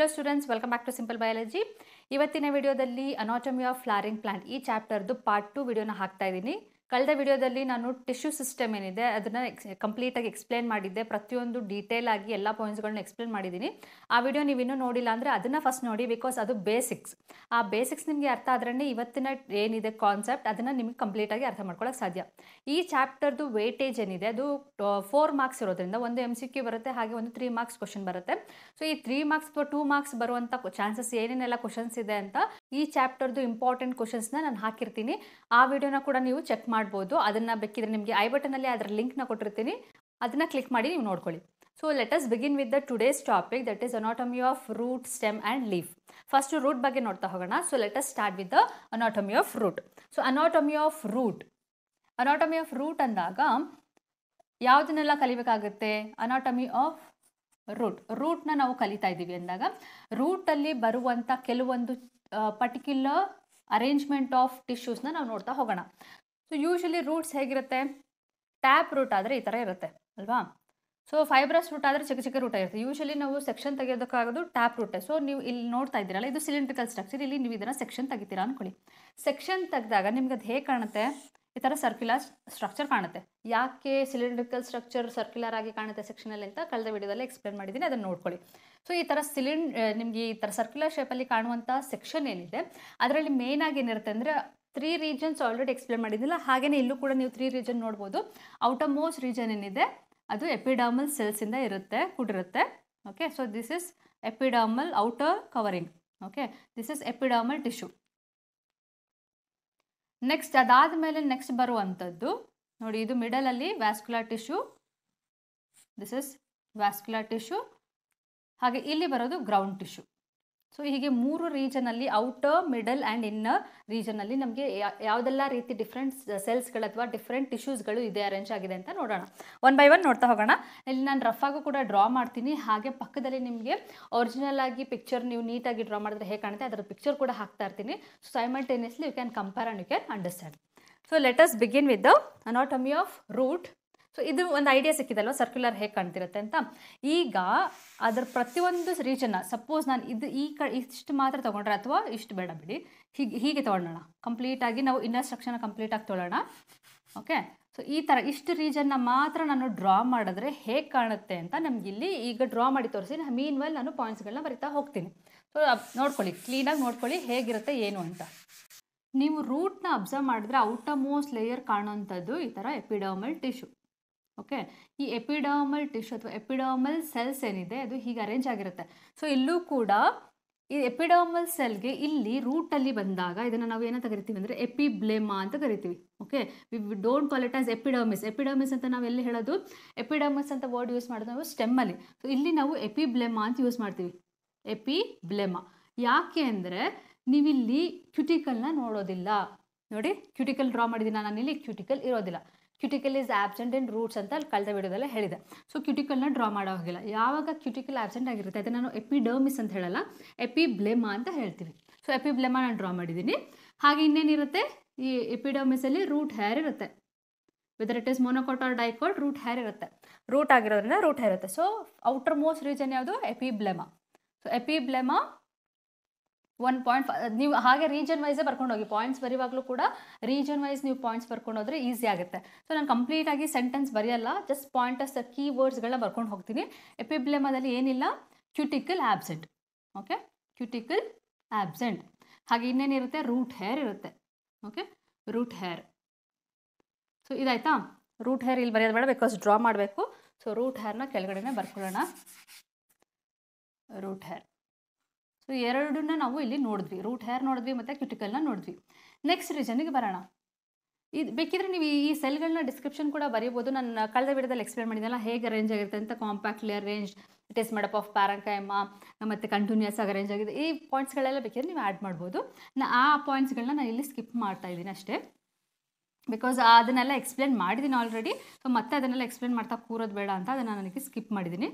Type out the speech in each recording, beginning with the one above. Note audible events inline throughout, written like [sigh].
Hello students welcome back to simple biology ಇವತ್ತಿನ ವಿಡಿಯೋದಲ್ಲಿ anatomy of ಫ್ಲಾರಿಂಗ್ plant ಈ ಚಾಪ್ಟರ್ದು part two ವಿಡಿಯೋನ ಹಾಕ್ತಾ ಇದ್ದೀನಿ ಕಳೆದ ವಿಡಿಯೋದಲ್ಲಿ ನಾನು ಟಿಶ್ಯೂ ಸಿಸ್ಟಮ್ ಏನಿದೆ ಅದನ್ನು ಎಕ್ಸ್ ಕಂಪ್ಲೀಟಾಗಿ ಎಕ್ಸ್ಪ್ಲೇನ್ ಮಾಡಿದ್ದೆ ಪ್ರತಿಯೊಂದು ಡೀಟೇಲ್ ಆಗಿ ಎಲ್ಲ ಪಾಯಿಂಟ್ಸ್ಗಳನ್ನ ಎಕ್ಸ್ಪ್ಲೇನ್ ಮಾಡಿದ್ದೀನಿ ಆ ವಿಡಿಯೋ ನೀವು ಇನ್ನೂ ನೋಡಿಲ್ಲ ಅಂದರೆ ಅದನ್ನು ಫಸ್ಟ್ ನೋಡಿ ಬಿಕಾಸ್ ಅದು ಬೇಸಿಕ್ಸ್ ಆ ಬೇಸಿಕ್ಸ್ ನಿಮಗೆ ಅರ್ಥ ಆದ್ರೆ ಇವತ್ತಿನ ಏನಿದೆ ಕಾನ್ಸೆಪ್ಟ್ ಅದನ್ನು ನಿಮಗೆ ಕಂಪ್ಲೀಟಾಗಿ ಅರ್ಥ ಮಾಡ್ಕೊಳ್ಳೋಕೆ ಸಾಧ್ಯ ಈ ಚಾಪ್ಟರ್ದು ವೇಟೇಜ್ ಏನಿದೆ ಅದು ಫೋರ್ ಮಾರ್ಕ್ಸ್ ಇರೋದ್ರಿಂದ ಒಂದು ಎಮ್ ಸಿ ಕ್ಯೂ ಬರುತ್ತೆ ಹಾಗೆ ಒಂದು ತ್ರೀ ಮಾರ್ಕ್ಸ್ ಕ್ವಶನ್ ಬರುತ್ತೆ ಸೊ ಈ ತ್ರೀ ಮಾರ್ಕ್ಸ್ ಅಥವಾ ಟೂ ಮಾರ್ಕ್ಸ್ ಬರುವಂಥ ಚಾನ್ಸಸ್ ಏನೇನೆಲ್ಲ ಕ್ವಶನ್ಸ್ ಇದೆ ಅಂತ ಈ ಚಾಪ್ಟರ್ದು ಇಂಪಾರ್ಟೆಂಟ್ ಕ್ವಶನ್ಸ್ನ ನಾನು ಹಾಕಿರ್ತೀನಿ ಆ ವಿಡಿಯೋನ ಕೂಡ ನೀವು ಚೆಕ್ ಮಾಡಿ ಮಾಡ್ಬೋದು ಅದನ್ನು ಬೇಕಿದ್ರೆ ನಿಮಗೆ ಐ ಬಟನಲ್ಲಿ ಅದರ ಲಿಂಕ್ನ ಕೊಟ್ಟಿರ್ತೀನಿ ಅದನ್ನು ಕ್ಲಿಕ್ ಮಾಡಿ ನೀವು ನೋಡ್ಕೊಳ್ಳಿ so let us begin with the today's topic that is anatomy of root stem and leaf first root ಬಗ್ಗೆ ನೋಡ್ತಾ ಹೋಗೋಣ so let us start with the anatomy of root so anatomy of root anatomy of root ಅಂದಾಗ ಯಾವುದನ್ನೆಲ್ಲ ಕಲಿಬೇಕಾಗುತ್ತೆ anatomy of root ರೂಟ್ನ ನಾವು ಕಲಿತಾ ಇದ್ದೀವಿ ಅಂದಾಗ ರೂಟಲ್ಲಿ ಬರುವಂಥ ಕೆಲವೊಂದು ಪರ್ಟಿಕ್ಯುಲರ್ ಅರೇಂಜ್ಮೆಂಟ್ ಆಫ್ ಟಿಶ್ಯೂಸ್ನ ನಾವು ನೋಡ್ತಾ ಹೋಗೋಣ ಸೊ ಯೂಶಲಿ ರೂಟ್ಸ್ ಹೇಗಿರುತ್ತೆ ಟ್ಯಾಪ್ ರೂಟ್ ಆದರೆ ಈ ಥರ ಇರುತ್ತೆ ಅಲ್ವಾ ಸೊ ಫೈಬ್ರಸ್ ರೂಟ್ ಆದರೆ ಚಿಕ್ಕ ಚಿಕ್ಕ ರೂಟ್ ಇರುತ್ತೆ ಯೂಶಲಿ ನಾವು ಸೆಕ್ಷನ್ ತೆಗೆಯೋದಕ್ಕಾಗೋದು ಟ್ಯಾಪ್ ರೂಟೆ ಸೊ ನೀವು ಇಲ್ಲಿ ನೋಡ್ತಾ ಇದ್ದೀರಲ್ಲ ಇದು ಸಿಲಿಂಡ್ರಿಕಲ್ ಸ್ಟ್ರಕ್ಚರ್ ಇಲ್ಲಿ ನೀವು ಇದನ್ನು ಸೆಕ್ಷನ್ ತೆಗಿತೀರ ಅಂದ್ಕೊಳ್ಳಿ ಸೆಕ್ಷನ್ ತೆಗೆದಾಗ ನಿಮ್ಗೆ ಅದು ಹೇಗೆ ಕಾಣುತ್ತೆ ಈ ಥರ ಸರ್ಕ್ಯುಲರ್ ಸ್ಟ್ರಕ್ಚರ್ ಕಾಣುತ್ತೆ ಯಾಕೆ ಸಿಲಿಂಡ್ರಿಕಲ್ ಸ್ಟ್ರಕ್ಚರ್ ಸರ್ಕ್ಯುಲರ್ ಆಗಿ ಕಾಣುತ್ತೆ ಸೆಕ್ಷನಲ್ಲಿ ಅಂತ ಕಳೆದ ವಿಡಿಯೋದಲ್ಲಿ ಎಕ್ಸ್ಪ್ಲೇನ್ ಮಾಡಿದ್ದೀನಿ ಅದನ್ನು ನೋಡ್ಕೊಳ್ಳಿ ಸೊ ಈ ಥರ ಸಿಲಿಂಡ್ ನಿಮಗೆ ಈ ಥರ ಸರ್ಕ್ಯುಲರ್ ಶೇಪಲ್ಲಿ ಕಾಣುವಂಥ ಸೆಕ್ಷನ್ ಏನಿದೆ ಅದರಲ್ಲಿ ಮೇಯ್ನಾಗಿ ಏನಿರುತ್ತೆ ಅಂದರೆ ತ್ರೀ ರೀಜನ್ಸ್ ಆಲ್ರೆಡಿ ಎಕ್ಸ್ಪ್ಲೇನ್ ಮಾಡಿದ್ದಿಲ್ಲ ಹಾಗೆಯೇ ಇಲ್ಲೂ ಕೂಡ ನೀವು ತ್ರೀ ರೀಜನ್ ನೋಡ್ಬೋದು ಔಟ್ ಆಫ್ ಮೋಸ್ಟ್ ರೀಜನ್ ಏನಿದೆ ಅದು ಎಪಿಡಾಮಲ್ ಸೆಲ್ಸಿಂದ ಇರುತ್ತೆ ಕೂಡಿರುತ್ತೆ okay so this is epidermal outer covering okay this is epidermal tissue next ಅದಾದ ಮೇಲೆ ನೆಕ್ಸ್ಟ್ ಬರುವಂಥದ್ದು ನೋಡಿ ಇದು ಮಿಡಲಲ್ಲಿ vascular tissue this is vascular tissue ಹಾಗೆ ಇಲ್ಲಿ ಬರೋದು ಗ್ರೌಂಡ್ ಟಿಶ್ಯೂ ಸೊ ಹೀಗೆ ಮೂರು ರೀಜನಲ್ಲಿ ಔಟರ್ ಮಿಡಲ್ ಆ್ಯಂಡ್ ಇನ್ನರ್ ರೀಜನಲ್ಲಿ ನಮಗೆ ಯಾವುದೆಲ್ಲ ರೀತಿ ಡಿಫ್ರೆಂಟ್ ಸೆಲ್ಸ್ಗಳು ಅಥವಾ ಡಿಫ್ರೆಂಟ್ ಟಿಶ್ಯೂಸ್ಗಳು ಇದೆ ಅರೇಂಜ್ ಆಗಿದೆ ಅಂತ ನೋಡೋಣ ಒನ್ ಬೈ ಒನ್ ನೋಡ್ತಾ ಹೋಗೋಣ ಇಲ್ಲಿ ನಾನು ರಫಾಗೂ ಕೂಡ ಡ್ರಾ ಮಾಡ್ತೀನಿ ಹಾಗೆ ಪಕ್ಕದಲ್ಲಿ ನಿಮಗೆ ಒರಿಜಿನಲ್ ಆಗಿ ಪಿಕ್ಚರ್ ನೀವು ನೀಟಾಗಿ ಡ್ರಾ ಮಾಡಿದ್ರೆ ಹೇಗೆ ಕಾಣುತ್ತೆ ಅದರ ಪಿಕ್ಚರ್ ಕೂಡ ಹಾಕ್ತಾ ಇರ್ತೀನಿ so simultaneously you can compare and you can understand so let us begin with the anatomy of root so ಇದು ಒಂದು ಐಡಿಯಾ ಸಿಕ್ಕಿದಲ್ವ ಸರ್ಕ್ಯುಲರ್ ಹೇಗೆ ಕಾಣ್ತಿರುತ್ತೆ ಅಂತ ಈಗ ಅದರ ಪ್ರತಿಯೊಂದು ರೀಜನ್ನ ಸಪೋಸ್ ನಾನು ಇದು ಈ ಕ ಇಷ್ಟು ಮಾತ್ರ ತೊಗೊಂಡ್ರೆ ಅಥವಾ ಇಷ್ಟು ಬೇಡ ಬಿಡಿ ಹೀಗೆ ಹೀಗೆ ತೊಗೊಳ್ಳೋಣ ಕಂಪ್ಲೀಟಾಗಿ ನಾವು ಇನ್ನರ್ ಸ್ಟ್ರಕ್ಷನ್ ಕಂಪ್ಲೀಟಾಗಿ ತೊಗೊಳ್ಳೋಣ ಓಕೆ ಸೊ ಈ ಥರ ಇಷ್ಟು ರೀಜನ್ನ ಮಾತ್ರ ನಾನು ಡ್ರಾ ಮಾಡಿದ್ರೆ ಹೇಗೆ ಕಾಣುತ್ತೆ ಅಂತ ನಮಗಿಲ್ಲಿ ಈಗ ಡ್ರಾ ಮಾಡಿ ತೋರಿಸಿ ಮೀನ್ ವೆಲ್ ನಾನು ಪಾಯಿಂಟ್ಸ್ಗಳನ್ನ ಬರಿತಾ ಹೋಗ್ತೀನಿ ಸೊ ನೋಡ್ಕೊಳ್ಳಿ ಕ್ಲೀನಾಗಿ ನೋಡ್ಕೊಳ್ಳಿ ಹೇಗಿರುತ್ತೆ ಏನು ಅಂತ ನೀವು ರೂಟ್ನ ಅಬ್ಸರ್ವ್ ಮಾಡಿದ್ರೆ ಔಟರ್ ಮೋಸ್ಟ್ ಲೇಯರ್ ಕಾಣುವಂಥದ್ದು ಈ ಥರ ಎಪಿಡರ್ಮಲ್ ಟಿಶ್ಯೂ ಓಕೆ ಈ ಎಪಿಡಾಮಲ್ ಟಿಶ್ಯೂ ಅಥವಾ ಎಪಿಡರ್ಮಲ್ ಸೆಲ್ಸ್ ಏನಿದೆ ಅದು ಹೀಗೆ ಅರೇಂಜ್ ಆಗಿರುತ್ತೆ ಸೊ ಇಲ್ಲೂ ಕೂಡ ಈ ಎಪಿಡಾಮಲ್ ಸೆಲ್ಗೆ ಇಲ್ಲಿ ರೂಟಲ್ಲಿ ಬಂದಾಗ ಇದನ್ನು ನಾವು ಏನಂತ ಕರಿತೀವಿ ಅಂದರೆ ಎಪಿಬ್ಲೆಮಾ ಅಂತ ಕರಿತೀವಿ okay we don't call it as epidermis epidermis ಅಂತ ನಾವು ಎಲ್ಲಿ ಹೇಳೋದು ಎಪಿಡರ್ಮಿಸ್ ಅಂತ ವರ್ಡ್ ಯೂಸ್ ಮಾಡೋದು ನಾವು ಸ್ಟೆಮ್ಮಲ್ಲಿ ಸೊ ಇಲ್ಲಿ ನಾವು ಎಪಿಬ್ಲೆಮಾ ಅಂತ ಯೂಸ್ ಮಾಡ್ತೀವಿ ಎಪಿಬ್ಲೆಮಾ ಯಾಕೆ ಅಂದರೆ ನೀವಿಲ್ಲಿ ಕ್ಯೂಟಿಕಲ್ನ ನೋಡೋದಿಲ್ಲ ನೋಡಿ ಕ್ಯೂಟಿಕಲ್ ಡ್ರಾ ಮಾಡಿದ್ದೀನಿ ಇಲ್ಲಿ ಕ್ಯೂಟಿಕಲ್ ಇರೋದಿಲ್ಲ cuticle is absent in roots ಅಂತ ಅಲ್ಲಿ ಕಳೆದ ವಿಡಿಯೋದಲ್ಲ ಹೇಳಿದೆ ಸೊ ಕ್ಯೂಟಿಕಲ್ನ ಡ್ರಾ ಮಾಡೋ ಹೋಗಿಲ್ಲ ಯಾವಾಗ ಕ್ಯೂಟಿಕಲ್ ಆಬ್ಸೆಂಟ್ ಆಗಿರುತ್ತೆ ಅದನ್ನು ನಾನು ಎಪಿಡರ್ಮಿಸ್ ಅಂತ ಹೇಳಲ್ಲ ಎಪಿಬ್ಲೆಮಾ ಅಂತ ಹೇಳ್ತೀವಿ ಸೊ ಎಪಿಬ್ಲೆಮಾ ನಾನು ಡ್ರಾ ಮಾಡಿದ್ದೀನಿ ಹಾಗೆ ಇನ್ನೇನಿರುತ್ತೆ ಈ ಎಪಿಡರ್ಮಿಸಲ್ಲಿ ರೂಟ್ ಹೇರ್ ಇರುತ್ತೆ whether it is monocot or dicot root hair ಇರುತ್ತೆ ರೂಟ್ ಆಗಿರೋದ್ರಿಂದ ರೂಟ್ ಹೇರ್ ಇರುತ್ತೆ ಸೊ ಔಟರ್ ಮೋಸ್ಟ್ ರೀಸನ್ ಯಾವುದು epiblema so epiblema one point ನೀವು ಹಾಗೆ ರೀಜನ್ ವೈಸೇ ಬರ್ಕೊಂಡು ಹೋಗಿ ಪಾಯಿಂಟ್ಸ್ ಬರೆಯುವಾಗಲೂ ಕೂಡ ರೀಜನ್ ವೈಸ್ ನೀವು ಪಾಯಿಂಟ್ಸ್ ಬರ್ಕೊಂಡು ಹೋದರೆ ಈಸಿ ಆಗುತ್ತೆ ಸೊ ನಾನು ಕಂಪ್ಲೀಟ್ ಆಗಿ ಸೆಂಟೆನ್ಸ್ ಬರೆಯಲ್ಲ ಜಸ್ಟ್ ಪಾಯಿಂಟಸ್ ಕೀ ವರ್ಡ್ಸ್ಗಳನ್ನ ಬರ್ಕೊಂಡು ಹೋಗ್ತೀನಿ ಎಪಿಬ್ಲೆಮದಲ್ಲಿ ಏನಿಲ್ಲ cuticle absent okay cuticle absent ಹಾಗೆ ಇನ್ನೇನಿರುತ್ತೆ ರೂಟ್ ಹೇರ್ ಇರುತ್ತೆ ಓಕೆ ರೂಟ್ ಹೇರ್ ಸೊ ಇದಾಯ್ತಾ ರೂಟ್ ಹೇರ್ ಇಲ್ಲಿ ಬರೆಯೋದು ಬೇಡ ಬಿಕಾಸ್ ಡ್ರಾ ಮಾಡಬೇಕು ಸೊ ರೂಟ್ ಹೇರ್ನ ಕೆಳಗಡೆನೇ ಬರ್ಕೊಳ್ಳೋಣ ರೂಟ್ ಹೇರ್ ಸೊ ಎರಡನ್ನ ನಾವು ಇಲ್ಲಿ ನೋಡಿದ್ವಿ ರೂಟ್ ಹೇರ್ ನೋಡಿದ್ವಿ ಮತ್ತು ಕ್ಯುಟಿಕಲ್ನ ನೋಡಿದ್ವಿ ನೆಕ್ಸ್ಟ್ ರೀಜನಿಗೆ ಬರೋಣ ಇದು ಬೇಕಿದ್ರೆ ನೀವು ಈ ಸೆಲ್ಗಳನ್ನ ಡಿಸ್ಕ್ರಿಪ್ಷನ್ ಕೂಡ ಬರೀಬೋದು ನಾನು ಕಳೆದ ವಿಡಿಯೋದಲ್ಲಿ ಎಕ್ಸ್ಪ್ಲೇನ್ ಮಾಡಿದ್ದೆಲ್ಲ ಹೇಗೆ ಅರೇಂಜ್ ಆಗಿರುತ್ತೆ ಅಂತ compact layer range test made up of parenchyma ಮತ್ತು ಕಂಟಿನ್ಯೂಸ್ ಆಗಿ ಅರೇಂಜ್ ಆಗಿದೆ ಈ ಪಾಯಿಂಟ್ಸ್ಗಳೆಲ್ಲ ಬೇಕಿದ್ರೆ ನೀವು ಆ್ಯಡ್ ಮಾಡ್ಬೋದು ನಾ ಆ ಪಾಯಿಂಟ್ಸ್ಗಳನ್ನ ನಾನು ಇಲ್ಲಿ ಸ್ಕಿಪ್ ಮಾಡ್ತಾ ಇದ್ದೀನಿ ಅಷ್ಟೇ ಬಿಕಾಸ್ ಅದನ್ನೆಲ್ಲ ಎಕ್ಸ್ಪ್ಲೇನ್ ಮಾಡಿದ್ದೀನಿ ಆಲ್ರೆಡಿ ಸೊ ಮತ್ತೆ ಅದನ್ನೆಲ್ಲ ಎಕ್ಸ್ಪ್ಲೇನ್ ಮಾಡ್ತಾ ಕೂರೋದು ಬೇಡ ಅಂತ ಅದನ್ನು ನನಗೆ ಸ್ಕಿಪ್ ಮಾಡಿದ್ದೀನಿ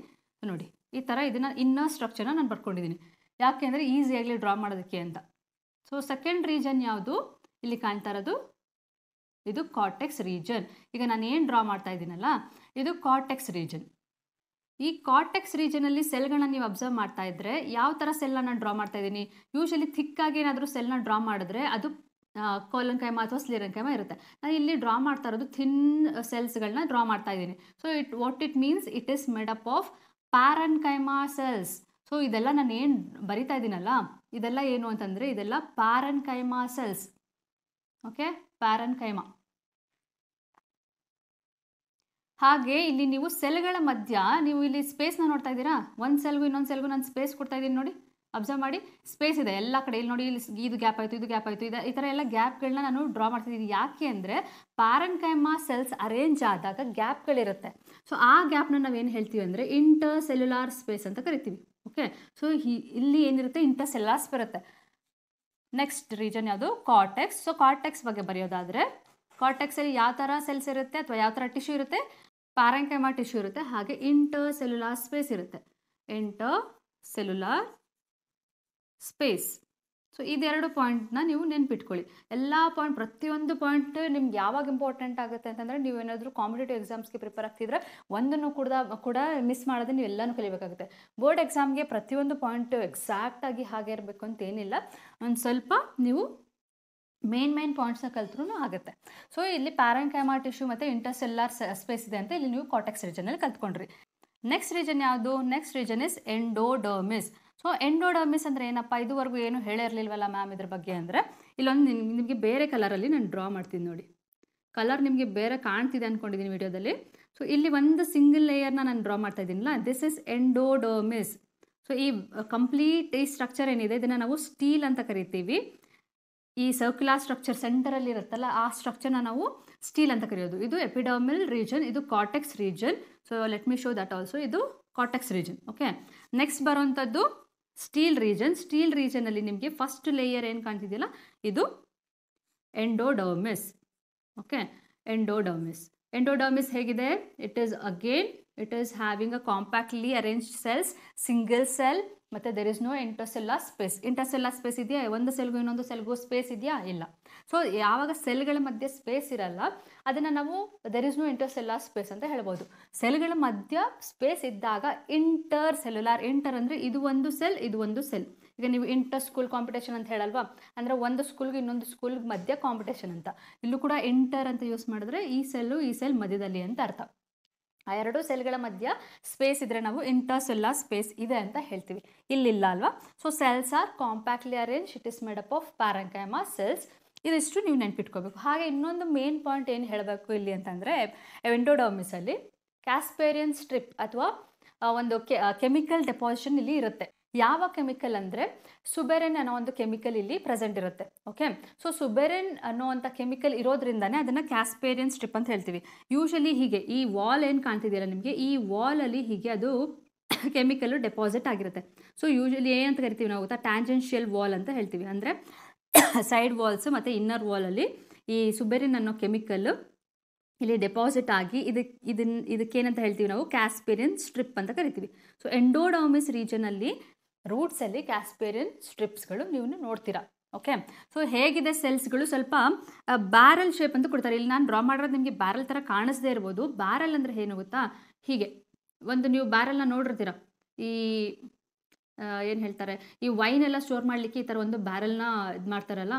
ನೋಡಿ ಈ ಥರ ಇದನ್ನು ಇನ್ನರ್ ಸ್ಟ್ರಕ್ಚರ್ನ ನಾನು ಬರ್ಕೊಂಡಿದ್ದೀನಿ ಯಾಕೆಂದರೆ ಈಸಿಯಾಗಲಿ ಡ್ರಾ ಮಾಡೋದಕ್ಕೆ ಅಂತ ಸೊ ಸೆಕೆಂಡ್ ರೀಜನ್ ಯಾವುದು ಇಲ್ಲಿ ಕಾಣ್ತಾ ಇರೋದು ಇದು ಕಾರ್ಟೆಕ್ಸ್ ರೀಜನ್ ಈಗ ನಾನು ಏನು ಡ್ರಾ ಮಾಡ್ತಾ ಇದ್ದೀನಲ್ಲ ಇದು ಕಾರ್ಟೆಕ್ಸ್ ರೀಜನ್ ಈ ಕಾಟೆಕ್ಸ್ ರೀಜನಲ್ಲಿ ಸೆಲ್ಗಳನ್ನ ನೀವು ಅಬ್ಸರ್ವ್ ಮಾಡ್ತಾ ಇದ್ರೆ ಯಾವ ಥರ ಸೆಲ್ನ ನಾನು ಡ್ರಾ ಮಾಡ್ತಾ ಇದ್ದೀನಿ ಯೂಶಲಿ ಥಿಕ್ಕಾಗಿ ಏನಾದರೂ ಸೆಲ್ನ ಡ್ರಾ ಮಾಡಿದ್ರೆ ಅದು ಕೋಲಂಕೈಮ ಅಥವಾ ಸ್ಲೀರಂಕೈಮ ಇರುತ್ತೆ ನಾನು ಇಲ್ಲಿ ಡ್ರಾ ಮಾಡ್ತಾ ಇರೋದು ಥಿನ್ ಸೆಲ್ಸ್ಗಳನ್ನ ಡ್ರಾ ಮಾಡ್ತಾ ಇದ್ದೀನಿ so it what it means it is made up of parenchyma cells so ಇದೆಲ್ಲ ನಾನು ಏನು ಬರಿತಾ ಇದ್ದೀನಲ್ಲ ಇದೆಲ್ಲ ಏನು ಅಂತಂದರೆ ಇದೆಲ್ಲ parenchyma cells okay parenchyma ಹಾಗೆ ಇಲ್ಲಿ ನೀವು ಸೆಲ್ಗಳ ಮಧ್ಯ ನೀವು ಇಲ್ಲಿ ಸ್ಪೇಸ್ನ ನೋಡ್ತಾ ಇದ್ದೀರಾ ಒಂದು ಸೆಲ್ಗೂ ಇನ್ನೊಂದು ಸೆಲ್ಗೂ ನಾನು ಸ್ಪೇಸ್ ಕೊಡ್ತಾ ಇದ್ದೀನಿ ನೋಡಿ ಅಬ್ಸರ್ವ್ ಮಾಡಿ ಸ್ಪೇಸ್ ಇದೆ ಎಲ್ಲ ಕಡೆ ಇಲ್ಲಿ ನೋಡಿ ಇಲ್ಲಿ ಇದು ಗ್ಯಾಪ್ ಆಯಿತು ಇದು ಗ್ಯಾಪ್ ಆಯಿತು ಇದು ಈ ಥರ ಎಲ್ಲ ಗ್ಯಾಪ್ಗಳನ್ನ ನಾನು ಡ್ರಾ ಮಾಡ್ತಿದ್ದೀನಿ ಯಾಕೆ ಅಂದರೆ ಕೈಮಾ ಸೆಲ್ಸ್ ಅರೇಂಜ್ ಆದಾಗ ಗ್ಯಾಪ್ಗಳಿರುತ್ತೆ ಸೊ ಆ ಗ್ಯಾಪ್ನ ಏನು ಹೇಳ್ತೀವಿ ಅಂದರೆ ಇಂಟರ್ ಸೆಲ್ಯುಲಾರ್ ಸ್ಪೇಸ್ ಅಂತ ಕರಿತೀವಿ ಓಕೆ ಸೊ ಇಲ್ಲಿ ಏನಿರುತ್ತೆ ಇಂಥ ಸೆಲ್ಲಾಸ್ ಬರುತ್ತೆ ನೆಕ್ಸ್ಟ್ ರೀಜನ್ ಯಾವುದು ಕಾರ್ಟೆಕ್ಸ್ ಸೊ ಕಾರ್ಟೆಕ್ಸ್ ಬಗ್ಗೆ ಬರೆಯೋದಾದರೆ ಕಾರ್ಟೆಕ್ಸಲ್ಲಿ ಯಾವ ಥರ ಸೆಲ್ಸ್ ಇರುತ್ತೆ ಅಥವಾ ಯಾವ ಥರ ಟಿಶ್ಯೂ ಇರುತ್ತೆ ಪ್ಯಾರಂಕೈಮಾ ಟಿಶ್ಯೂ ಇರುತ್ತೆ ಹಾಗೆ ಇಂಟರ್ ಸೆಲ್ಯುಲಾರ್ ಸ್ಪೇಸ್ ಇರುತ್ತೆ ಇಂಟರ್ ಸೆಲ್ಯುಲಾರ್ ಸ್ಪೇಸ್ ಸೊ ಇದೆರಡು ಪಾಯಿಂಟ್ನ ನೀವು ನೆನ್ಪಿಟ್ಕೊಳ್ಳಿ ಎಲ್ಲ ಪಾಯಿಂಟ್ ಪ್ರತಿಯೊಂದು ಪಾಯಿಂಟ್ ನಿಮ್ಗೆ ಯಾವಾಗ ಇಂಪಾರ್ಟೆಂಟ್ ಆಗುತ್ತೆ ಅಂತಂದರೆ ನೀವು ಏನಾದರೂ ಕಾಂಪಿಟೇಟಿವ್ ಎಕ್ಸಾಮ್ಸ್ಗೆ ಪ್ರಿಪೇರ್ ಆಗ್ತಿದ್ರೆ ಒಂದನ್ನು ಕೂಡ ಕೂಡ ಮಿಸ್ ಮಾಡದೆ ನೀವು ಎಲ್ಲನೂ ಕಲಿಬೇಕಾಗುತ್ತೆ ಬೋರ್ಡ್ ಎಕ್ಸಾಮ್ಗೆ ಪ್ರತಿಯೊಂದು ಪಾಯಿಂಟ್ ಎಕ್ಸಾಕ್ಟಾಗಿ ಹಾಗೆ ಇರಬೇಕು ಅಂತ ಏನಿಲ್ಲ ಒಂದು ಸ್ವಲ್ಪ ನೀವು ಮೇನ್ ಮೇನ್ ಪಾಯಿಂಟ್ಸ್ನ ಕಲ್ತ್ರೂ ಆಗುತ್ತೆ ಸೊ ಇಲ್ಲಿ ಪ್ಯಾರಂಕೈಮಾ ಟಿಶ್ಯೂ ಮತ್ತು ಇಂಟರ್ಸೆಲ್ಲಾರ್ ಸ್ಪೇಸ್ ಇದೆ ಅಂತ ಇಲ್ಲಿ ನೀವು ಕಾಟೆಕ್ಸ್ ರೀಜನಲ್ಲಿ ಕಲ್ತ್ಕೊಂಡ್ರಿ ನೆಕ್ಸ್ಟ್ ರೀಜನ್ ಯಾವುದು next region is endodermis so endodermis ಅಂದರೆ ಏನಪ್ಪ ಇದುವರೆಗೂ ಏನು ಹೇಳಿರಲಿಲ್ವಲ್ಲ ಮ್ಯಾಮ್ ಇದ್ರ ಬಗ್ಗೆ ಅಂದರೆ ಇಲ್ಲೊಂದು ನಿಮಗೆ ಬೇರೆ ಕಲರಲ್ಲಿ ನಾನು ಡ್ರಾ ಮಾಡ್ತೀನಿ ನೋಡಿ ಕಲರ್ ನಿಮಗೆ ಬೇರೆ ಕಾಣ್ತಿದೆ ಅಂದ್ಕೊಂಡಿದ್ದೀನಿ ವಿಡಿಯೋದಲ್ಲಿ ಸೊ ಇಲ್ಲಿ ಒಂದು ಸಿಂಗಲ್ ಲೇಯರ್ನ ನಾನು ಡ್ರಾ ಮಾಡ್ತಾ ಇದ್ದೀನಲ್ಲ ದಿಸ್ ಇಸ್ ಎಂಡೋಡೋಮಿಸ್ ಸೊ ಈ ಕಂಪ್ಲೀಟ್ ಈ ಸ್ಟ್ರಕ್ಚರ್ ಏನಿದೆ ಇದನ್ನು ನಾವು ಸ್ಟೀಲ್ ಅಂತ ಕರಿತೀವಿ ಈ ಸರ್ಕ್ಯುಲಾರ್ ಸ್ಟ್ರಕ್ಚರ್ ಸೆಂಟರಲ್ಲಿ ಇರುತ್ತಲ್ಲ ಆ ಸ್ಟ್ರಕ್ಚರ್ನ ನಾವು ಸ್ಟೀಲ್ ಅಂತ ಕರೆಯೋದು ಇದು ಎಪಿಡರ್ಮಲ್ ರೀಜನ್ ಇದು cortex region so let me show that also ಇದು ಕಾಟೆಕ್ಸ್ ರೀಜನ್ ಓಕೆ ನೆಕ್ಸ್ಟ್ ಬರುವಂಥದ್ದು ಸ್ಟೀಲ್ ರೀಜನ್ ಸ್ಟೀಲ್ ರೀಜನಲ್ಲಿ ನಿಮಗೆ ಫಸ್ಟ್ ಲೇಯರ್ ಏನು ಕಾಣ್ತಿದೆಯಲ್ಲ ಇದು ಎಂಡೋಡರ್ಮಿಸ್ ಓಕೆ ಎಂಡೋಡರ್ಮಿಸ್ ಎಂಡೋಡರ್ಮಿಸ್ ಹೇಗಿದೆ it is again it is having a compactly arrange cells single cell ಮತ್ತು there is no intercellular space intercellular space ಇದೆಯಾ ಒಂದು ಸೆಲ್ಗೂ ಇನ್ನೊಂದು ಸೆಲ್ಗೂ ಸ್ಪೇಸ್ ಇದೆಯಾ ಇಲ್ಲ ಸೊ ಯಾವಾಗ ಸೆಲ್ಗಳ ಮಧ್ಯೆ ಸ್ಪೇಸ್ ಇರಲ್ಲ ಅದನ್ನು ನಾವು there is no intercellular space ಅಂತ ಹೇಳ್ಬೋದು ಸೆಲ್ಗಳ ಮಧ್ಯ ಸ್ಪೇಸ್ ಇದ್ದಾಗ ಇಂಟರ್ ಸೆಲ್ಯುಲಾರ್ ಇಂಟರ್ ಅಂದರೆ ಇದು ಒಂದು ಸೆಲ್ ಇದು ಒಂದು ಸೆಲ್ ಈಗ ನೀವು ಇಂಟರ್ ಸ್ಕೂಲ್ ಕಾಂಪಿಟೇಷನ್ ಅಂತ ಹೇಳಲ್ವಾ ಅಂದರೆ ಒಂದು ಸ್ಕೂಲ್ಗೆ ಇನ್ನೊಂದು ಸ್ಕೂಲ್ ಮಧ್ಯ ಕಾಂಪಿಟೇಷನ್ ಅಂತ ಇಲ್ಲೂ ಕೂಡ ಇಂಟರ್ ಅಂತ ಯೂಸ್ ಮಾಡಿದ್ರೆ ಈ ಸೆಲ್ಲು ಈ ಸೆಲ್ ಮಧ್ಯದಲ್ಲಿ ಅಂತ ಅರ್ಥ ಆ ಎರಡು ಸೆಲ್ಗಳ ಮಧ್ಯ ಸ್ಪೇಸ್ ಇದ್ದರೆ ನಾವು ಇಂಟರ್ಸೆಲ್ಲಾ ಸ್ಪೇಸ್ ಇದೆ ಅಂತ ಹೇಳ್ತೀವಿ ಇಲ್ಲಿಲ್ಲ ಅಲ್ವಾ so cells are compactly arrange it is up of parenchyma cells ಇದಿಷ್ಟು ನೀವು ನೆನ್ಪಿಟ್ಕೋಬೇಕು ಹಾಗೆ ಇನ್ನೊಂದು ಮೇನ್ ಪಾಯಿಂಟ್ ಏನು ಹೇಳಬೇಕು ಇಲ್ಲಿ ಅಂತಂದರೆ ಎಂಡೋಡಾಮಿಸಲ್ಲಿ ಕ್ಯಾಸ್ಪೇರಿಯನ್ ಸ್ಟ್ರಿಪ್ ಅಥವಾ ಒಂದು ಕೆಮಿಕಲ್ ಡೆಪಾಸಿಷನ್ ಇಲ್ಲಿ ಇರುತ್ತೆ ಯಾವ ಕೆಮಿಕಲ್ ಅಂದರೆ ಸುಬೆರೆನ್ ಅನ್ನೋ ಒಂದು ಕೆಮಿಕಲ್ ಇಲ್ಲಿ ಪ್ರೆಸೆಂಟ್ ಇರುತ್ತೆ ಓಕೆ ಸೊ ಸುಬೆರೆನ್ ಅನ್ನೋ ಅಂಥ ಕೆಮಿಕಲ್ ಇರೋದ್ರಿಂದನೇ ಅದನ್ನು ಕ್ಯಾಸ್ಪೇರಿಯನ್ ಸ್ಟ್ರಿಪ್ ಅಂತ ಹೇಳ್ತೀವಿ ಯೂಶಲಿ ಹೀಗೆ ಈ ವಾಲ್ ಏನು ಕಾಣ್ತಿದ್ದೀರ ನಿಮಗೆ ಈ ವಾಲಲ್ಲಿ ಹೀಗೆ ಅದು ಕೆಮಿಕಲ್ [coughs] ಡೆಪಾಸಿಟ್ ಆಗಿರುತ್ತೆ ಸೊ ಯೂಶಲಿ ಏನಂತ ಕರಿತೀವಿ ನಾವು ಗೊತ್ತಾ ಟ್ಯಾಂಜೆನ್ಷಿಯಲ್ ವಾಲ್ ಅಂತ ಹೇಳ್ತೀವಿ ಅಂದರೆ ಸೈಡ್ ವಾಲ್ಸ್ ಮತ್ತು ಇನ್ನರ್ ವಾಲಲ್ಲಿ ಈ ಸುಬೆರಿನ್ ಅನ್ನೋ ಕೆಮಿಕಲ್ ಇಲ್ಲಿ ಡೆಪಾಸಿಟ್ ಆಗಿ ಇದಕ್ಕೆ ಇದನ್ನ ಇದಕ್ಕೇನಂತ ಹೇಳ್ತೀವಿ ನಾವು ಕ್ಯಾಸ್ಪೇರಿಯನ್ ಸ್ಟ್ರಿಪ್ ಅಂತ ಕರಿತೀವಿ ಸೊ ಎಂಡೋಡಾಮಿಸ್ ರೀಜನಲ್ಲಿ ರೂಟ್ಸಲ್ಲಿ ಕ್ಯಾಸ್ಪೇರಿಯನ್ ಸ್ಟ್ರಿಪ್ಸ್ಗಳು ನೀವು ನೋಡ್ತೀರಾ ಓಕೆ ಸೊ ಹೇಗಿದೆ ಸೆಲ್ಸ್ಗಳು ಸ್ವಲ್ಪ ಬ್ಯಾರಲ್ ಶೇಪ್ ಅಂತ ಕೊಡ್ತಾರೆ ಇಲ್ಲಿ ನಾನು ಡ್ರಾ ಮಾಡಿರೋದು ನಿಮಗೆ ಬ್ಯಾರಲ್ ಥರ ಕಾಣಿಸದೇ ಇರ್ಬೋದು ಬ್ಯಾರಲ್ ಅಂದರೆ ಏನು ಗೊತ್ತಾ ಹೀಗೆ ಒಂದು ನೀವು ಬ್ಯಾರಲ್ನ ನೋಡಿರ್ತೀರ ಈ ಏನು ಹೇಳ್ತಾರೆ ಈ ವೈನ್ ಎಲ್ಲ ಸ್ಟೋರ್ ಮಾಡಲಿಕ್ಕೆ ಈ ಥರ ಒಂದು ಬ್ಯಾರಲ್ನ ಇದು ಮಾಡ್ತಾರಲ್ಲ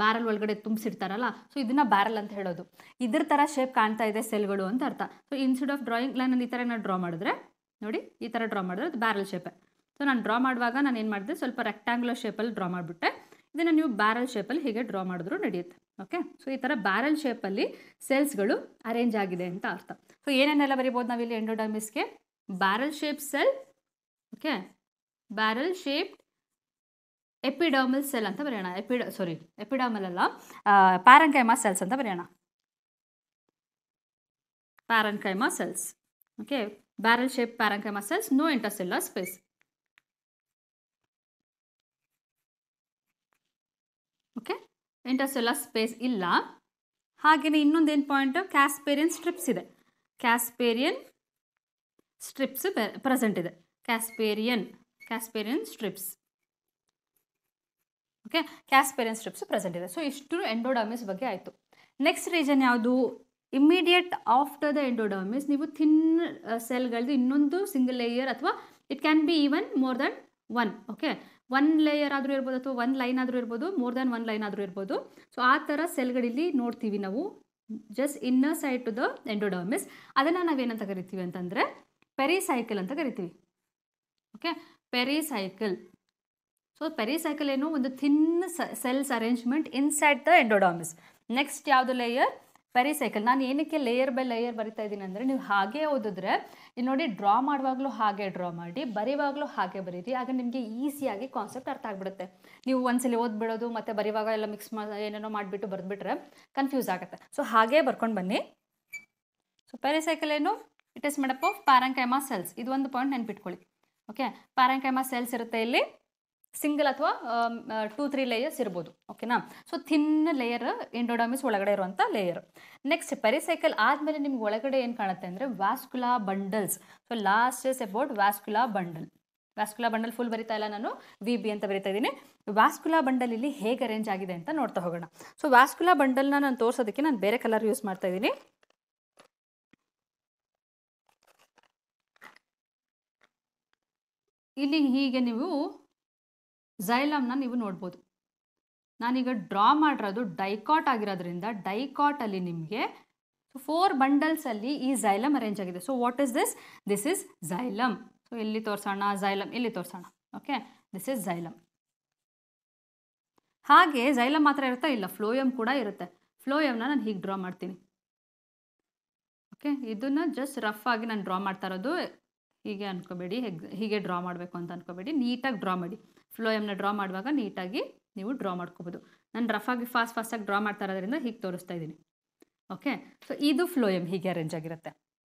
ಬ್ಯಾರಲ್ ಒಳಗಡೆ ತುಂಬಿಸಿರ್ತಾರಲ್ಲ ಸೊ ಇದನ್ನ ಬ್ಯಾರಲ್ ಅಂತ ಹೇಳೋದು ಇದ್ರ ಥರ ಶೇಪ್ ಕಾಣ್ತಾ ಇದೆ ಸೆಲ್ಗಳು ಅಂತ ಅರ್ಥ so instead of drawing line ಈ ಥರ ನಾನು ಡ್ರಾ ಮಾಡಿದ್ರೆ ನೋಡಿ ಈ ಥರ ಡ್ರಾ ಮಾಡಿದ್ರೆ ಅದು ಬ್ಯಾರಲ್ ಶೇಪೇ ಸೊ ನಾನು ಡ್ರಾ ಮಾಡುವಾಗ ನಾನು ಏನು ಮಾಡಿದೆ ಸ್ವಲ್ಪ ರೆಕ್ಟ್ಯಾಂಗ್ಯುಲರ್ ಶೇಪಲ್ಲಿ ಡ್ರಾ ಮಾಡಿಬಿಟ್ಟೆ ಇದನ್ನು ನೀವು ಬ್ಯಾರಲ್ ಶೇಪಲ್ಲಿ ಹೀಗೆ ಡ್ರಾ ಮಾಡಿದ್ರು ನಡೆಯುತ್ತೆ ಓಕೆ ಸೊ ಈ ಥರ ಬ್ಯಾರಲ್ ಶೇಪಲ್ಲಿ ಸೆಲ್ಸ್ಗಳು ಅರೇಂಜ್ ಆಗಿದೆ ಅಂತ ಅರ್ಥ ಸೊ ಏನೇನೆಲ್ಲ ಬರಿಬೋದು ನಾವಿಲ್ಲಿ ಎಂಡೋಡಮಿಸ್ಗೆ barrel shape cell okay barrel shaped epidermal cell ಅಂತ ಬರೆಯೋಣ ಎಪಿಡ ಸಾರಿ ಎಪಿಡರ್ಮಲ್ ಅಲ್ಲ ಪ್ಯಾರಂಕೈಮಾ ಸೆಲ್ಸ್ ಅಂತ ಬರೆಯೋಣ parenchyma cells okay barrel shape parenchyma cells no intercellular space intercellular space ಇಲ್ಲ ಹಾಗೆಯೇ ಇನ್ನೊಂದೇನು ಪಾಯಿಂಟ್ ಕ್ಯಾಸ್ಪೇರಿಯನ್ ಸ್ಟ್ರಿಪ್ಸ್ ಇದೆ ಕ್ಯಾಸ್ಪೇರಿಯನ್ ಸ್ಟ್ರಿಪ್ಸ್ ಪ್ರೆಸೆಂಟ್ ಇದೆ Casparian Casparian strips okay Casparian strips present ಇದೆ ಸೊ ಇಷ್ಟು ಎಂಡೋಡರ್ಮಿಸ್ ಬಗ್ಗೆ ಆಯಿತು ನೆಕ್ಸ್ಟ್ ರೀಜನ್ ಯಾವುದು ಇಮ್ಮಿಡಿಯೇಟ್ ಆಫ್ಟರ್ ದ ಎಂಡೋಡರ್ಮಿಸ್ ನೀವು ಥಿನ್ ಸೆಲ್ಗಳದ್ದು uh, ಇನ್ನೊಂದು ಸಿಂಗಲ್ ಲೇಯರ್ ಅಥವಾ it can be even more than one okay one layer ಆದರೂ ಇರ್ಬೋದು ಅಥವಾ ಒನ್ ಲೈನ್ ಆದರೂ ಇರ್ಬೋದು ಮೋರ್ ದ್ಯಾನ್ ಒನ್ ಲೈನ್ ಆದರೂ ಇರ್ಬೋದು ಸೊ ಆ ಥರ ಸೆಲ್ಗಳಿಲ್ಲಿ ನೋಡ್ತೀವಿ ನಾವು just inner side to the endodermis ಅದನ್ನು ನಾವೇನಂತ ಕರಿತೀವಿ ಅಂತಂದರೆ ಸೈಕಲ್ ಅಂತ ಕರಿತೀವಿ ಓಕೆ ಸೈಕಲ್ ಸೊ ಸೈಕಲ್ ಏನು ಒಂದು thin cells arrangement inside the endodermis next ಯಾವುದು ಲೇಯರ್ ಪೆರಿಸೈಕಲ್ ನಾನು ಏನಕ್ಕೆ ಲೇಯರ್ ಬೈ ಲೇಯರ್ ಬರಿತಾ ಇದ್ದೀನಿ ಅಂದರೆ ನೀವು ಹಾಗೆ ಓದಿದ್ರೆ ಇಲ್ಲಿ ನೋಡಿ ಡ್ರಾ ಮಾಡುವಾಗಲೂ ಹಾಗೆ ಡ್ರಾ ಮಾಡಿ ಬರೆಯುವಾಗಲೂ ಹಾಗೆ ಬರೀರಿ ಆಗ ನಿಮಗೆ ಈಸಿಯಾಗಿ ಕಾನ್ಸೆಪ್ಟ್ ಅರ್ಥ ಆಗಿಬಿಡುತ್ತೆ ನೀವು ಒಂದ್ಸಲಿ ಓದ್ಬಿಡೋದು ಮತ್ತೆ ಬರೆಯುವಾಗ ಎಲ್ಲ ಮಿಕ್ಸ್ ಮಾಡಿ ಏನೇನೋ ಮಾಡಿಬಿಟ್ಟು ಬರೆದ್ಬಿಟ್ರೆ ಕನ್ಫ್ಯೂಸ್ ಆಗುತ್ತೆ ಸೊ ಹಾಗೆ ಬರ್ಕೊಂಡು ಬನ್ನಿ ಸೊ ಪೆರಿಸೈಕಲ್ ಏನು it is made up of parenchyma cells ಇದು ಒಂದು ಪಾಯಿಂಟ್ ನೆನ್ಪಿಟ್ಕೊಳ್ಳಿ ಓಕೆ ಪ್ಯಾರಂಕೈಮಾ ಸೆಲ್ಸ್ ಇರುತ್ತೆ ಇಲ್ಲಿ ಸಿಂಗಲ್ ಅಥವಾ ಟೂ ತ್ರೀ ಲೇಯರ್ಸ್ ಇರ್ಬೋದು ಓಕೆನಾ ಸೊ ಥಿನ್ ಲೇಯರ್ ಎಂಡೋಡಮಿಸ್ ಒಳಗಡೆ ಇರುವಂಥ ಲೇಯರ್ ನೆಕ್ಸ್ಟ್ ಪೆರಿಸೈಕಲ್ ಆದಮೇಲೆ ನಿಮ್ಗೆ ಒಳಗಡೆ ಏನು ಕಾಣುತ್ತೆ ಅಂದರೆ vascular bundles so last is about vascular bundle vascular bundle full ಬರಿತಾ ಇಲ್ಲ ನಾನು ವಿ ಬಿ ಅಂತ ಬರಿತಾ ಇದ್ದೀನಿ ವ್ಯಾಸ್ಕುಲಾ ಬಂಡಲ್ ಇಲ್ಲಿ ಹೇಗೆ ಅರೇಂಜ್ ಆಗಿದೆ ಅಂತ ನೋಡ್ತಾ ಹೋಗೋಣ ಸೊ ವ್ಯಾಸ್ಕುಲಾ ಬಂಡಲ್ನ ನಾನು ತೋರಿಸೋದಕ್ಕೆ ನಾನು ಬೇರೆ ಕಲರ್ ಯೂಸ್ ಮಾಡ್ತಾ ಇದ್ದೀನಿ ಇಲ್ಲಿ ಹೀಗೆ ನೀವು ಝೈಲಮ್ನ ನೀವು ನೋಡ್ಬೋದು ನಾನೀಗ ಡ್ರಾ ಮಾಡಿರೋದು ಡೈಕಾಟ್ ಆಗಿರೋದ್ರಿಂದ ಅಲ್ಲಿ ನಿಮಗೆ ಫೋರ್ ಬಂಡಲ್ಸ್ ಅಲ್ಲಿ ಈ ಝೈಲಮ್ ಅರೇಂಜ್ ಆಗಿದೆ so what is this this is xylem so ಇಲ್ಲಿ ತೋರ್ಸೋಣ ಝೈಲಮ್ ಇಲ್ಲಿ ತೋರ್ಸೋಣ ಓಕೆ ದಿಸ್ ಇಸ್ ಝೈಲಮ್ ಹಾಗೆ ಝೈಲಮ್ ಮಾತ್ರ ಇರುತ್ತಾ ಇಲ್ಲ ಫ್ಲೋಯಮ್ ಕೂಡ ಇರುತ್ತೆ ಫ್ಲೋಯಮ್ನ ನಾನು ಹೀಗೆ ಡ್ರಾ ಮಾಡ್ತೀನಿ ಓಕೆ ಇದನ್ನು ಜಸ್ಟ್ ರಫ್ ಆಗಿ ನಾನು ಡ್ರಾ ಮಾಡ್ತಾ ಇರೋದು ಹೀಗೆ ಅನ್ಕೋಬೇಡಿ ಹೆಗ್ ಹೀಗೆ ಡ್ರಾ ಮಾಡಬೇಕು ಅಂತ ಅನ್ಕೋಬೇಡಿ ನೀಟಾಗಿ ಡ್ರಾ ಮಾಡಿ ಫ್ಲೋಯಮ್ನ ಡ್ರಾ ಮಾಡುವಾಗ ನೀಟಾಗಿ ನೀವು ಡ್ರಾ ಮಾಡ್ಕೋಬೋದು ನಾನು ರಫಾಗಿ ಫಾಸ್ಟ್ ಫಾಸ್ಟಾಗಿ ಡ್ರಾ ಮಾಡ್ತಾ ಇರೋದ್ರಿಂದ ಹೀಗೆ ತೋರಿಸ್ತಾ ಇದ್ದೀನಿ ಓಕೆ ಸೊ ಇದು ಫ್ಲೋಯಮ್ ಹೀಗೆ ಅರೇಂಜ್ ಆಗಿರುತ್ತೆ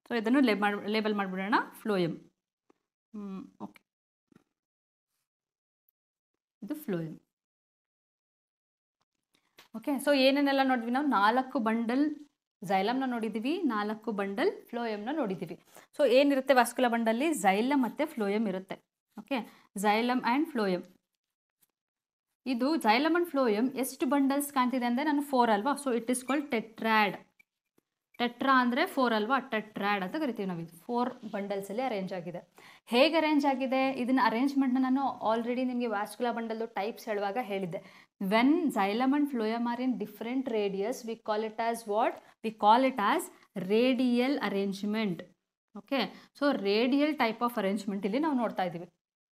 ಸೊ ಇದನ್ನು ಲೇಬ್ ಮಾಡಿ ಲೇಬಲ್ ಮಾಡಿಬಿಡೋಣ ಫ್ಲೋಯಮ್ ಓಕೆ ಇದು ಫ್ಲೋಯಮ್ ಓಕೆ ಸೊ ಏನೇನೆಲ್ಲ ನೋಡಿದ್ವಿ ನಾವು ನಾಲ್ಕು ಬಂಡಲ್ ಝೈಲಮ್ನ ನೋಡಿದ್ದೀವಿ ನಾಲ್ಕು ಬಂಡಲ್ ಫ್ಲೋಯಮ್ನ ನೋಡಿದ್ದೀವಿ ಸೊ ಏನಿರುತ್ತೆ ವಾಸ್ಕುಲ ಬಂಡಲ್ಲಿ ಝೈಲಮ್ ಮತ್ತೆ ಫ್ಲೋಯಮ್ ಇರುತ್ತೆ ಓಕೆ ಝೈಲಮ್ ಆ್ಯಂಡ್ ಫ್ಲೋಯಮ್ ಇದು ಝೈಲಮ್ ಅಂಡ್ ಫ್ಲೋಯಮ್ ಎಷ್ಟು ಬಂಡಲ್ಸ್ ಕಾಣ್ತಿದೆ ಅಂದರೆ ನಾನು ಫೋರ್ ಅಲ್ವಾ so it is called tetrad tetra ಅಂದರೆ ಫೋರ್ ಅಲ್ವಾ ಟೆಟ್ರಾಡ್ ಅಂತ ಕರಿತೀವಿ ನಾವು ಇದು ಫೋರ್ ಬಂಡಲ್ಸಲ್ಲಿ ಅರೇಂಜ್ ಆಗಿದೆ ಹೇಗೆ ಅರೇಂಜ್ ಆಗಿದೆ ಇದನ್ನ ಅರೇಂಜ್ಮೆಂಟ್ ನಾನು ಆಲ್ರೆಡಿ ನಿಮಗೆ ವಾಸ್ಕುಲಾ ಬಂಡಲ್ ಟೈಪ್ಸ್ ಹೇಳುವಾಗ ಹೇಳಿದ್ದೆ when xylem and phloem are in different radius, we call it as what? We call it as radial arrangement. Okay so radial type of arrangement ಇಲ್ಲಿ ನಾವು ನೋಡ್ತಾ ಇದ್ದೀವಿ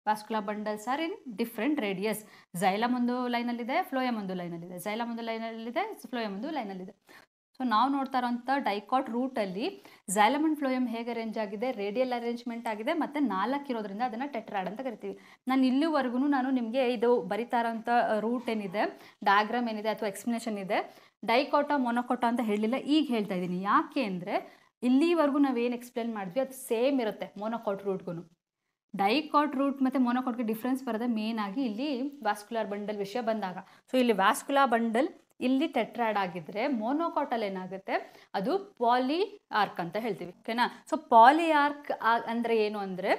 vascular bundles are in different radius xylem ಒಂದು ಲೈನಲ್ಲಿದೆ phloem ಒಂದು ಲೈನಲ್ಲಿದೆ xylem ಒಂದು ಲೈನಲ್ಲಿದೆ phloem ಒಂದು ಲೈನಲ್ಲಿದೆ ಸೊ ನಾವು ನೋಡ್ತಾ ಇರೋಂಥ ಡೈಕಾಟ್ ರೂಟಲ್ಲಿ ಝೈಲಮನ್ ಫ್ಲೋಯಮ್ ಹೇಗೆ ಅರೇಂಜ್ ಆಗಿದೆ ರೇಡಿಯಲ್ ಅರೇಂಜ್ಮೆಂಟ್ ಆಗಿದೆ ಮತ್ತು ನಾಲ್ಕು ಇರೋದ್ರಿಂದ ಅದನ್ನು ಟೆಟ್ರಾಡ್ ಅಂತ ಕರಿತೀವಿ ನಾನು ಇಲ್ಲಿವರೆಗೂ ನಾನು ನಿಮಗೆ ಇದು ಬರಿತಾ ಇರೋಂಥ ರೂಟ್ ಏನಿದೆ ಡಯಾಗ್ರಾಮ್ ಏನಿದೆ ಅಥವಾ ಎಕ್ಸ್ಪ್ಲನೇಷನ್ ಇದೆ ಡೈಕಾಟ ಮೊನೋಕೋಟ ಅಂತ ಹೇಳಲಿಲ್ಲ ಈಗ ಹೇಳ್ತಾ ಇದ್ದೀನಿ ಯಾಕೆ ಅಂದರೆ ಇಲ್ಲಿವರೆಗೂ ನಾವೇನು ಎಕ್ಸ್ಪ್ಲೇನ್ ಮಾಡಿದ್ವಿ ಅದು ಸೇಮ್ ಇರುತ್ತೆ ಮೊನೊಕಾಟ್ ರೂಟ್ಗೂ ಡೈಕಾಟ್ ರೂಟ್ ಮತ್ತು ಮೊನಕಾಟ್ಗೆ ಡಿಫ್ರೆನ್ಸ್ ಬರೋದೇ ಮೇನ್ ಆಗಿ ಇಲ್ಲಿ ವ್ಯಾಸ್ಕುಲಾರ್ ಬಂಡಲ್ ವಿಷಯ ಬಂದಾಗ ಸೊ ಇಲ್ಲಿ ವ್ಯಾಸ್ಕುಲಾರ್ ಬಂಡಲ್ ಇಲ್ಲಿ ಟೆಟ್ರಾಡ್ ಆಗಿದ್ರೆ ಮೋನೋಕಾಟಲ್ ಏನಾಗುತ್ತೆ ಅದು ಪಾಲಿ ಆರ್ಕ್ ಅಂತ ಹೇಳ್ತೀವಿ ಓಕೆನಾ ಸೊ ಪಾಲಿ ಆರ್ಕ್ ಅಂದ್ರೆ ಏನು ಅಂದ್ರೆ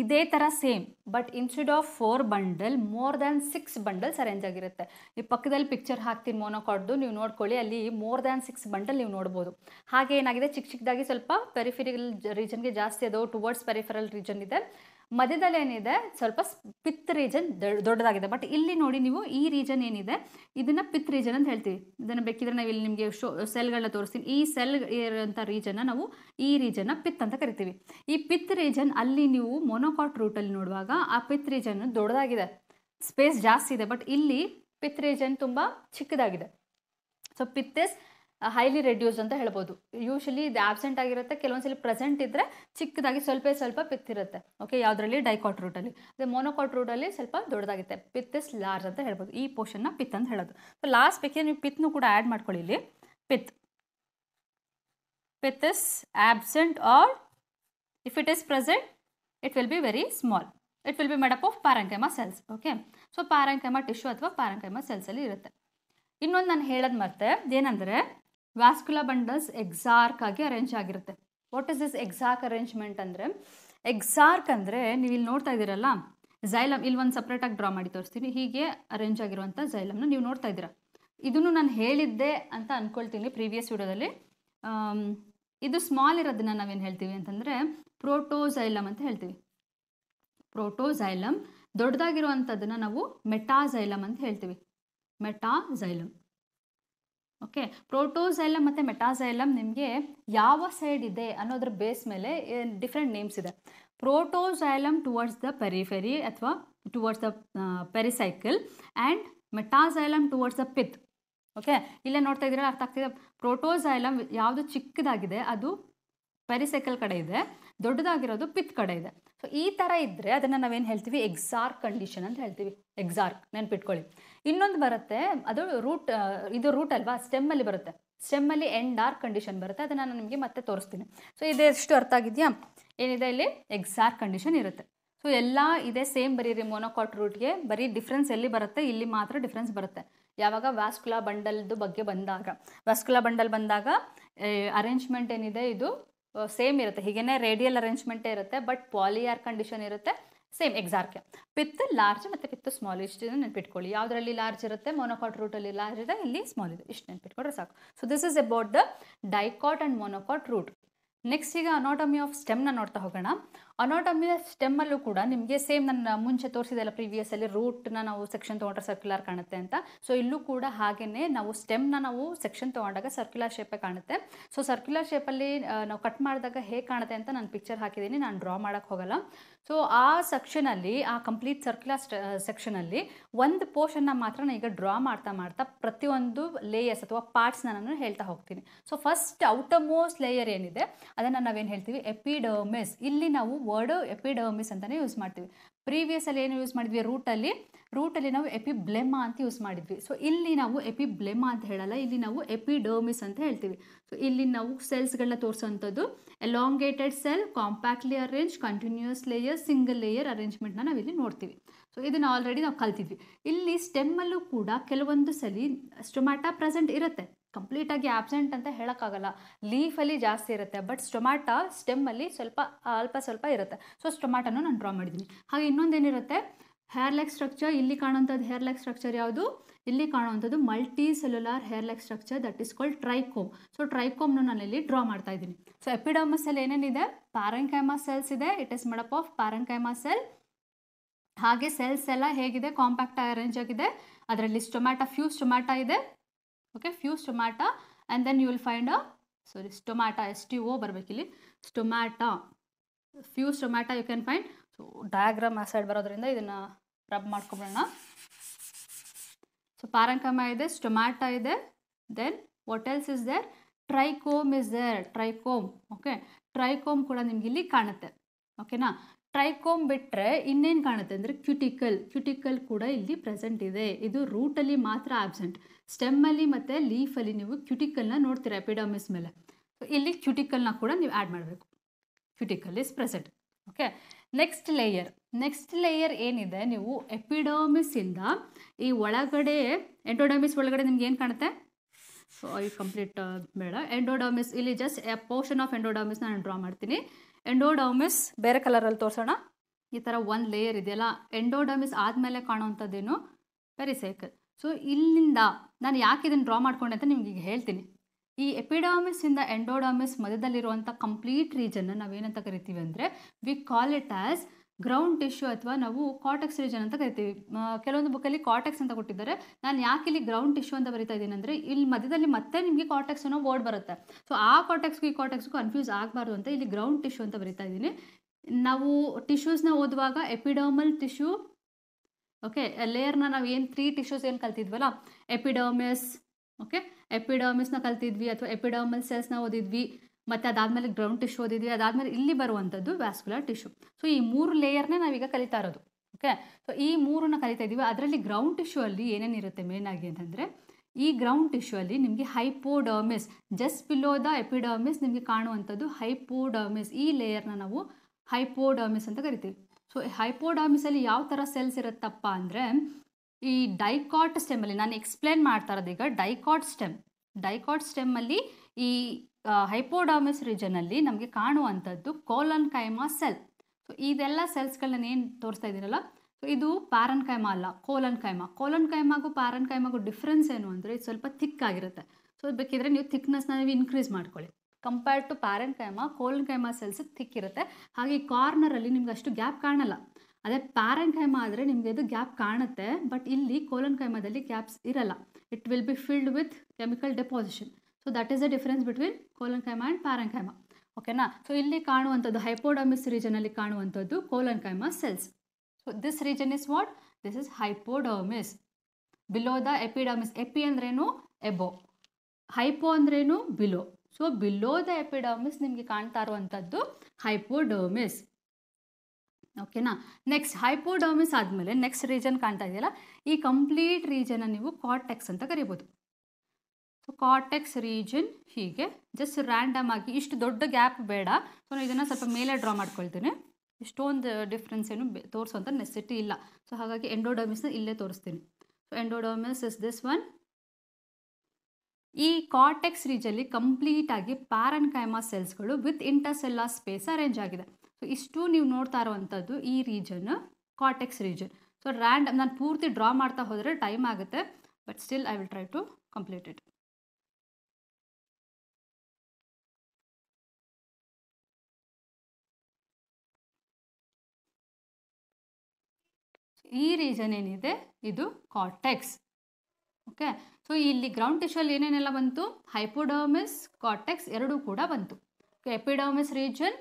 ಇದೇ ತರ same but instead of four bundle more than six bundles arrange ಆಗಿರುತ್ತೆ ಈ ಪಕ್ಕದಲ್ಲಿ ಪಿಕ್ಚರ್ ಹಾಕ್ತೀನಿ ಮೋನೋಕಾಟ್ದು ನೀವು ನೋಡ್ಕೊಳ್ಳಿ ಅಲ್ಲಿ ಮೋರ್ ದ್ಯಾನ್ ಸಿಕ್ಸ್ ಬಂಡಲ್ ನೀವು ನೋಡ್ಬೋದು ಹಾಗೆ ಏನಾಗಿದೆ ಚಿಕ್ಕ ಚಿಕ್ಕದಾಗಿ ಸ್ವಲ್ಪ ಪೆರಿಫಿರಿಯಲ್ ರೀಜನ್ಗೆ ಜಾಸ್ತಿ ಅದು ಟುವರ್ಡ್ಸ್ ಪೆರಿಫೆರಲ್ ರೀಜನ್ ಇದೆ ಮಧ್ಯದಲ್ಲಿ ಏನಿದೆ ಸ್ವಲ್ಪ ಪಿತ್ ರೀಜನ್ ದೊಡ್ಡದಾಗಿದೆ ಬಟ್ ಇಲ್ಲಿ ನೋಡಿ ನೀವು ಈ ರೀಜನ್ ಏನಿದೆ ಇದನ್ನ ಪಿತ್ ರೀಜನ್ ಅಂತ ಹೇಳ್ತೀವಿ ಇದನ್ನು ಬೇಕಿದ್ರೆ ನಾವು ಇಲ್ಲಿ ನಿಮಗೆ ಶೋ ಸೆಲ್ಗಳನ್ನ ತೋರಿಸ್ತೀನಿ ಈ ಸೆಲ್ ಇರುವಂತ ರೀಜನ್ ನಾವು ಈ ರೀಜನ್ ಪಿತ್ ಅಂತ ಕರಿತೀವಿ ಈ ಪಿತ್ ರೀಜನ್ ಅಲ್ಲಿ ನೀವು ಮೊನೋಕಾಟ್ ಅಲ್ಲಿ ನೋಡುವಾಗ ಆ ಪಿತ್ ರೀಜನ್ ದೊಡ್ಡದಾಗಿದೆ ಸ್ಪೇಸ್ ಜಾಸ್ತಿ ಇದೆ ಬಟ್ ಇಲ್ಲಿ ಪಿತ್ ರೀಜನ್ ತುಂಬಾ ಚಿಕ್ಕದಾಗಿದೆ ಸೊ ಪಿತ್ ಹೈಲಿ ರೆಡ್ಯೂಸ್ ಅಂತ ಹೇಳ್ಬೋದು ಯೂಶಲಿ ಇದು ಆಬ್ಸೆಂಟ್ ಆಗಿರುತ್ತೆ ಕೆಲವೊಂದ್ಸಲಿ ಪ್ರೆಸೆಂಟ್ ಇದ್ದರೆ ಚಿಕ್ಕದಾಗಿ ಸ್ವಲ್ಪ ಸ್ವಲ್ಪ ಪಿತ್ತಿರುತ್ತೆ ಓಕೆ ಯಾವುದ್ರಲ್ಲಿ ಡೈಕಾಟ್ ರೂಟಲ್ಲಿ ಅದೇ ಮೋನೋಕಾಟ್ ರೂಟಲ್ಲಿ ಸ್ವಲ್ಪ ದೊಡ್ಡದಾಗುತ್ತೆ ಪಿತ್ ಇಸ್ ಲಾರ್ಜ್ ಅಂತ ಹೇಳ್ಬೋದು ಈ ಪೋರ್ಷನ್ನ ಪಿತ್ ಅಂತ ಹೇಳೋದು ಸೊ ಲಾಸ್ಟ್ ಬೇಕೆ ನೀವು ಪಿತ್ನೂ ಕೂಡ ಆ್ಯಡ್ ಮಾಡ್ಕೊಳ್ಳಿ ಇಲ್ಲಿ pith pith is absent or if it is present it will be very small it will be made up of parenchyma cells okay so parenchyma tissue ಅಥವಾ ಸೆಲ್ಸ್ ಸೆಲ್ಸಲ್ಲಿ ಇರುತ್ತೆ ಇನ್ನೊಂದು ನಾನು ಹೇಳೋದು ಮತ್ತೆ ಏನಂದ್ರೆ ವ್ಯಾಸ್ಕುಲಾ ಬಂಡಲ್ಸ್ ಎಕ್ಸಾರ್ಕ್ ಆಗಿ ಅರೇಂಜ್ ಆಗಿರುತ್ತೆ what is this exarch arrangement ಅಂದರೆ ಎಕ್ಸಾರ್ಕ್ ಅಂದರೆ ನೀವು ಇಲ್ಲಿ ನೋಡ್ತಾ ಇದ್ದೀರಲ್ಲ ಝೈಲಮ್ ಇಲ್ಲಿ ಒಂದು ಸಪ್ರೇಟಾಗಿ ಡ್ರಾ ಮಾಡಿ ತೋರಿಸ್ತೀನಿ ಹೀಗೆ ಅರೇಂಜ್ ಆಗಿರುವಂಥ ಝೈಲಮ್ನ ನೀವು ನೋಡ್ತಾ ಇದ್ದೀರಾ ಇದನ್ನು ನಾನು ಹೇಳಿದ್ದೆ ಅಂತ ಅಂದ್ಕೊಳ್ತೀನಿ ಪ್ರೀವಿಯಸ್ ವಿಡಿಯೋದಲ್ಲಿ ಇದು ಸ್ಮಾಲ್ ಇರೋದನ್ನ ನಾವೇನು ಹೇಳ್ತೀವಿ ಅಂತಂದರೆ ಪ್ರೋಟೋಝೈಲಮ್ ಅಂತ ಹೇಳ್ತೀವಿ ಪ್ರೋಟೋಝೈಲಮ್ ದೊಡ್ಡದಾಗಿರುವಂಥದ್ದನ್ನು ನಾವು ಮೆಟಾಝೈಲಮ್ ಅಂತ ಹೇಳ್ತೀವಿ ಮೆಟಾಝೈಲಮ್ ಓಕೆ ಪ್ರೋಟೋಸೈಲಮ್ ಮತ್ತು ಮೆಟಾಸೈಲಮ್ ನಿಮಗೆ ಯಾವ ಸೈಡ್ ಇದೆ ಅನ್ನೋದ್ರ ಬೇಸ್ ಮೇಲೆ ಡಿಫ್ರೆಂಟ್ ನೇಮ್ಸ್ ಇದೆ ಪ್ರೋಟೋಸೈಲಮ್ ಟುವರ್ಡ್ಸ್ ದ ಪೆರಿಫೆರಿ ಅಥವಾ towards the pericycle and metaxylem towards the pith okay ಇಲ್ಲೇ ನೋಡ್ತಾ ಇದ್ರೆ ಅರ್ಥ ಆಗ್ತಿದೆ ಪ್ರೋಟೋಸೈಲಮ್ ಯಾವುದು ಚಿಕ್ಕದಾಗಿದೆ ಅದು ಪೆರಿಸೈಕಲ್ ಕಡೆ ಇದೆ ದೊಡ್ಡದಾಗಿರೋದು ಪಿತ್ ಕಡೆ ಇದೆ ಸೊ ಈ ಥರ ಇದ್ದರೆ ಅದನ್ನು ನಾವೇನು ಹೇಳ್ತೀವಿ ಎಕ್ಸಾರ್ಕ್ ಕಂಡೀಷನ್ ಅಂತ ಹೇಳ್ತೀವಿ ಎಕ್ಸಾರ್ಕ್ ನೆನ್ಪಿಟ್ಕೊಳ್ಳಿ ಇನ್ನೊಂದು ಬರುತ್ತೆ ಅದು ರೂಟ್ ಇದು ರೂಟ್ ಅಲ್ವಾ ಸ್ಟೆಮ್ಮಲ್ಲಿ ಬರುತ್ತೆ ಸ್ಟೆಮ್ಮಲ್ಲಿ ಎಂಡ್ ಡಾರ್ಕ್ ಕಂಡೀಷನ್ ಬರುತ್ತೆ ಅದನ್ನು ನಾನು ನಿಮಗೆ ಮತ್ತೆ ತೋರಿಸ್ತೀನಿ ಸೊ ಇದೆಷ್ಟು ಅರ್ಥ ಆಗಿದೆಯಾ ಏನಿದೆ ಇಲ್ಲಿ ಎಕ್ಸಾರ್ಕ್ ಕಂಡೀಷನ್ ಇರುತ್ತೆ ಸೊ ಎಲ್ಲ ಇದೆ ಸೇಮ್ ಬರೀರಿ ಮೊನೊಕಾಟ್ ರೂಟ್ಗೆ ಬರೀ ಡಿಫ್ರೆನ್ಸ್ ಎಲ್ಲಿ ಬರುತ್ತೆ ಇಲ್ಲಿ ಮಾತ್ರ ಡಿಫ್ರೆನ್ಸ್ ಬರುತ್ತೆ ಯಾವಾಗ ವ್ಯಾಸ್ಕುಲಾ ಬಂಡಲ್ದು ಬಗ್ಗೆ ಬಂದಾಗ ವ್ಯಾಸ್ಕುಲಾ ಬಂಡಲ್ ಬಂದಾಗ ಅರೇಂಜ್ಮೆಂಟ್ ಏನಿದೆ ಇದು ಸೇಮ್ ಇರುತ್ತೆ ಹೀಗೇನೆ ರೇಡಿಯಲ್ ಅರೇಂಜ್ಮೆಂಟೇ ಇರುತ್ತೆ ಬಟ್ ಪಾಲಿಯಾರ್ ಕಂಡೀಷನ್ ಇರುತ್ತೆ ಸೇಮ್ ಎಕ್ಸಾಕ್ಟ್ ಪಿತ್ ಲಾರ್ಜ್ ಮತ್ತು ಪಿತ್ ಸ್ಮಾಲ್ ಇಷ್ಟು ನೆನ್ಪಿಟ್ಕೊಳ್ಳಿ ಯಾವುದರಲ್ಲಿ ಲಾರ್ಜ್ ಇರುತ್ತೆ ಮೊನೋಕಾಟ್ ರೂಟಲ್ಲಿ ಲಾರ್ಜ್ ಇದೆ ಇಲ್ಲಿ ಸ್ಮಾಲ್ ಇದೆ ಇಷ್ಟು ನೆನ್ಪಿಟ್ಕೊಂಡ್ರೆ ಸಾಕು so this is about the dicot and monocot root next ಈಗ ಅನಾಟಮಿ ಆಫ್ ಸ್ಟೆಮ್ನ ನೋಡ್ತಾ ಹೋಗೋಣ ಅನಾಟಮಿಯ ಸ್ಟೆಮ್ಮಲ್ಲೂ ಕೂಡ ನಿಮಗೆ ಸೇಮ್ ನನ್ನ ಮುಂಚೆ ತೋರಿಸಿದೆಲ್ಲ ಪ್ರೀವಿಯಸ್ಸಲ್ಲಿ ರೂಟ್ನ ನಾವು ಸೆಕ್ಷನ್ ತೊಗೊಂಡ್ರೆ ಸರ್ಕ್ಯುಲರ್ ಕಾಣುತ್ತೆ ಅಂತ ಸೊ ಇಲ್ಲೂ ಕೂಡ ಹಾಗೆಯೇ ನಾವು ಸ್ಟೆಮ್ನ ನಾವು ಸೆಕ್ಷನ್ ತೊಗೊಂಡಾಗ ಸರ್ಕ್ಯುಲರ್ ಶೇಪೇ ಕಾಣುತ್ತೆ ಸೊ ಸರ್ಕ್ಯುಲರ್ ಶೇಪಲ್ಲಿ ನಾವು ಕಟ್ ಮಾಡಿದಾಗ ಹೇಗೆ ಕಾಣುತ್ತೆ ಅಂತ ನಾನು ಪಿಕ್ಚರ್ ಹಾಕಿದ್ದೀನಿ ನಾನು ಡ್ರಾ ಮಾಡೋಕ್ಕೆ ಹೋಗಲ್ಲ ಸೊ ಆ ಸೆಕ್ಷನಲ್ಲಿ ಆ ಕಂಪ್ಲೀಟ್ ಸರ್ಕ್ಯುಲರ್ ಸೆಕ್ಷನಲ್ಲಿ ಒಂದು ಪೋರ್ಷನ್ನ ಮಾತ್ರ ನಾನು ಈಗ ಡ್ರಾ ಮಾಡ್ತಾ ಮಾಡ್ತಾ ಪ್ರತಿಯೊಂದು ಲೇಯರ್ಸ್ ಅಥವಾ ಪಾರ್ಟ್ಸ್ನ ನಾನು ಹೇಳ್ತಾ ಹೋಗ್ತೀನಿ so first outer most layer ಏನಿದೆ ಅದನ್ನು ನಾವೇನು ಹೇಳ್ತೀವಿ ಎಪಿಡರ್ಮಿಸ್ ಇಲ್ಲಿ ನಾವು ವರ್ಡ್ ಎಪಿಡರ್ಮಿಸ್ ಅಂತಲೇ ಯೂಸ್ ಮಾಡ್ತೀವಿ ಪ್ರೀವಿಯಸಲ್ಲಿ ಏನು ಯೂಸ್ ಮಾಡಿದ್ವಿ ರೂಟಲ್ಲಿ ರೂಟಲ್ಲಿ ನಾವು ಎಪಿಬ್ಲೆಮ ಅಂತ ಯೂಸ್ ಮಾಡಿದ್ವಿ ಸೊ ಇಲ್ಲಿ ನಾವು ಎಪಿಬ್ಲೆಮ ಅಂತ ಹೇಳಲ್ಲ ಇಲ್ಲಿ ನಾವು ಎಪಿಡರ್ಮಿಸ್ ಅಂತ ಹೇಳ್ತೀವಿ ಸೊ ಇಲ್ಲಿ ನಾವು ಸೆಲ್ಸ್ಗಳನ್ನ ತೋರಿಸೋಂಥದ್ದು elongated cell compactly arrange continuous layer single layer ಅರೇಂಜ್ಮೆಂಟ್ನ ನಾವಿಲ್ಲಿ ನೋಡ್ತೀವಿ ಸೊ ಇದನ್ನು ಆಲ್ರೆಡಿ ನಾವು ಕಲ್ತಿದ್ವಿ ಇಲ್ಲಿ ಸ್ಟೆಮ್ಮಲ್ಲೂ ಕೂಡ ಕೆಲವೊಂದು ಸಲಿ ಸ್ಟೊಮ್ಯಾಟ ಪ್ರೆಸೆಂಟ್ ಇರುತ್ತೆ ಕಂಪ್ಲೀಟಾಗಿ ಆಬ್ಸೆಂಟ್ ಅಂತ ಹೇಳೋಕ್ಕಾಗಲ್ಲ ಲೀಫಲ್ಲಿ ಜಾಸ್ತಿ ಇರುತ್ತೆ ಬಟ್ ಸ್ಟೊಮ್ಯಾಟ ಸ್ಟೆಮ್ಮಲ್ಲಿ ಸ್ವಲ್ಪ ಅಲ್ಪ ಸ್ವಲ್ಪ ಇರುತ್ತೆ ಸೊ ಸ್ಟೊಮ್ಯಾಟನೂ ನಾನು ಡ್ರಾ ಮಾಡಿದ್ದೀನಿ ಹಾಗೆ ಇನ್ನೊಂದೇನಿರುತ್ತೆ ಹೇರ್ ಲೆಗ್ ಸ್ಟ್ರಕ್ಚರ್ ಇಲ್ಲಿ ಕಾಣುವಂಥದ್ದು ಹೇರ್ ಲೆಗ್ ಸ್ಟ್ರಕ್ಚರ್ ಯಾವುದು ಇಲ್ಲಿ ಕಾಣುವಂಥದ್ದು multicellular hair like structure that is called trichome so ಟ್ರೈಕೋಮ್ನ ನಾನು ಇಲ್ಲಿ ಡ್ರಾ ಮಾಡ್ತಾ ಇದ್ದೀನಿ ಸೊ ಎಪಿಡಮಸಲ್ಲಿ ಏನೇನಿದೆ ಪ್ಯಾರಂಕೈಮಾ ಸೆಲ್ಸ್ ಇದೆ it is made up of parenchyma cell ಹಾಗೆ ಸೆಲ್ಸ್ ಎಲ್ಲ ಹೇಗಿದೆ ಕಾಂಪ್ಯಾಕ್ಟ್ ಅರೇಂಜ್ ಆಗಿದೆ ಅದರಲ್ಲಿ ಸ್ಟೊಮ್ಯಾಟ ಫ್ಯೂ ಸ್ಟೊಮ್ಯಾಟ ಇದೆ okay few stomata and then you will find a sorry stomata S T O ಇಲ್ಲಿ stomata few stomata you can find so diagram aside side ಬರೋದ್ರಿಂದ ಇದನ್ನು rub ಮಾಡ್ಕೊಬಿಡೋಣ so parenchyma ಇದೆ stomata ಇದೆ then what is there trichome is there trichome okay trichome ಕೂಡ ನಿಮ್ಗೆ ಇಲ್ಲಿ ಕಾಣುತ್ತೆ ಓಕೆನಾ ಟ್ರೈಕೋಮ್ ಬಿಟ್ಟರೆ ಇನ್ನೇನು ಕಾಣುತ್ತೆ ಅಂದರೆ ಕ್ಯುಟಿಕಲ್ ಕ್ಯೂಟಿಕಲ್ ಕೂಡ ಇಲ್ಲಿ ಪ್ರೆಸೆಂಟ್ ಇದೆ ಇದು ರೂಟಲ್ಲಿ ಮಾತ್ರ ಆಬ್ಸೆಂಟ್ ಸ್ಟೆಮ್ಮಲ್ಲಿ ಮತ್ತು ಲೀಫಲ್ಲಿ ನೀವು ಕ್ಯುಟಿಕಲ್ನ ನೋಡ್ತೀರಾ ಎಪಿಡಮಿಸ್ ಮೇಲೆ ಇಲ್ಲಿ ಕ್ಯುಟಿಕಲ್ನ ಕೂಡ ನೀವು ಆ್ಯಡ್ ಮಾಡಬೇಕು cuticle is present okay next layer next layer ಏನಿದೆ ನೀವು ಇಂದ ಈ ಒಳಗಡೆ ಎಂಡೋಡಮಿಸ್ ಒಳಗಡೆ ನಿಮ್ಗೆ ಏನು ಕಾಣುತ್ತೆ ಸೊ ಐ ಕಂಪ್ಲೀಟ್ ಬೇಡ ಎಂಡೋಡಮಿಸ್ ಇಲ್ಲಿ just a portion of endodermis ನಾನು ಡ್ರಾ ಮಾಡ್ತೀನಿ ಎಂಡೋಡರ್ಮಿಸ್ ಬೇರೆ ಕಲರಲ್ಲಿ ತೋರಿಸೋಣ ಈ ಥರ ಒಂದು ಲೇಯರ್ ಇದೆಯಲ್ಲ ಎಂಡೋಡರ್ಮಿಸ್ ಆದಮೇಲೆ ಕಾಣುವಂಥದ್ದೇನು ಪೆರಿಸೈಕಲ್ ಸೊ ಇಲ್ಲಿಂದ ನಾನು ಯಾಕೆ ಇದನ್ನು ಡ್ರಾ ಮಾಡ್ಕೊಂಡೆ ಅಂತ ನಿಮ್ಗೆ ಈಗ ಹೇಳ್ತೀನಿ ಈ ಎಪಿಡಾಮಿಸಿಂದ ಎಂಡೋಡಾಮಿಸ್ ಮಧ್ಯದಲ್ಲಿರುವಂಥ ಕಂಪ್ಲೀಟ್ ರೀಜನ್ನ ನಾವೇನಂತ ಕರಿತೀವಿ ಅಂದರೆ we call it as ground tissue ಅಥವಾ ನಾವು ಕಾಟೆಕ್ಸ್ ರೀಜನ್ ಅಂತ ಕರಿತೀವಿ ಕೆಲವೊಂದು ಬುಕ್ಕಲ್ಲಿ ಕಾಟೆಕ್ಸ್ ಅಂತ ಕೊಟ್ಟಿದ್ದಾರೆ ನಾನು ಯಾಕೆ ಇಲ್ಲಿ ಗ್ರೌಂಡ್ ಟಿಶ್ಯೂ ಅಂತ ಬರಿತಾ ಇದ್ದೀನಿ ಅಂದರೆ ಇಲ್ಲಿ ಮಧ್ಯದಲ್ಲಿ ಮತ್ತೆ ನಿಮಗೆ ಕಾಟೆಕ್ಸ್ ಅನ್ನೋ ವರ್ಡ್ ಬರುತ್ತೆ ಸೊ ಆ ಕಾಟೆಕ್ಸ್ಗೂ ಈ ಕಾಟೆಕ್ಸ್ಗೂ ಕನ್ಫ್ಯೂಸ್ ಆಗಬಾರ್ದು ಅಂತ ಇಲ್ಲಿ ಗ್ರೌಂಡ್ ಟಿಶ್ಯೂ ಅಂತ ಬರಿತಾ ಇದ್ದೀನಿ ನಾವು ಟಿಶ್ಯೂಸ್ನ ಓದುವಾಗ ಎಪಿಡರ್ಮಲ್ ಟಿಶ್ಯೂ ಓಕೆ ಲೇಯರ್ನ ನಾವು ಏನು ತ್ರೀ ಟಿಶ್ಯೂಸ್ ಏನು ಕಲ್ತಿದ್ವಲ್ಲ ಎಪಿಡರ್ಮಿಸ್ ಓಕೆ ಎಪಿಡರ್ಮಿಸ್ನ ಕಲ್ತಿದ್ವಿ ಅಥವಾ ಎಪಿಡರ್ಮಲ್ ಸೆಲ್ಸ್ನ ಓದಿದ್ವಿ ಮತ್ತು ಅದಾದಮೇಲೆ ಗ್ರೌಂಡ್ ಟಿಶ್ಯೂ ಓದಿದ್ವಿ ಅದಾದಮೇಲೆ ಇಲ್ಲಿ ಬರುವಂಥದ್ದು ವ್ಯಾಸ್ಕುಲರ್ ಟಿಶ್ಯೂ ಸೊ ಈ ಮೂರು ಲೇಯರ್ನೇ ನಾವೀಗ ಕಲಿತಾ ಇರೋದು ಓಕೆ ಸೊ ಈ ಮೂರನ್ನ ಕಲಿತಾ ಇದೀವಿ ಅದರಲ್ಲಿ ಗ್ರೌಂಡ್ ಟಿಶ್ಯೂ ಅಲ್ಲಿ ಏನೇನಿರುತ್ತೆ ಆಗಿ ಅಂತಂದರೆ ಈ ಗ್ರೌಂಡ್ ಟಿಶ್ಯೂ ಅಲ್ಲಿ ನಿಮಗೆ hypodermis just below the epidermis ನಿಮಗೆ ಕಾಣುವಂಥದ್ದು ಹೈಪೋಡರ್ಮಿಸ್ ಈ ಲೇಯರ್ನ ನಾವು ಹೈಪೋಡರ್ಮಿಸ್ ಅಂತ ಕರಿತೀವಿ ಸೊ ಅಲ್ಲಿ ಯಾವ ಥರ ಸೆಲ್ಸ್ ಇರುತ್ತಪ್ಪ ಅಂದರೆ ಈ ಡೈಕಾಟ್ ಅಲ್ಲಿ ನಾನು ಎಕ್ಸ್ಪ್ಲೇನ್ ಮಾಡ್ತಾ ಇರೋದು ಈಗ ಡೈಕಾಟ್ ಸ್ಟೆಮ್ ಡೈಕಾಟ್ ಸ್ಟೆಮ್ಮಲ್ಲಿ ಈ ಹೈಪೋಡಾಮಿಸ್ ರೀಜನಲ್ಲಿ ನಮಗೆ ಕಾಣುವಂಥದ್ದು ಕೋಲನ್ ಕೈಮಾ ಸೆಲ್ ಸೊ ಇದೆಲ್ಲ ಸೆಲ್ಸ್ಗಳನ್ನ ಏನು ತೋರಿಸ್ತಾ ಇದ್ದೀರಲ್ಲ ಸೊ ಇದು ಪ್ಯಾರನ್ ಅಲ್ಲ ಕೋಲನ್ ಕೈಮಾ ಕೋಲನ್ ಕೈಮಾಗೂ ಪ್ಯಾರನ್ ಕೈಮಾಗೂ ಡಿಫ್ರೆನ್ಸ್ ಏನು ಅಂದರೆ ಇದು ಸ್ವಲ್ಪ ಥಿಕ್ ಆಗಿರುತ್ತೆ ಸೊ ಬೇಕಿದ್ರೆ ನೀವು ಥಿಕ್ನೆಸ್ನ ನೀವು ಇನ್ಕ್ರೀಸ್ ಮಾಡ್ಕೊಳ್ಳಿ compared to parenchyma collenchyma cells thick ಇರುತ್ತೆ ಹಾಗೆ ಈ ಕಾರ್ನರಲ್ಲಿ ನಿಮ್ಗೆ ಅಷ್ಟು ಗ್ಯಾಪ್ ಕಾಣಲ್ಲ ಅದೇ ಪ್ಯಾರನ್ ಆದರೆ ನಿಮಗೆ ಇದು ಗ್ಯಾಪ್ ಕಾಣುತ್ತೆ ಬಟ್ ಇಲ್ಲಿ ಕೋಲನ್ ಕೈಮದಲ್ಲಿ ಗ್ಯಾಪ್ಸ್ ಇರಲ್ಲ it will be filled with chemical deposition so that is the difference between ಕೈಮ ಆ್ಯಂಡ್ ಪ್ಯಾರಂಕೈಮಾ ಓಕೆನಾ ಸೊ ಇಲ್ಲಿ ಕಾಣುವಂಥದ್ದು ಹೈಪೋಡಮಿಸ್ ರೀಜನಲ್ಲಿ ಕಾಣುವಂಥದ್ದು ಕೈಮ cells so this region is what this is hypodermis below the epidermis epi ಅಂದ್ರೇನು above hypo ಅಂದ್ರೇನು below so below the epidermis ನಿಮಗೆ ಕಾಣ್ತಾ ಇರುವಂಥದ್ದು ಹೈಪೋಡರ್ಮಿಸ್ ಓಕೆನಾ ನೆಕ್ಸ್ಟ್ ಹೈಪೋಡರ್ಮಿಸ್ ಆದಮೇಲೆ ನೆಕ್ಸ್ಟ್ ರೀಜನ್ ಕಾಣ್ತಾ ಇದೆಯಲ್ಲ ಈ ಕಂಪ್ಲೀಟ್ ರೀಜನ ನೀವು ಕಾಟೆಕ್ಸ್ ಅಂತ ಕರಿಬೋದು ಕಾರ್ಟೆಕ್ಸ್ ರೀಜನ್ ಹೀಗೆ ಜಸ್ಟ್ ರ್ಯಾಂಡಮ್ ಆಗಿ ಇಷ್ಟು ದೊಡ್ಡ ಗ್ಯಾಪ್ ಬೇಡ ಸೊ ನಾನು ಇದನ್ನು ಸ್ವಲ್ಪ ಮೇಲೆ ಡ್ರಾ ಮಾಡ್ಕೊಳ್ತೀನಿ ಇಷ್ಟೊಂದು ಡಿಫ್ರೆನ್ಸ್ ಏನು ತೋರಿಸೋಂಥ ನೆಸೆಸಿಟಿ ಇಲ್ಲ ಸೊ ಹಾಗಾಗಿ ಎಂಡೋಡೋಮಿಸ್ನ ಇಲ್ಲೇ ತೋರಿಸ್ತೀನಿ so endodermis is this one ಈ ಕಾರ್ಟೆಕ್ಸ್ ರೀಜಲ್ಲಿ ಕಂಪ್ಲೀಟ್ ಆಗಿ ಕೈಮಾ ಸೆಲ್ಸ್ಗಳು ವಿತ್ ಇಂಟರ್ಸೆಲ್ಲಾ ಸ್ಪೇಸ್ ಅರೇಂಜ್ ಆಗಿದೆ ಸೊ ಇಷ್ಟು ನೀವು ನೋಡ್ತಾ ಇರುವಂಥದ್ದು ಈ region cortex region so random ನಾನು ಪೂರ್ತಿ ಡ್ರಾ ಮಾಡ್ತಾ ಹೋದರೆ ಟೈಮ್ ಆಗುತ್ತೆ but still I will try to complete it ಈ ರೀಜನ್ ಏನಿದೆ ಇದು ಕಾರ್ಟೆಕ್ಸ್ ಓಕೆ ಸೊ ಇಲ್ಲಿ ಗ್ರೌಂಡ್ ಅಲ್ಲಿ ಏನೇನೆಲ್ಲ ಬಂತು ಹೈಪೋಡರ್ಮಿಸ್ ಕಾರ್ಟೆಕ್ಸ್ ಎರಡೂ ಕೂಡ ಬಂತು ಎಪಿಡರ್ಮಿಸ್ ರೀಜನ್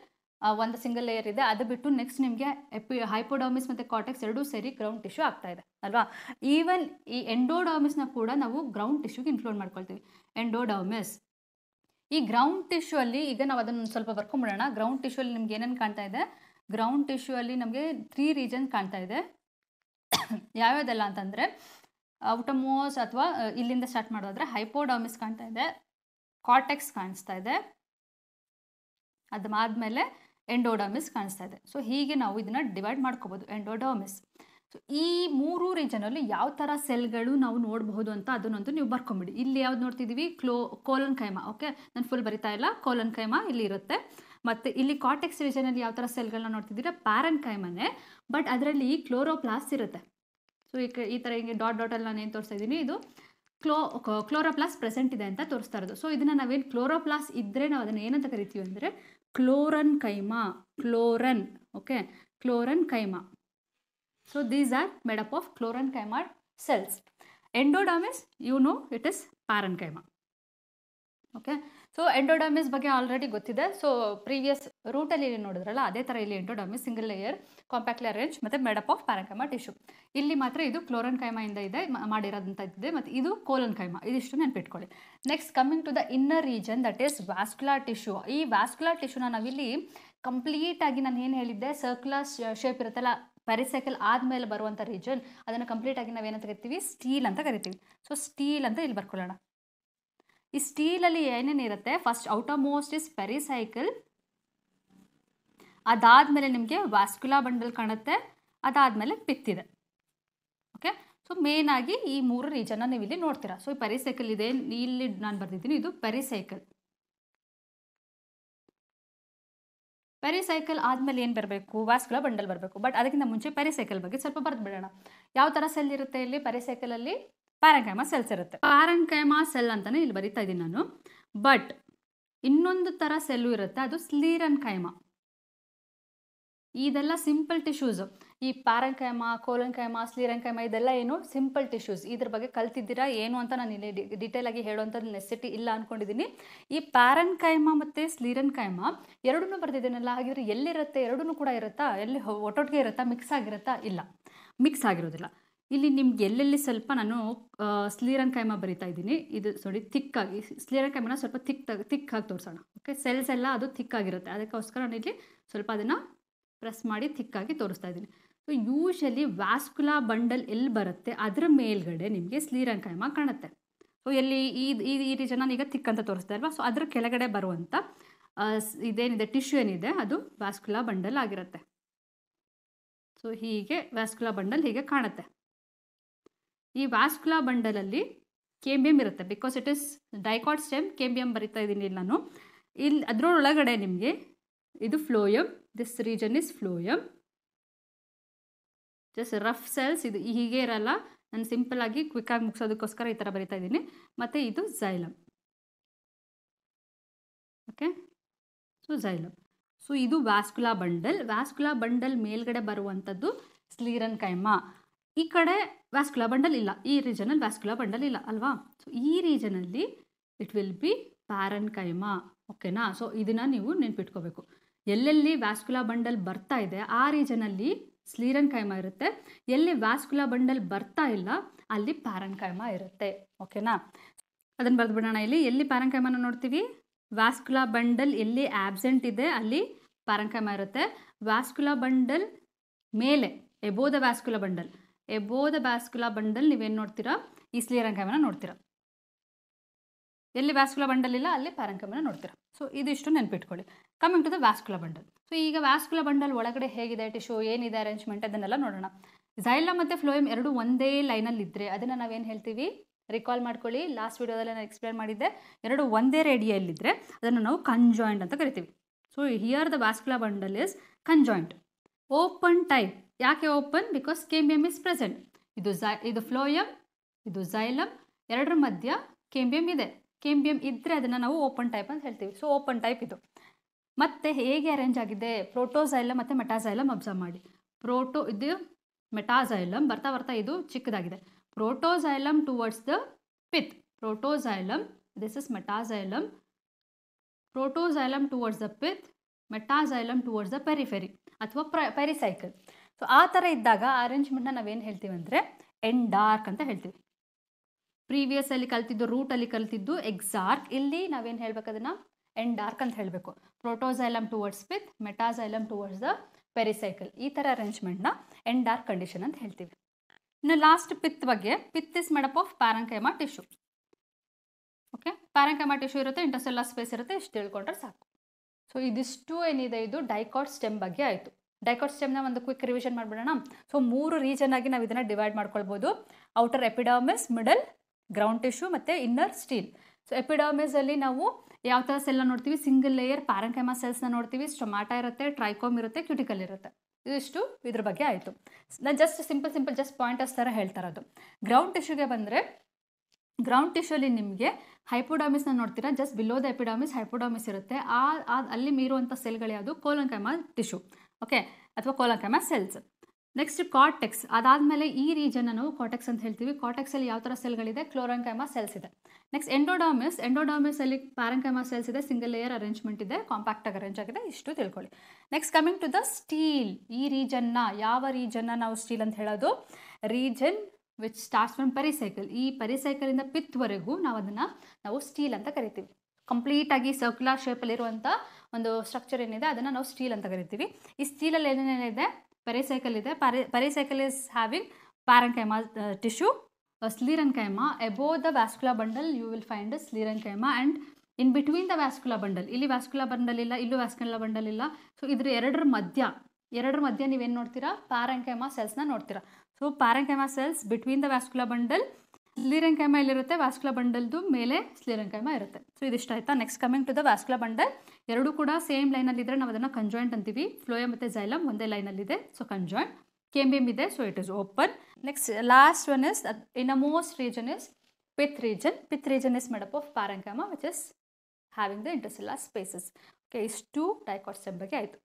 ಒಂದು ಸಿಂಗಲ್ ಲೇಯರ್ ಇದೆ ಅದು ಬಿಟ್ಟು ನೆಕ್ಸ್ಟ್ ನಿಮಗೆ ಎಪಿ ಹೈಪೋಡರ್ಮಿಸ್ ಮತ್ತು ಕಾಟೆಕ್ಸ್ ಎರಡೂ ಸೇರಿ ಗ್ರೌಂಡ್ ಟಿಶ್ಯೂ ಆಗ್ತಾ ಇದೆ ಅಲ್ವಾ ಈವನ್ ಈ ಎಂಡೋಡರ್ಮಿಸ್ನ ಕೂಡ ನಾವು ಗ್ರೌಂಡ್ ಟಿಶ್ಯೂಗೆ ಇನ್ಕ್ಲೂಡ್ ಮಾಡ್ಕೊಳ್ತೀವಿ ಎಂಡೋಡರ್ಮಿಸ್ ಈ ಗ್ರೌಂಡ್ ಟಿಶ್ಯೂ ಅಲ್ಲಿ ಈಗ ನಾವು ಅದನ್ನು ಸ್ವಲ್ಪ ಮಾಡೋಣ ಗ್ರೌಂಡ್ ಟಿಶ್ಯೂ ಅಲ್ಲಿ ನಿಮ್ಗೆ ಏನೇನು ಕಾಣ್ತಾ ಇದೆ ಗ್ರೌಂಡ್ ಟಿಶ್ಯೂ ಅಲ್ಲಿ ನಮಗೆ ತ್ರೀ ರೀಜನ್ ಕಾಣ್ತಾ ಇದೆ [coughs] ಯಾವ್ಯಾವ್ದೆಲ್ಲ ಅಂತಂದರೆ ಔಟಮೋಸ್ ಅಥವಾ ಇಲ್ಲಿಂದ ಸ್ಟಾರ್ಟ್ ಮಾಡೋದ್ರೆ ಹೈಪೋಡಾಮಿಸ್ ಕಾಣ್ತಾ ಇದೆ ಕಾಟೆಕ್ಸ್ ಕಾಣಿಸ್ತಾ ಇದೆ ಅದಾದ್ಮೇಲೆ ಎಂಡೋಡಾಮಿಸ್ ಕಾಣಿಸ್ತಾ ಇದೆ ಸೊ ಹೀಗೆ ನಾವು ಇದನ್ನ ಡಿವೈಡ್ ಮಾಡ್ಕೋಬೋದು ಎಂಡೋಡಾಮಿಸ್ ಸೊ ಈ ಮೂರು ರೀಜನಲ್ಲಿ ಯಾವ ಥರ ಸೆಲ್ಗಳು ನಾವು ನೋಡಬಹುದು ಅಂತ ಅದನ್ನೊಂದು ನೀವು ಬರ್ಕೊಂಬಿಡಿ ಇಲ್ಲಿ ಯಾವ್ದು ನೋಡ್ತಿದ್ದೀವಿ ಕ್ಲೋ ಕೋಲನ್ ಕೈಮಾ ಓಕೆ ನಾನು ಫುಲ್ ಬರಿತಾ ಇಲ್ಲ ಕೋಲನ್ ಕೈಮಾ ಇಲ್ಲಿ ಇರುತ್ತೆ ಮತ್ತು ಇಲ್ಲಿ ಕಾಟೆಕ್ಸ್ ರೀಜನಲ್ಲಿ ಯಾವ ಥರ ಸೆಲ್ಗಳನ್ನ ನೋಡ್ತಿದ್ದೀರಾ ಪ್ಯಾರನ್ ಬಟ್ ಅದರಲ್ಲಿ ಕ್ಲೋರೋಪ್ಲಾಸ್ ಇರುತ್ತೆ ಸೊ ಈ ಈ ಥರ ಹಿಂಗೆ ಡಾಟ್ ಡಾಟಲ್ಲಿ ನಾನು ಏನು ತೋರಿಸ್ತಾ ಇದ್ದೀನಿ ಇದು ಕ್ಲೋ ಕ್ಲೋರೋಪ್ಲಾಸ್ ಪ್ರೆಸೆಂಟ್ ಇದೆ ಅಂತ ತೋರಿಸ್ತಾ ಇರೋದು ಸೊ ಇದನ್ನು ನಾವೇನು ಕ್ಲೋರೋಪ್ಲಾಸ್ ಇದ್ದರೆ ನಾವು ಅದನ್ನು ಏನಂತ ಕರಿತೀವಿ ಅಂದರೆ ಕ್ಲೋರನ್ ಕೈಮಾ ಕ್ಲೋರನ್ okay chlorenchyma so these are made up of chlorenchyma cells endodermis you know it is parenchyma okay so endodermis ಬಗ್ಗೆ ಆಲ್ರೆಡಿ ಗೊತ್ತಿದೆ ಸೊ ಪ್ರೀವಿಯಸ್ ರೂಟಲ್ಲಿ ನೋಡಿದ್ರಲ್ಲ ಅದೇ ಥರ ಇಲ್ಲಿ endodermis single layer compact arrange ಮತ್ತು made up of ಪ್ಯಾರಾಕೈಮಾ tissue ಇಲ್ಲಿ ಮಾತ್ರ ಇದು ಕ್ಲೋರನ್ ಕೈಮಾಯಿಂದ ಇದೆ ಮಾಡಿರೋದಂತ ಇದೆ ಮತ್ತು ಇದು ಕೋಲನ್ ಕೈಮಾ ಇದಿಷ್ಟು ನೆನಪಿಟ್ಕೊಳ್ಳಿ next coming to the inner region that is vascular tissue ಈ ವ್ಯಾಸ್ಕ್ಯುಲಾರ್ ಟಿಶ್ಯೂನ ನಾವಿಲ್ಲಿ ಕಂಪ್ಲೀಟಾಗಿ ನಾನು ಏನು ಹೇಳಿದ್ದೆ ಸರ್ಕ್ಯುಲರ್ ಶೇಪ್ ಇರುತ್ತಲ್ಲ ಪೆರಿಸೈಕಲ್ ಆದಮೇಲೆ ಬರುವಂಥ ರೀಜನ್ ಅದನ್ನು ಕಂಪ್ಲೀಟಾಗಿ ನಾವೇನಂತ ಕರಿತೀವಿ ಸ್ಟೀಲ್ ಅಂತ ಕರಿತೀವಿ ಸೊ ಸ್ಟೀಲ್ ಅಂತ ಇಲ್ಲಿ ಬರ್ಕೊಳ್ಳೋಣ ಈ ಸ್ಟೀಲಲ್ಲಿ ಏನೇನಿರುತ್ತೆ first of most is pericycle ಅದಾದಮೇಲೆ ನಿಮಗೆ ವ್ಯಾಸ್ಕ್ಯುಲಾ ಬಂಡಲ್ ಕಾಣುತ್ತೆ ಅದಾದಮೇಲೆ ಪಿತ್ತಿದೆ ಓಕೆ ಸೊ ಆಗಿ ಈ ಮೂರು ರೀಜನ್ನ ನೀವು ಇಲ್ಲಿ ನೋಡ್ತೀರಾ ಸೊ ಈ ಪೆರಿಸೈಕಲ್ ಇದೆ ಇಲ್ಲಿ ನಾನು ಬರ್ದಿದ್ದೀನಿ ಇದು ಪೆರಿಸೈಕಲ್ ಪೆರಿಸೈಕಲ್ ಆದ್ಮೇಲೆ ಏನು ಬರಬೇಕು ವ್ಯಾಸ್ಕುಲಾ ಬಂಡಲ್ ಬರಬೇಕು ಬಟ್ ಅದಕ್ಕಿಂತ ಮುಂಚೆ ಪೆರಿಸೈಕಲ್ ಬಗ್ಗೆ ಸ್ವಲ್ಪ ಬರೆದು ಬಿಡೋಣ ಯಾವ ಥರ ಸೆಲ್ ಇರುತ್ತೆ ಇಲ್ಲಿ ಅಲ್ಲಿ ಪ್ಯಾರಂಕೈಮ ಸೆಲ್ಸ್ ಇರುತ್ತೆ ಪ್ಯಾರನ್ಕೈಮಾ ಸೆಲ್ ಅಂತಾನೆ ಇಲ್ಲಿ ಬರಿತಾ ಇದ್ದೀನಿ ನಾನು ಬಟ್ ಇನ್ನೊಂದು ಥರ ಸೆಲ್ಲು ಇರುತ್ತೆ ಅದು ಸ್ಲೀರನ್ ಕೈಮ ಇದೆಲ್ಲ ಸಿಂಪಲ್ ಟಿಶ್ಯೂಸ್ ಈ ಪ್ಯಾರನ್ಕೈಮ ಕೋಲಂಕೈಮ ಸ್ಲೀರಂಕೈಮ ಇದೆಲ್ಲ ಏನು ಸಿಂಪಲ್ ಟಿಶ್ಯೂಸ್ ಇದ್ರ ಬಗ್ಗೆ ಕಲ್ತಿದ್ದೀರಾ ಏನು ಅಂತ ನಾನು ಇಲ್ಲಿ ಡಿಟೇಲ್ ಆಗಿ ಹೇಳುವಂಥದ್ದು ನೆಸಿಟಿ ಇಲ್ಲ ಅಂದ್ಕೊಂಡಿದ್ದೀನಿ ಈ ಪ್ಯಾರನ್ಕೈಮ ಮತ್ತು ಕೈಮ ಎರಡನ್ನೂ ಬರ್ತಿದ್ದೀನಲ್ಲ ಹಾಗಿದ್ರೆ ಎಲ್ಲಿರುತ್ತೆ ಎರಡೂ ಕೂಡ ಇರುತ್ತಾ ಎಲ್ಲಿ ಒಟ್ಟೊಟ್ಟಿಗೆ ಇರುತ್ತಾ ಮಿಕ್ಸ್ ಆಗಿರುತ್ತಾ ಇಲ್ಲ ಮಿಕ್ಸ್ ಆಗಿರೋದಿಲ್ಲ ಇಲ್ಲಿ ನಿಮ್ಗೆ ಎಲ್ಲೆಲ್ಲಿ ಸ್ವಲ್ಪ ನಾನು ಸ್ಲೀರನ್ ಕೈಮ ಬರಿತಾ ಇದ್ದೀನಿ ಇದು ಸೋರಿ ಥಿಕ್ಕಾಗಿ ಸ್ಲೀರನ್ ಕೈಮನ ಸ್ವಲ್ಪ ಥಿಕ್ ಆಗಿ ತೋರಿಸೋಣ ಓಕೆ ಸೆಲ್ಸ್ ಎಲ್ಲ ಅದು ಥಿಕ್ಕಾಗಿರುತ್ತೆ ಅದಕ್ಕೋಸ್ಕರ ನಾನು ಇಲ್ಲಿ ಸ್ವಲ್ಪ ಅದನ್ನು ಪ್ರೆಸ್ ಮಾಡಿ ಥಿಕ್ಕಾಗಿ ತೋರಿಸ್ತಾ ಇದ್ದೀನಿ ಸೊ ಯೂಶಲಿ ವ್ಯಾಸ್ಕುಲಾ ಬಂಡಲ್ ಎಲ್ಲಿ ಬರುತ್ತೆ ಅದರ ಮೇಲ್ಗಡೆ ನಿಮಗೆ ಸ್ಲೀರನ್ ಕೈಮ ಕಾಣುತ್ತೆ ಸೊ ಎಲ್ಲಿ ಈ ಈ ರೀಜನ್ ಜನ ಈಗ ಥಿಕ್ ಅಂತ ತೋರಿಸ್ತಾ ಇಲ್ವಾ ಸೊ ಅದರ ಕೆಳಗಡೆ ಬರುವಂಥ ಇದೇನಿದೆ ಟಿಶ್ಯೂ ಏನಿದೆ ಅದು ವ್ಯಾಸ್ಕುಲಾ ಬಂಡಲ್ ಆಗಿರುತ್ತೆ ಸೊ ಹೀಗೆ ವ್ಯಾಸ್ಕುಲಾ ಬಂಡಲ್ ಹೀಗೆ ಕಾಣುತ್ತೆ ಈ ವಾಸ್ಕುಲಾ ಬಂಡಲಲ್ಲಿ ಕೆಂಬಿಯಂ ಇರುತ್ತೆ because it is dicot stem cambium ಬರಿತಾ ಇದ್ದೀನಿ ಇಲ್ಲಿ ನಾನು ಇಲ್ಲಿ ಅದರೊಳಗಡೆ ನಿಮಗೆ ಇದು phloem this region is phloem just rough cells ಇದು ಹೀಗೆ ಇರಲ್ಲ ನಾನು ಸಿಂಪಲ್ ಆಗಿ ಕ್ವಿಕ್ಕಾಗಿ ಮುಗಿಸೋದಕ್ಕೋಸ್ಕರ ಈ ಥರ ಬರಿತಾ ಇದ್ದೀನಿ ಮತ್ತು ಇದು xylem okay so xylem so ಇದು ವ್ಯಾಸ್ಕುಲಾ ಬಂಡಲ್ ವ್ಯಾಸ್ಕುಲಾ ಬಂಡಲ್ ಮೇಲ್ಗಡೆ ಬರುವಂಥದ್ದು ಸ್ಲೀರನ್ ಕೈಮ ಈ ಕಡೆ ವ್ಯಾಸ್ಕುಲ ಬಂಡಲ್ ಇಲ್ಲ ಈ ರೀಜನಲ್ಲಿ ವ್ಯಾಸ್ಕುಲ ಬಂಡಲ್ ಇಲ್ಲ ಅಲ್ವಾ ಸೊ ಈ ರೀಜನಲ್ಲಿ it will be parenchyma ಓಕೆನಾ ಸೊ ಇದನ್ನು ನೀವು ನೆನ್ಪಿಟ್ಕೋಬೇಕು ಎಲ್ಲೆಲ್ಲಿ ವ್ಯಾಸ್ಕುಲ ಬಂಡಲ್ ಬರ್ತಾ ಇದೆ ಆ ರೀಜನಲ್ಲಿ ಸ್ಲೀರನ್ ಕೈಮಾ ಇರುತ್ತೆ ಎಲ್ಲಿ ವ್ಯಾಸ್ಕುಲ ಬಂಡಲ್ ಬರ್ತಾ ಇಲ್ಲ ಅಲ್ಲಿ ಪ್ಯಾರನ್ ಇರುತ್ತೆ ಓಕೆನಾ ಅದನ್ನು ಬರೆದು ಬಿಡೋಣ ಇಲ್ಲಿ ಎಲ್ಲಿ ಪ್ಯಾರನ್ ನೋಡ್ತೀವಿ ವ್ಯಾಸ್ಕುಲ ಬಂಡಲ್ ಎಲ್ಲಿ ಆಬ್ಸೆಂಟ್ ಇದೆ ಅಲ್ಲಿ ಪ್ಯಾರನ್ ಇರುತ್ತೆ ವ್ಯಾಸ್ಕುಲ ಬಂಡಲ್ ಮೇಲೆ above the vascular bundle above the vascular bundle ನೀವೇನು ನೋಡ್ತೀರಾ ಈ ಈಸ್ಲಿಯರಂಕಮನ ನೋಡ್ತೀರಾ ಎಲ್ಲಿ ವ್ಯಾಸ್ಕುಲಾ ಬಂಡಲ್ ಇಲ್ಲ ಅಲ್ಲಿ ಪ್ಯಾರಂಕಮನ ನೋಡ್ತೀರಾ ಸೊ ಇದಿಷ್ಟು ನೆನಪಿಟ್ಕೊಳ್ಳಿ coming to the vascular bundle so ಈಗ ವ್ಯಾಸ್ಕುಲಾ ಬಂಡಲ್ ಒಳಗಡೆ ಹೇಗಿದೆ ಟಿಶ್ಯೂ ಏನಿದೆ ಅರೇಂಜ್ಮೆಂಟ್ ಅದನ್ನೆಲ್ಲ ನೋಡೋಣ ಝೈಲಾ ಮತ್ತು ಫ್ಲೋಯಮ್ ಎರಡು ಒಂದೇ ಲೈನಲ್ಲಿ ಇದ್ದರೆ ಅದನ್ನು ನಾವೇನು ಹೇಳ್ತೀವಿ ರಿಕಾಲ್ ಮಾಡ್ಕೊಳ್ಳಿ ಲಾಸ್ಟ್ ವಿಡಿಯೋದಲ್ಲಿ ನಾನು ಎಕ್ಸ್ಪ್ಲೇನ್ ಮಾಡಿದ್ದೆ ಎರಡು ಒಂದೇ ರೇಡಿಯಲ್ಲಿದ್ದರೆ ಅದನ್ನು ನಾವು ಕಂಜಾಯಿಂಟ್ ಅಂತ ಕರಿತೀವಿ so here the vascular bundle is conjoint open type ಯಾಕೆ open because cambium is present ಇದು ಝೈ ಇದು ಫ್ಲೋಯಮ್ ಇದು ಝೈಲಮ್ ಎರಡರ ಮಧ್ಯ ಕೆಂಬಿಯಂ ಇದೆ ಕೆಂಬಿಯಂ ಇದ್ದರೆ ಅದನ್ನು ನಾವು ಓಪನ್ ಟೈಪ್ ಅಂತ ಹೇಳ್ತೀವಿ ಸೊ ಓಪನ್ ಟೈಪ್ ಇದು ಮತ್ತೆ ಹೇಗೆ ಅರೇಂಜ್ ಆಗಿದೆ ಪ್ರೋಟೋಝೈಲಮ್ ಮತ್ತು ಮೆಟಾಝೈಲಮ್ ಅಬ್ಸರ್ವ್ ಮಾಡಿ ಪ್ರೋಟೋ ಇದು ಮೆಟಾಝೈಲಮ್ ಬರ್ತಾ ಬರ್ತಾ ಇದು ಚಿಕ್ಕದಾಗಿದೆ protoxylem towards the pith protoxylem this is metaxylem protoxylem towards the pith metaxylem towards the periphery ಅಥವಾ ಪ್ರ ಪೆರಿಸೈಕಲ್ ಸೊ ಆ ಥರ ಇದ್ದಾಗ ಅರೇಂಜ್ಮೆಂಟ್ನ ನಾವೇನು ಹೇಳ್ತೀವಿ ಅಂದರೆ ಎನ್ ಡಾರ್ಕ್ ಅಂತ ಹೇಳ್ತೀವಿ ಪ್ರೀವಿಯಸ್ ಅಲ್ಲಿ ಕಲ್ತಿದ್ದು ರೂಟಲ್ಲಿ ಕಲ್ತಿದ್ದು ಎಕ್ಸಾರ್ಕ್ ಇಲ್ಲಿ ನಾವೇನು ಹೇಳ್ಬೇಕು ಅದನ್ನು ಎಂಡ್ ಡಾರ್ಕ್ ಅಂತ ಹೇಳಬೇಕು protoxylem towards with metaxylem towards the pericycle ಈ ಥರ ಅರೇಂಜ್ಮೆಂಟ್ನ ಎಂಡ್ ಡಾರ್ಕ್ ಕಂಡೀಷನ್ ಅಂತ ಹೇಳ್ತೀವಿ ಇನ್ನು ಲಾಸ್ಟ್ ಪಿತ್ ಬಗ್ಗೆ pith is made up of parenchyma tissue okay parenchyma tissue ಇರುತ್ತೆ ಇಂಟರ್ಸೆಲ್ಲಾ ಸ್ಪೇಸ್ ಇರುತ್ತೆ ಇಷ್ಟು ತಿಳ್ಕೊಂಡ್ರೆ ಸಾಕು ಸೊ ಇದಿಷ್ಟು ಏನಿದೆ ಇದು ಡೈಕಾಟ್ ಸ್ಟೆಮ್ ಬಗ್ಗೆ ಆಯಿತು ಡೈಕೋಟ್ ಸ್ಟೆಮ್ನ ಒಂದು ಕ್ವಿಕ್ ರಿವಿಷನ್ ಮಾಡಿಬಿಡೋಣ ಸೊ ಮೂರು ರೀಜನ್ ಆಗಿ ನಾವು ಇದನ್ನು ಡಿವೈಡ್ ಮಾಡ್ಕೊಳ್ಬೋದು outer epidermis middle ground tissue ಮತ್ತು ಇನ್ನರ್ ಸ್ಟೀಲ್ ಸೊ ಅಲ್ಲಿ ನಾವು ಯಾವ ಥರ ಸೆಲ್ನ ನೋಡ್ತೀವಿ ಸಿಂಗಲ್ ಲೇಯರ್ ಪ್ಯಾರಂಕೈಮಾ ಸೆಲ್ಸ್ನ ನೋಡ್ತೀವಿ ಸ್ಟಮಾಟಾ ಇರುತ್ತೆ ಟ್ರೈಕೋಮ್ ಇರುತ್ತೆ ಕ್ಯೂಟಿಕಲ್ ಇರುತ್ತೆ ಇದಿಷ್ಟು ಇದ್ರ ಬಗ್ಗೆ ಆಯಿತು ನಾನು just simple simple just pointers ಥರ ಹೇಳ್ತಾ ಇರೋದು ಗ್ರೌಂಡ್ ಟಿಶ್ಯೂಗೆ ಬಂದರೆ ಗ್ರೌಂಡ್ ಟಿಶ್ಯೂ ಅಲ್ಲಿ ನಿಮಗೆ ಹೈಪೋಡಾಮಿಸ್ನ ನೋಡ್ತೀರಾ just below the epidermis hypodermis ಇರುತ್ತೆ ಆ ಅಲ್ಲಿ ಮೀರುವಂಥ ಸೆಲ್ಗಳು ಯಾವುದು ಕೋಲಂಕೈಮಾ ಟಿಶ್ಯೂ ಓಕೆ ಅಥವಾ ಕೋಲಂಕಮ ಸೆಲ್ಸ್ ನೆಕ್ಸ್ಟ್ ಕಾಟೆಕ್ಸ್ ಅದಾದಮೇಲೆ ಈ ರೀಜನ್ ನಾವು ಕಾಟೆಕ್ಸ್ ಅಂತ ಹೇಳ್ತೀವಿ ಕಾಟೆಕ್ಸಲ್ಲಿ ಯಾವ ಥರ ಸೆಲ್ಗಳಿದೆ ಕ್ಲೋರಂಕೈಮಾ ಸೆಲ್ಸ್ ಇದೆ ನೆಕ್ಸ್ಟ್ ಎಂಡೋಡಾಮಿಸ್ ಅಲ್ಲಿ ಪ್ಯಾರಂಕೈಮಾ ಸೆಲ್ಸ್ ಇದೆ ಸಿಂಗಲ್ ಲೇಯರ್ ಅರೇಂಜ್ಮೆಂಟ್ ಇದೆ ಕಾಂಪ್ಯಾಕ್ಟಾಗಿ ಅರೇಂಜ್ ಆಗಿದೆ ಇಷ್ಟು ತಿಳ್ಕೊಳ್ಳಿ next coming to the stele ಈ ರೀಜನ್ನ ಯಾವ ರೀಜನ್ನ ನಾವು ಸ್ಟೀಲ್ ಅಂತ ಹೇಳೋದು region which starts from pericycle ಈ ಪಿತ್ ಪಿತ್ವರೆಗೂ ನಾವು ಅದನ್ನು ನಾವು ಸ್ಟೀಲ್ ಅಂತ ಕರಿತೀವಿ ಕಂಪ್ಲೀಟಾಗಿ ಸರ್ಕ್ಯುಲರ್ ಶೇಪಲ್ಲಿರುವಂಥ ಒಂದು ಸ್ಟ್ರಕ್ಚರ್ ಏನಿದೆ ಅದನ್ನು ನಾವು ಸ್ಟೀಲ್ ಅಂತ ಕರಿತೀವಿ ಈ ಸ್ಟೀಲಲ್ಲಿ ಏನೇನಿದೆ ಪೆರಿಸೈಕಲ್ ಇದೆ ಪರಿ pericycle is having parenchyma tissue sclerenchyma above the vascular bundle you will find ಕೈಮಾ and in between the vascular bundle ಇಲ್ಲಿ ವ್ಯಾಸ್ಕುಲಾ ಬಂಡಲ್ ಇಲ್ಲ ಇಲ್ಲೂ ವ್ಯಾಸ್ಕುಲಾ ಬಂಡಲ್ ಇಲ್ಲ ಸೊ ಇದ್ರ ಎರಡರ ಮಧ್ಯ ಎರಡರ ಮಧ್ಯ ನೀವೇನು ನೋಡ್ತೀರಾ ಪ್ಯಾರಂಕೈಮಾ ಸೆಲ್ಸ್ನ ನೋಡ್ತೀರಾ so parenchyma cells between the vascular bundle sclerenchyma ಎಲ್ಲಿರುತ್ತೆ ವಾಸ್ಕುಲ ಬಂಡಲ್ದು ಮೇಲೆ ಸ್ಲೀರಂಕೈಮ ಇರುತ್ತೆ ಸೊ ಇದಿಷ್ಟ ಆಯ್ತಾ next coming to the vascular bundle ಎರಡೂ ಕೂಡ ಸೇಮ್ ಲೈನಲ್ಲಿ ಇದ್ದರೆ ನಾವು ಅದನ್ನು ಕಂಜಾಯಿಂಟ್ ಅಂತೀವಿ ಫ್ಲೋಯ ಮತ್ತು ಜೈಲಮ್ ಒಂದೇ ಲೈನಲ್ಲಿದೆ ಸೊ ಕಂಜಾಯಿಂಟ್ ಎಮ್ ಇದೆ so it is open next last one is innermost region is pith region pith region is made up of parenchyma which is having the intercellular spaces okay ಇಷ್ಟು dicot stem ಬಗ್ಗೆ ಆಯಿತು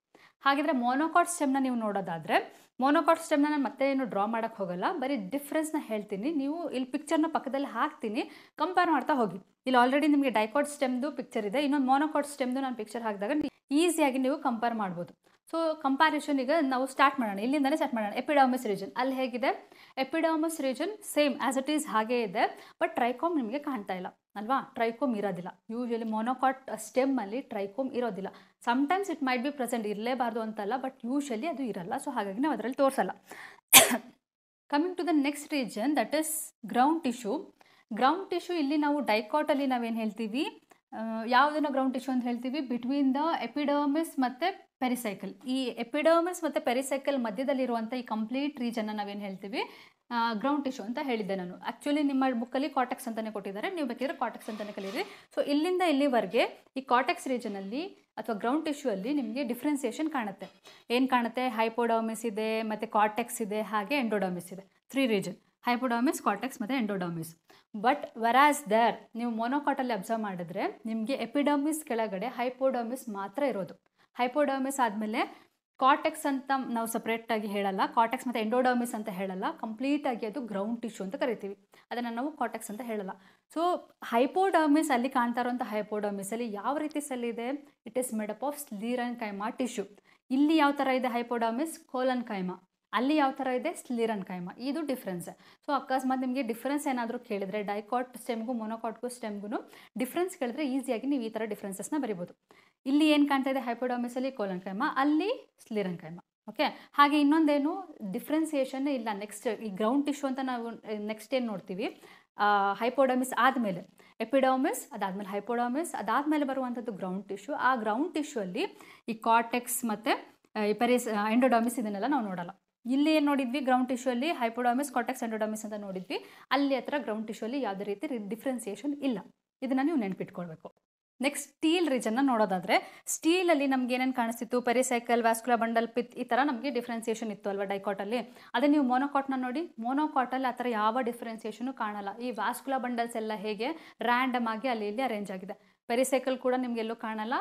ಹಾಗಿದ್ರೆ monocot ಸ್ಟೆಮ್ನ ನೀವು ನೋಡೋದಾದರೆ monocot ಸ್ಟೆಮ್ನ ನಾನು ಮತ್ತೆ ಏನು draw ಮಾಡೋಕ್ಕೆ ಹೋಗಲ್ಲ ಬರೀ ಡಿಫ್ರೆನ್ಸ್ನ ಹೇಳ್ತೀನಿ ನೀವು ಇಲ್ಲಿ ಪಿಕ್ಚರ್ನ ಪಕ್ಕದಲ್ಲಿ ಹಾಕ್ತೀನಿ ಕಂಪೇರ್ ಮಾಡ್ತಾ ಹೋಗಿ ಇಲ್ಲಿ ಆಲ್ರೆಡಿ ನಿಮಗೆ ಡೈಕಾಟ್ ಸ್ಟೆಮ್ದು ಪಿಕ್ಚರ್ ಇದೆ ಇನ್ನೊಂದು ಮೋನೋಕಾಟ್ ಸ್ಟೆಮ್ದು ನಾನು ಪಿಕ್ಚರ್ ಹಾಕಿದಾಗ ಈಸಿಯಾಗಿ ನೀವು ಕಂಪೇರ್ ಮಾಡ್ಬೋದು ಸೊ ಕಂಪ್ಯಾರಿಷನ್ ಈಗ ನಾವು ಸ್ಟಾರ್ಟ್ ಮಾಡೋಣ ಇಲ್ಲಿಂದಲೇ ಸ್ಟಾರ್ಟ್ ಮಾಡೋಣ ಎಪಿಡಾಮಸ್ ರೀಜನ್ ಅಲ್ಲಿ ಹೇಗಿದೆ epidermis region same as it is ಹಾಗೆ ಇದೆ ಬಟ್ ಟ್ರೈಕೋಮ್ ನಿಮಗೆ ಕಾಣ್ತಾ ಇಲ್ಲ ಅಲ್ವಾ ಟ್ರೈಕೋಮ್ ಇರೋದಿಲ್ಲ ಯೂಶಲಿ ಮೊನೋಕಾಟ್ ಸ್ಟೆಮ್ಮಲ್ಲಿ ಟ್ರೈಕೋಮ್ ಇರೋದಿಲ್ಲ sometimes it might be present ಇರಲೇಬಾರ್ದು ಅಂತಲ್ಲ ಬಟ್ ಯೂಶಲಿ ಅದು ಇರಲ್ಲ ಸೊ ಹಾಗಾಗಿ ನಾವು ಅದರಲ್ಲಿ ತೋರಿಸಲ್ಲ coming to the next region that is ground tissue ground tissue ಇಲ್ಲಿ ನಾವು ಡೈಕಾಟಲ್ಲಿ ನಾವೇನು ಹೇಳ್ತೀವಿ ಯಾವುದನ್ನು ಗ್ರೌಂಡ್ ಟಿಶ್ಯೂ ಅಂತ ಹೇಳ್ತೀವಿ ಬಿಟ್ವೀನ್ ದ ಎಪಿಡರ್ಮಿಸ್ ಮತ್ತು ಪೆರಿಸೈಕಲ್ ಈ ಎಪಿಡರ್ಮಿಸ್ ಮತ್ತು ಪೆರಿಸೈಕಲ್ ಮಧ್ಯದಲ್ಲಿರುವಂಥ ಈ ಕಂಪ್ಲೀಟ್ ರೀಜನ್ನ ನಾವೇನು ಹೇಳ್ತೀವಿ ಗ್ರೌಂಡ್ ಟಿಶ್ಯೂ ಅಂತ ಹೇಳಿದ್ದೆ ನಾನು ಆ್ಯಕ್ಚುಲಿ ನಿಮ್ಮ ಬುಕ್ಕಲ್ಲಿ ಕಾಟೆಕ್ಸ್ ಅಂತಲೇ ಕೊಟ್ಟಿದ್ದಾರೆ ನೀವು ಬೇಕಿದ್ರೆ ಕಾಟೆಕ್ಸ್ ಅಂತಲೇ ಕಲೀರಿ ಸೊ ಇಲ್ಲಿಂದ ಇಲ್ಲಿವರೆಗೆ ಈ ಕಾಟೆಕ್ಸ್ ರೀಜನಲ್ಲಿ ಅಥವಾ ಗ್ರೌಂಡ್ ಟಿಶ್ಯೂ ಅಲ್ಲಿ ನಿಮಗೆ ಡಿಫ್ರೆನ್ಸಿಯೇಷನ್ ಕಾಣುತ್ತೆ ಏನು ಕಾಣುತ್ತೆ ಹೈಪೋಡಾಮಿಸ್ ಇದೆ ಮತ್ತು ಕಾಟೆಕ್ಸ್ ಇದೆ ಹಾಗೆ ಎಂಡೋಡಾಮಿಸ್ ಇದೆ ತ್ರೀ ರೀಜನ್ ಹೈಪೋಡಾಮಿಸ್ ಕಾರ್ಟೆಕ್ಸ್ ಮತ್ತು ಎಂಡೋಡಾಮಿಸ್ ಬಟ್ ವರಾಸ್ ದರ್ ನೀವು ಮೊನೋಕಾಟಲ್ಲಿ ಅಬ್ಸರ್ವ್ ಮಾಡಿದ್ರೆ ನಿಮಗೆ ಎಪಿಡಾಮಿಸ್ ಕೆಳಗಡೆ ಹೈಪೋಡಾಮಿಸ್ ಮಾತ್ರ ಇರೋದು ಹೈಪೋಡಾಮಿಸ್ ಆದಮೇಲೆ ಕಾಟೆಕ್ಸ್ ಅಂತ ನಾವು ಸಪ್ರೇಟಾಗಿ ಹೇಳಲ್ಲ ಕಾಟೆಕ್ಸ್ ಮತ್ತು ಎಂಡೋಡರ್ಮಿಸ್ ಅಂತ ಹೇಳಲ್ಲ ಕಂಪ್ಲೀಟಾಗಿ ಅದು ಗ್ರೌಂಡ್ ಟಿಶ್ಯೂ ಅಂತ ಕರಿತೀವಿ ಅದನ್ನು ನಾವು ಕಾಟೆಕ್ಸ್ ಅಂತ ಹೇಳಲ್ಲ ಸೊ ಹೈಪೋಡರ್ಮಿಸ್ ಅಲ್ಲಿ ಕಾಣ್ತಾ ಇರೋಂಥ ಅಲ್ಲಿ ಯಾವ ರೀತಿ ಸೆಲ್ ಇದೆ it is up of sclerenchyma tissue ಇಲ್ಲಿ ಯಾವ ಥರ ಇದೆ ಹೈಪೋಡರ್ಮಿಸ್ ಕೋಲನ್ ಕೈಮಾ ಅಲ್ಲಿ ಯಾವ ಥರ ಇದೆ ಸ್ಲೀರನ್ ಕೈಮ ಇದು ಡಿಫ್ರೆನ್ಸ್ ಸೊ ಅಕಸ್ಮಾತ್ ನಿಮಗೆ ಡಿಫ್ರೆನ್ಸ್ ಏನಾದರೂ ಕೇಳಿದ್ರೆ ಡೈಕಾಟ್ ಸ್ಟೆಮ್ಗೂ ಮೊನೋಕಾಟ್ಗೂ ಸ್ಟೆಮ್ಗೂ ಡಿಫ್ರೆನ್ಸ್ ಕೇಳಿದ್ರೆ ಈಸಿಯಾಗಿ ನೀವು ಈ ಥರ ಡಿಫ್ರೆನ್ಸಸ್ನ ಬರಿಬೋದು ಇಲ್ಲಿ ಏನು ಕಾಣ್ತಾ ಇದೆ ಹೈಪೋಡಾಮಿಸಲ್ಲಿ ಕೋಲನ್ ಕೈಮ ಅಲ್ಲಿ ಸ್ಲಿರನ್ ಕೈಮ ಓಕೆ ಹಾಗೆ ಇನ್ನೊಂದೇನು ಡಿಫ್ರೆನ್ಸಿಯೇಷನ್ ಇಲ್ಲ ನೆಕ್ಸ್ಟ್ ಈ ಗ್ರೌಂಡ್ ಟಿಶ್ಯೂ ಅಂತ ನಾವು ನೆಕ್ಸ್ಟ್ ಏನು ನೋಡ್ತೀವಿ ಹೈಪೋಡಾಮಿಸ್ ಆದಮೇಲೆ ಎಪಿಡಾಮಿಸ್ ಅದಾದಮೇಲೆ ಹೈಪೋಡಾಮಿಸ್ ಅದಾದಮೇಲೆ ಬರುವಂಥದ್ದು ಗ್ರೌಂಡ್ ಟಿಶ್ಯೂ ಆ ಗ್ರೌಂಡ್ ಟಿಶ್ಯೂ ಅಲ್ಲಿ ಈ ಕಾಟೆಕ್ಸ್ ಮತ್ತು ಈ ಪೆರಿಸ್ ಎಂಡೋಡಾಮಿಸ್ ಇದನ್ನೆಲ್ಲ ನಾವು ನೋಡೋಲ್ಲ ಇಲ್ಲಿ ಏನು ನೋಡಿದ್ವಿ ಗ್ರೌಂಡ್ ಟಿಶ್ಯೂ ಅಲ್ಲಿ ಹೈಪೋಡಾಮಿಸ್ ಕಾಟೆಕ್ಸ್ ಎಂಡೋಡಾಮಿಸ್ ಅಂತ ನೋಡಿದ್ವಿ ಅಲ್ಲಿ ಹತ್ರ ಗ್ರೌಂಡ್ ಟಿಶ್ಯೂ ಅಲ್ಲಿ ಯಾವುದೇ ರೀತಿ ಡಿಫ್ರೆನ್ಸಿಯೇಷನ್ ಇಲ್ಲ ಇದನ್ನು ನೀವು ನೆನಪಿಟ್ಕೊಳ್ಬೇಕು ನೆಕ್ಸ್ಟ್ ಸ್ಟೀಲ್ ರೀಜನ್ನ ಸ್ಟೀಲ್ ಸ್ಟೀಲಲ್ಲಿ ನಮ್ಗೆ ಏನೇನು ಕಾಣಿಸ್ತಿತ್ತು ಪೆರಿಸೈಕಲ್ ವ್ಯಾಸ್ಕುಲರ್ ಬಂಡಲ್ ಪಿತ್ ಈ ಥರ ನಮಗೆ ಡಿಫ್ರೆನ್ಸಿಯೇಷನ್ ಇತ್ತು ಅಲ್ವಾ ಡೈಕಾಟಲ್ಲಿ ಅದೇ ನೀವು ಮೋನೋಕಾಟ್ನ ನೋಡಿ ಅಲ್ಲಿ ಆ ಥರ ಯಾವ ಡಿಫ್ರೆನ್ಸಿಯೇಷನು ಕಾಣಲ್ಲ ಈ ವ್ಯಾಸ್ಕುಲರ್ ಬಂಡಲ್ಸ್ ಎಲ್ಲ ಹೇಗೆ ರ್ಯಾಂಡಮ್ ಆಗಿ ಅಲ್ಲಿ ಇಲ್ಲಿ ಅರೇಂಜ್ ಆಗಿದೆ ಪೆರಿಸೈಕಲ್ ಕೂಡ ಎಲ್ಲೂ ಕಾಣಲ್ಲ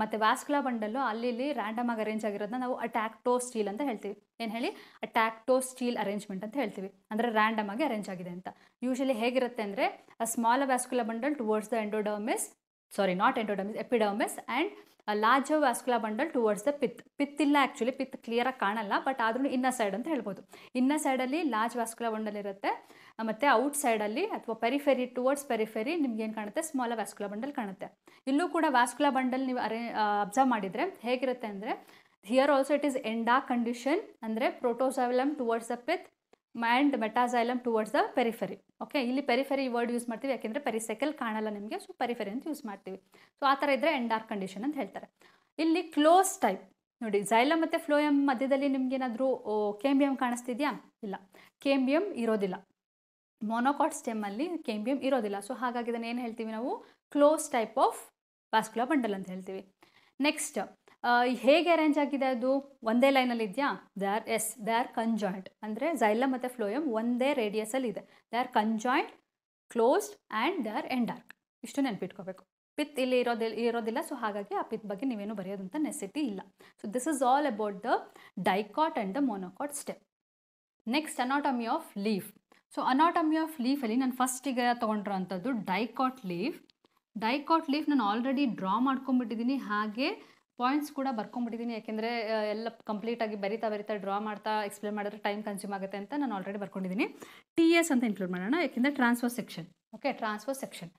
ಮತ್ತೆ ವ್ಯಾಸ್ಕುಲಾ ಬಂಡಲ್ ಅಲ್ಲಿ ಇಲ್ಲಿ ರ್ಯಾಂಡಮ್ ಆಗಿ ಅರೇಂಜ್ ಆಗಿರೋದನ್ನ ನಾವು ಅಟ್ಯಾಕ್ಟೋ ಸ್ಟೀಲ್ ಅಂತ ಹೇಳ್ತೀವಿ ಏನು ಹೇಳಿ ಅಟ್ಯಾಕ್ಟೋ ಸ್ಟೀಲ್ ಅರೇಂಜ್ಮೆಂಟ್ ಅಂತ ಹೇಳ್ತೀವಿ ಅಂದರೆ ರ್ಯಾಂಡಮ್ ಆಗಿ ಅರೇಂಜ್ ಆಗಿದೆ ಅಂತ ಯೂಶಲಿ ಹೇಗಿರುತ್ತೆ ಅಂದರೆ small vascular bundle towards the endodermis sorry not endodermis epidermis and a larger bundle bundle the pith pith pith ಇಲ್ಲ ಆ್ಯಕ್ಚುಲಿ ಪಿತ್ ಕ್ಲಿಯರಾಗಿ ಕಾಣಲ್ಲ ಬಟ್ ಆದ್ರೂ ಇನ್ನ ಸೈಡ್ ಅಂತ ಹೇಳ್ಬೋದು ಇನ್ನ ಸೈಡಲ್ಲಿ ಲಾರ್ಜ್ ವ್ಯಾಸ್ಕುಲರ್ ಬಂಡಲ್ ಇರುತ್ತೆ ಮತ್ತು ಔಟ್ ಸೈಡಲ್ಲಿ ಅಥವಾ ಪೆರಿಫೆರಿ ಟುವರ್ಡ್ಸ್ ಪೆರಿಫೆರಿ ನಿಮ್ಗೆ ಏನು ಕಾಣುತ್ತೆ ಸ್ಮಾಲ ವ್ಯಾಸ್ಕುಲರ್ ಬಂಡಲ್ ಕಾಣುತ್ತೆ ಇಲ್ಲೂ ಕೂಡ ವ್ಯಾಸ್ಕುಲರ್ ಬಂಡಲ್ ನೀವು ಅರೇ ಅಬ್ಸರ್ವ್ ಮಾಡಿದರೆ ಹೇಗಿರುತ್ತೆ ಅಂದರೆ here also it is endarch condition ಅಂದರೆ protoxylem towards the pith and metaxylem towards the periphery okay ಇಲ್ಲಿ ಪೆರಿಫೆರಿ ವರ್ಡ್ ಯೂಸ್ ಮಾಡ್ತೀವಿ ಯಾಕೆಂದರೆ ಪೆರಿಸೆಕಲ್ ಕಾಣಲ್ಲ ನಿಮಗೆ ಸೊ ಪೆರಿಫೆರಿ ಅಂತ ಯೂಸ್ ಮಾಡ್ತೀವಿ ಸೊ ಆ ಥರ ಇದ್ದರೆ ಎಂಡ್ ಆರ್ ಕಂಡೀಷನ್ ಅಂತ ಹೇಳ್ತಾರೆ ಇಲ್ಲಿ ಕ್ಲೋಸ್ ಟೈಪ್ ನೋಡಿ ಜೈಲಮ್ ಮತ್ತು ಫ್ಲೋಯಮ್ ಮಧ್ಯದಲ್ಲಿ ನಿಮಗೇನಾದರೂ ಕೇಂಬಿಯಂ ಕಾಣಿಸ್ತಿದೆಯಾ ಇಲ್ಲ ಕೇಂಬಿಯಂ ಇರೋದಿಲ್ಲ ಮೊನೊಕಾಟ್ ಸ್ಟೆಮ್ಮಲ್ಲಿ ಕೇಂಬಿಯಂ ಇರೋದಿಲ್ಲ ಸೊ ಹಾಗಾಗಿ ಇದನ್ನು ಏನು ಹೇಳ್ತೀವಿ ನಾವು close type of vascular bundle ಅಂತ ಹೇಳ್ತೀವಿ ನೆಕ್ಸ್ಟ್ ಹೇಗೆ ಅರೇಂಜ್ ಆಗಿದೆ ಅದು ಒಂದೇ ಲೈನಲ್ಲಿ ಇದೆಯಾ they are as they are conjoint ಅಂದರೆ ಝೈಲಮ್ ಮತ್ತು ಫ್ಲೋಯಮ್ ಒಂದೇ ರೇಡಿಯಸಲ್ಲಿ ಇದೆ they are conjoint closed and they are endarch ಇಷ್ಟು ನೆನ್ಪಿಟ್ಕೋಬೇಕು ಪಿತ್ ಇಲ್ಲಿ ಇರೋದಿಲ್ಲ ಇರೋದಿಲ್ಲ ಸೊ ಹಾಗಾಗಿ ಆ ಪಿತ್ ಬಗ್ಗೆ ನೀವೇನು ಬರೆಯೋದಂತ ನೆಸಿಟಿ ಇಲ್ಲ so this is all about the dicot and the monocot stem next anatomy of leaf so anatomy of ಲೀಫಲ್ಲಿ ನಾನು ಫಸ್ಟಿಗೆ ತೊಗೊಂಡಿರೋ ಅಂಥದ್ದು ಡೈಕಾಟ್ ಲೀಫ್ ಡೈಕಾಟ್ ಲೀಫ್ ನಾನು ಆಲ್ರೆಡಿ ಡ್ರಾ ಮಾಡ್ಕೊಂಬಿಟ್ಟಿದ್ದೀನಿ ಹಾಗೆ ಪಾಯಿಂಟ್ಸ್ ಕೂಡ ಬರ್ಕೊಂಡ್ಬಿಟ್ಟಿದ್ದೀನಿ ಯಾಕೆಂದರೆ ಎಲ್ಲ ಕಂಪ್ಲೀಟ್ ಆಗಿ ಬರಿತಾ ಬರಿತಾ ಡ್ರಾ ಮಾಡ್ತಾ ಎಕ್ಸ್ಪ್ಲೇನ್ ಮಾಡಿದ್ರೆ ಟೈಮ್ ಕನ್ಸ್ಯೂಮ್ ಆಗುತ್ತೆ ಅಂತ ನಾನು ಆಲ್ರೆಡಿ ಬರ್ಕೊಂಡಿದ್ದೀನಿ ಟಿ ಎಸ್ ಅಂತ ಇನ್ಕ್ಲೂಡ್ ಮಾಡೋಣ ಯಾಕೆಂದರೆ transverse section okay transverse section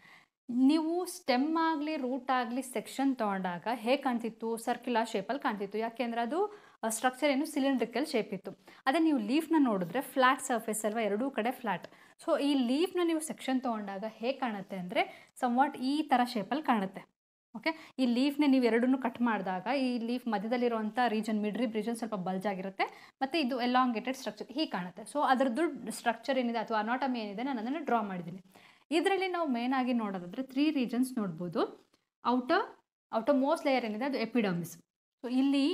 ನೀವು ಸ್ಟೆಮ್ ಆಗಲಿ ರೂಟ್ ಆಗಲಿ ಸೆಕ್ಷನ್ ತೊಗೊಂಡಾಗ ಹೇಗೆ ಕಾಣ್ತಿತ್ತು ಸರ್ಕ್ಯುಲರ್ ಶೇಪಲ್ಲಿ ಕಾಣ್ತಿತ್ತು ಯಾಕೆಂದರೆ ಅದು ಸ್ಟ್ರಕ್ಚರ್ ಏನು ಸಿಲಿಂಡ್ರಿಕಲ್ ಶೇಪ್ ಇತ್ತು ಅದೇ ನೀವು ಲೀಫ್ನ ನೋಡಿದ್ರೆ ಫ್ಲಾಟ್ ಸರ್ಫೇಸ್ ಅಲ್ವಾ ಎರಡೂ ಕಡೆ ಫ್ಲಾಟ್ ಸೊ ಈ ಲೀಫ್ನ ನೀವು ಸೆಕ್ಷನ್ ತೊಗೊಂಡಾಗ ಹೇಗೆ ಕಾಣುತ್ತೆ ಅಂದರೆ ಸಮ್ವಾಟ್ ಈ ಥರ ಶೇಪಲ್ಲಿ ಕಾಣುತ್ತೆ ಓಕೆ ಈ ಲೀಫ್ನ ನೀವು ಎರಡನ್ನೂ ಕಟ್ ಮಾಡಿದಾಗ ಈ ಲೀಫ್ ಮಧ್ಯದಲ್ಲಿರುವಂಥ ರೀಜನ್ ಮಿಡ್ರಿ ರೀಜನ್ ಸ್ವಲ್ಪ ಬಲ್ಜಾಗಿರುತ್ತೆ ಮತ್ತು ಇದು ಎಲಾಂಗೇಟೆಡ್ ಸ್ಟ್ರಕ್ಚರ್ ಹೀಗೆ ಕಾಣುತ್ತೆ ಸೊ ಅದರದ್ದು ಸ್ಟ್ರಕ್ಚರ್ ಏನಿದೆ ಅಥವಾ ಅನಾಟಮಿ ಏನಿದೆ ನಾನು ಅದನ್ನು ಡ್ರಾ ಮಾಡಿದ್ದೀನಿ ಇದರಲ್ಲಿ ನಾವು ಮೇನ್ ಆಗಿ ನೋಡೋದಾದ್ರೆ ತ್ರೀ ರೀಜನ್ಸ್ ನೋಡ್ಬೋದು ಔಟ ಔಟ ಮೋಸ್ಟ್ ಲೇಯರ್ ಏನಿದೆ ಅದು ಎಪಿಡಮಿಸ್ ಸೊ ಇಲ್ಲಿ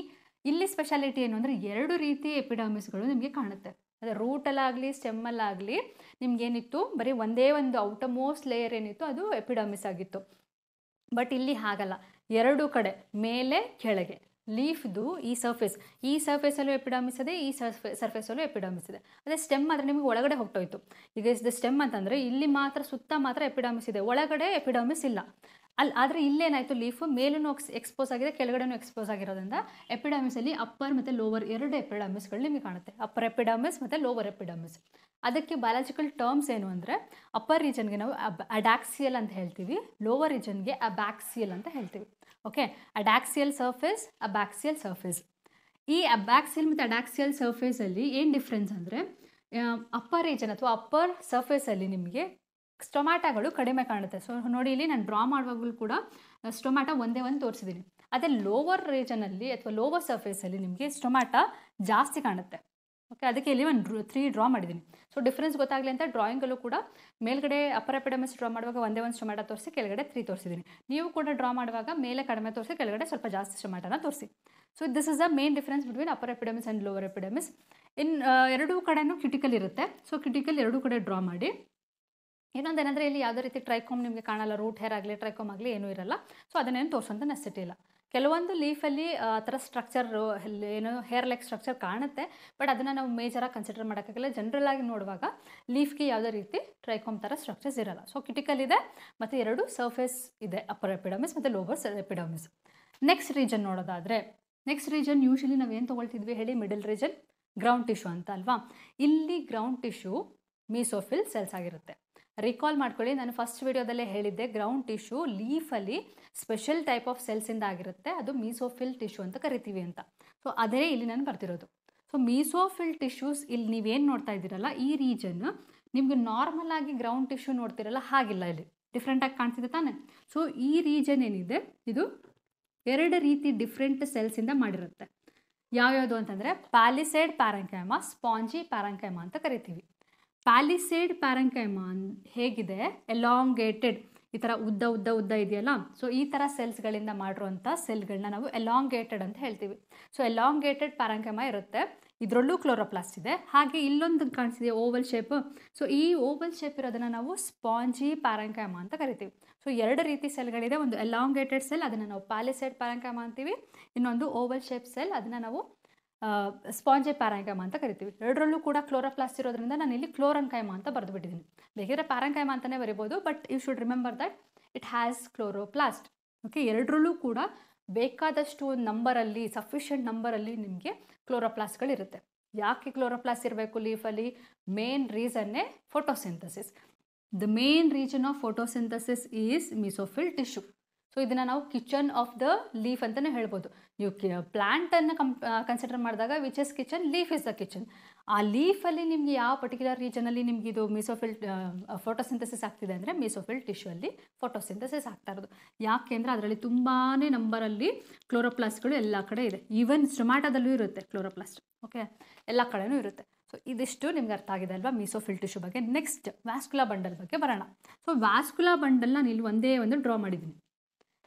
ಇಲ್ಲಿ ಸ್ಪೆಷಾಲಿಟಿ ಏನು ಅಂದರೆ ಎರಡು ರೀತಿ ಎಪಿಡಮಿಸ್ಗಳು ನಿಮಗೆ ಕಾಣುತ್ತೆ ಅದು ರೂಟಲ್ಲಾಗಲಿ ಸ್ಟೆಮ್ಮಲ್ಲಾಗಲಿ ನಿಮ್ಗೇನಿತ್ತು ಬರೀ ಒಂದೇ ಒಂದು ಔಟ ಮೋಸ್ಟ್ ಲೇಯರ್ ಏನಿತ್ತು ಅದು ಎಪಿಡಮಿಸ್ ಆಗಿತ್ತು ಬಟ್ ಇಲ್ಲಿ ಹಾಗಲ್ಲ ಎರಡು ಕಡೆ ಮೇಲೆ ಕೆಳಗೆ ಲೀಫ್ದು ಈ ಸರ್ಫೇಸ್ ಈ ಸರ್ಫೇಸಲ್ಲೂ ಎಪಿಡಾಮಿಸ್ ಇದೆ ಈ ಸರ್ಫೇ ಸರ್ಫೇಸಲ್ಲೂ ಎಪಿಡಾಮಿಸ್ ಇದೆ ಅದೇ ಸ್ಟೆಮ್ ಆದರೆ ನಿಮಗೆ ಒಳಗಡೆ ಹೊಟ್ಟೋಯ್ತು ಈಗ ಇಸ್ ದ ಸ್ಟೆಮ್ ಅಂತಂದರೆ ಇಲ್ಲಿ ಮಾತ್ರ ಸುತ್ತ ಮಾತ್ರ ಎಪಿಡಾಮಿಸ್ ಇದೆ ಒಳಗಡೆ ಎಪಿಡಾಮಿಸ್ ಇಲ್ಲ ಅಲ್ಲಿ ಆದರೆ ಇಲ್ಲೇನಾಯಿತು ಲೀಫು ಮೇಲೂ ಎಕ್ಸ್ಪೋಸ್ ಆಗಿದೆ ಕೆಳಗಡೆನೂ ಎಕ್ಸ್ಪೋಸ್ ಆಗಿರೋದ್ರಿಂದ ಅಲ್ಲಿ ಅಪ್ಪರ್ ಮತ್ತು ಲೋವರ್ ಎರಡು ಎಪಿಡಾಮಿಸ್ಗಳು ನಿಮಗೆ ಕಾಣುತ್ತೆ ಅಪ್ಪರ್ ಎಪಿಡಾಮಿಸ್ ಮತ್ತು ಲೋವರ್ ಎಪಿಡಾಮಿಸ್ ಅದಕ್ಕೆ ಬಯಾಲಜಿಕಲ್ ಟರ್ಮ್ಸ್ ಏನು ಅಂದರೆ ಅಪ್ಪರ್ ರೀಜನ್ಗೆ ನಾವು ಅಡಾಕ್ಸಿಯಲ್ ಅಂತ ಹೇಳ್ತೀವಿ ಲೋವರ್ ರೀಜನ್ಗೆ ಅಬ್ಯಾಕ್ಸಿಯಲ್ ಅಂತ ಹೇಳ್ತೀವಿ okay adaxial surface abaxial surface ಈ ಅಬ್ಯಾಕ್ಸಿಯಲ್ ಮತ್ತು ಅಡಾಕ್ಸಿಯಲ್ ಸರ್ಫೇಸಲ್ಲಿ ಏನು ಡಿಫ್ರೆನ್ಸ್ ಅಂದರೆ ಅಪ್ಪರ್ ರೀಜನ್ ಅಥವಾ ಅಪ್ಪರ್ ಸರ್ಫೇಸಲ್ಲಿ ನಿಮಗೆ ಸ್ಟೊಮ್ಯಾಟಗಳು ಕಡಿಮೆ ಕಾಣುತ್ತೆ ಸೊ ನೋಡಿ ಇಲ್ಲಿ ನಾನು ಡ್ರಾ ಮಾಡುವಾಗಲೂ ಕೂಡ ಸ್ಟೊಮ್ಯಾಟ ಒಂದೇ ಒಂದು ತೋರಿಸಿದ್ದೀನಿ ಅದೇ ಲೋವರ್ ರೀಜನಲ್ಲಿ ಅಥವಾ ಲೋವರ್ ಸರ್ಫೇಸಲ್ಲಿ ನಿಮಗೆ ಸ್ಟೊಮ್ಯಾಟ ಜಾಸ್ತಿ ಕಾಣುತ್ತೆ ಓಕೆ ಅದಕ್ಕೆ ಇಲ್ಲಿ ಒಂದು ತ್ರೀ ಡ್ರಾ ಮಾಡಿದ್ದೀನಿ ಸೊ ಡಿಫ್ರೆನ್ಸ್ ಗೊತ್ತಾಗಲಿ ಅಂತ ಡ್ರಾಯಿಂಗಲ್ಲೂ ಕೂಡ ಮೇಲ್ಗಡೆ ಅಪ್ಪರ್ ಎಪಿಡಮಿಸ್ ಡ್ರಾ ಮಾಡುವಾಗ ಒಂದೇ ಒಂದು ಸ್ಟೊಮ್ಯಾಟ ತೋರಿಸಿ ಕೆಳಗಡೆ ತ್ರೀ ತೋರಿಸಿದ್ದೀನಿ ನೀವು ಕೂಡ ಡ್ರಾ ಮಾಡುವಾಗ ಮೇಲೆ ಕಡಿಮೆ ತೋರಿಸಿ ಕೆಳಗಡೆ ಸ್ವಲ್ಪ ಜಾಸ್ತಿ ಸ್ಟೊಮ್ಯಾಟನ ತೋರಿಸಿ so this is the main difference between upper epidermis and lower epidermis in ಎರಡೂ ಕಡೆಯೂ ಕ್ಯೂಟಿಕಲ್ ಇರುತ್ತೆ ಸೊ ಕ್ಯೂಟಿಕಲ್ ಎರಡೂ ಕಡೆ ಡ್ರಾ ಮಾಡಿ ಇನ್ನೊಂದೇನೆಂದರೆ ಇಲ್ಲಿ ಯಾವುದೇ ರೀತಿ ಟ್ರೈಕೋಮ್ ನಿಮಗೆ ಕಾಣಲ್ಲ ರೂಟ್ ಹೇರ್ ಆಗಲಿ ಟ್ರೈಕೋಮ್ ಆಗಲಿ ಏನೂ ಇರಲ್ಲ ಸೊ ಅದನ್ನೇನು ತೋರಿಸೋಂಥ ನೆಸಿಟಿ ಇಲ್ಲ ಕೆಲವೊಂದು ಲೀಫಲ್ಲಿ ಆ ಥರ ಸ್ಟ್ರಕ್ಚರ್ ಏನು ಹೇರ್ ಲೈಕ್ ಸ್ಟ್ರಕ್ಚರ್ ಕಾಣುತ್ತೆ ಬಟ್ ಅದನ್ನು ನಾವು ಮೇಜರಾಗಿ ಕನ್ಸಿಡರ್ ಮಾಡೋಕ್ಕಾಗಲ್ಲ ಜನರಲ್ ಆಗಿ ನೋಡುವಾಗ ಲೀಫ್ಗೆ ಯಾವುದೇ ರೀತಿ ಟ್ರೈಕೋಮ್ ಥರ ಸ್ಟ್ರಕ್ಚರ್ಸ್ ಇರಲ್ಲ ಸೊ ಕಿಟಿಕಲ್ ಇದೆ ಮತ್ತು ಎರಡು ಸರ್ಫೇಸ್ ಇದೆ ಅಪ್ಪರ್ ಎಪಿಡಮಿಸ್ ಮತ್ತು ಲೋವರ್ ಎಪಿಡಮಿಸ್ ನೆಕ್ಸ್ಟ್ ರೀಜನ್ ನೋಡೋದಾದರೆ ನೆಕ್ಸ್ಟ್ ರೀಜನ್ ಯೂಶಲಿ ನಾವು ಏನು ತೊಗೊಳ್ತಿದ್ವಿ ಹೇಳಿ ಮಿಡಲ್ ರೀಜನ್ ಗ್ರೌಂಡ್ ಟಿಶ್ಯೂ ಅಂತ ಅಲ್ವಾ ಇಲ್ಲಿ ಗ್ರೌಂಡ್ ಟಿಶ್ಯೂ ಮೀಸೋಫಿಲ್ ಸೆಲ್ಸ್ ಆಗಿರುತ್ತೆ ರಿಕಾಲ್ ಮಾಡ್ಕೊಳ್ಳಿ ನಾನು ಫಸ್ಟ್ ವಿಡಿಯೋದಲ್ಲೇ ಹೇಳಿದ್ದೆ ಗ್ರೌಂಡ್ ಟಿಶ್ಯೂ ಲೀಫಲ್ಲಿ ಸ್ಪೆಷಲ್ ಟೈಪ್ ಆಫ್ ಸೆಲ್ಸಿಂದ ಆಗಿರುತ್ತೆ ಅದು ಮೀಸೋಫಿಲ್ ಟಿಶ್ಯೂ ಅಂತ ಕರಿತೀವಿ ಅಂತ ಸೊ ಅದೇ ಇಲ್ಲಿ ನಾನು ಬರ್ತಿರೋದು ಸೊ ಮೀಸೋಫಿಲ್ ಟಿಶ್ಯೂಸ್ ಇಲ್ಲಿ ನೀವೇನು ನೋಡ್ತಾ ಇದ್ದೀರಲ್ಲ ಈ ರೀಜನ್ ನಿಮಗೆ ನಾರ್ಮಲ್ ಆಗಿ ಗ್ರೌಂಡ್ ಟಿಶ್ಯೂ ನೋಡ್ತಿರಲ್ಲ ಹಾಗಿಲ್ಲ ಇಲ್ಲಿ ಡಿಫ್ರೆಂಟಾಗಿ ಕಾಣಿಸಿದೆ ತಾನೆ ಸೊ ಈ ರೀಜನ್ ಏನಿದೆ ಇದು ಎರಡು ರೀತಿ ಡಿಫ್ರೆಂಟ್ ಸೆಲ್ಸಿಂದ ಮಾಡಿರುತ್ತೆ ಯಾವ್ಯಾವುದು ಅಂತಂದರೆ ಪ್ಯಾಲಿಸೈಡ್ ಪ್ಯಾರಂಕೈಮ ಸ್ಪಾಂಜಿ ಪ್ಯಾರಂಕೈಮ ಅಂತ ಕರಿತೀವಿ ಪ್ಯಾಲಿಸೇಡ್ ಪ್ಯಾರಂಕೈಮಾನ್ ಹೇಗಿದೆ ಎಲಾಂಗೇಟೆಡ್ ಈ ಥರ ಉದ್ದ ಉದ್ದ ಉದ್ದ ಇದೆಯಲ್ಲ ಸೊ ಈ ಥರ ಸೆಲ್ಸ್ಗಳಿಂದ ಮಾಡಿರುವಂಥ ಸೆಲ್ಗಳನ್ನ ನಾವು ಎಲಾಂಗೇಟೆಡ್ ಅಂತ ಹೇಳ್ತೀವಿ ಸೊ ಎಲಾಂಗೇಟೆಡ್ ಪ್ಯಾರಂಕೈಮ ಇರುತ್ತೆ ಇದರಲ್ಲೂ ಕ್ಲೋರೋಪ್ಲಾಸ್ಟ್ ಇದೆ ಹಾಗೆ ಇಲ್ಲೊಂದು ಕಾಣಿಸಿದೆ ಓವಲ್ ಶೇಪ್ ಸೊ ಈ ಓವಲ್ ಶೇಪ್ ಇರೋದನ್ನು ನಾವು ಸ್ಪಾಂಜಿ ಪ್ಯಾರಂಕೈಮ ಅಂತ ಕರಿತೀವಿ ಸೊ ಎರಡು ರೀತಿ ಸೆಲ್ಗಳಿದೆ ಒಂದು ಎಲಾಂಗೇಟೆಡ್ ಸೆಲ್ ಅದನ್ನು ನಾವು ಪ್ಯಾಲಿಸೈಡ್ ಪ್ಯಾರಂಕೈಮ ಅಂತೀವಿ ಇನ್ನೊಂದು ಓವಲ್ ಶೇಪ್ ಸೆಲ್ ಅದನ್ನು ನಾವು ಸ್ಪಾಂಜೆ ಪ್ಯಾರಂಕೈಮ ಅಂತ ಕರಿತೀವಿ ಎರಡರಲ್ಲೂ ಕೂಡ ಕ್ಲೋರೋಪ್ಲಾಸ್ಟ್ ಇರೋದ್ರಿಂದ ನಾನು ಇಲ್ಲಿ ಕ್ಲೋರನ್ಕೈಮ ಅಂತ ಬರೆದು ಬಿಟ್ಟಿದ್ದೀನಿ ಬೇಕಿದ್ರೆ ಪ್ಯಾರಾಂಕೈಮ ಅಂತಲೇ ಬರಿಬೋದು but you should remember that it has chloroplast okay ಎರಡರಲ್ಲೂ ಕೂಡ ಬೇಕಾದಷ್ಟು ಒಂದು ನಂಬರಲ್ಲಿ ಸಫಿಷಿಯೆಂಟ್ ನಂಬರಲ್ಲಿ ನಿಮಗೆ ಕ್ಲೋರೋಪ್ಲಾಸ್ಟ್ಗಳಿರುತ್ತೆ ಯಾಕೆ ಕ್ಲೋರೋಪ್ಲಾಸ್ಟ್ ಇರಬೇಕು ಲೀಫಲ್ಲಿ ಮೇನ್ ರೀಸನ್ನೇ photosynthesis the main region of photosynthesis is mesophyll tissue so ಇದನ್ನು ನಾವು ಕಿಚನ್ ಆಫ್ ದ ಲೀಫ್ ಅಂತಲೇ ಹೇಳ್ಬೋದು ನೀವು ಪ್ಲ್ಯಾಂಟನ್ನು ಕಂಪ್ ಕನ್ಸಿಡರ್ ಮಾಡಿದಾಗ which is kitchen leaf is the kitchen ಆ ಲೀಫಲ್ಲಿ ನಿಮಗೆ ಯಾವ ಪರ್ಟಿಕ್ಯುಲರ್ ರೀಜನಲ್ಲಿ ನಿಮಗೆ ಇದು ಮಿಸೋಫಿಲ್ ಫೋಟೋಸಿಂಥಸಿಸ್ ಆಗ್ತಿದೆ ಅಂದರೆ ಟಿಶ್ಯೂ ಅಲ್ಲಿ ಫೋಟೋಸಿಂಥಸಿಸ್ ಆಗ್ತಾ ಇರೋದು ಯಾಕೆ ಅಂದರೆ ಅದರಲ್ಲಿ ತುಂಬಾ ನಂಬರಲ್ಲಿ ಕ್ಲೋರೋಪ್ಲಾಸ್ಟ್ಗಳು ಎಲ್ಲ ಕಡೆ ಇದೆ ಈವನ್ ಸ್ಟೊಮ್ಯಾಟೋದಲ್ಲೂ ಇರುತ್ತೆ ಕ್ಲೋರೋಪ್ಲಾಸ್ಟ್ ಓಕೆ ಎಲ್ಲ ಕಡೆಯೂ ಇರುತ್ತೆ ಸೊ ಇದಿಷ್ಟು ನಿಮ್ಗೆ ಅರ್ಥ ಆಗಿದೆ ಅಲ್ವಾ ಮೀಸೋಫಿಲ್ ಟಿಶ್ಯೂ ಬಗ್ಗೆ ನೆಕ್ಸ್ಟ್ ವ್ಯಾಸ್ಕುಲಾ ಬಂಡಲ್ ಬಗ್ಗೆ ಬರೋಣ ಸೊ ವ್ಯಾಸ್ಕುಲಾ ಬಂಡಲ್ನ ಇಲ್ಲಿ ಒಂದೇ ಒಂದು ಡ್ರಾ ಮಾಡಿದ್ದೀನಿ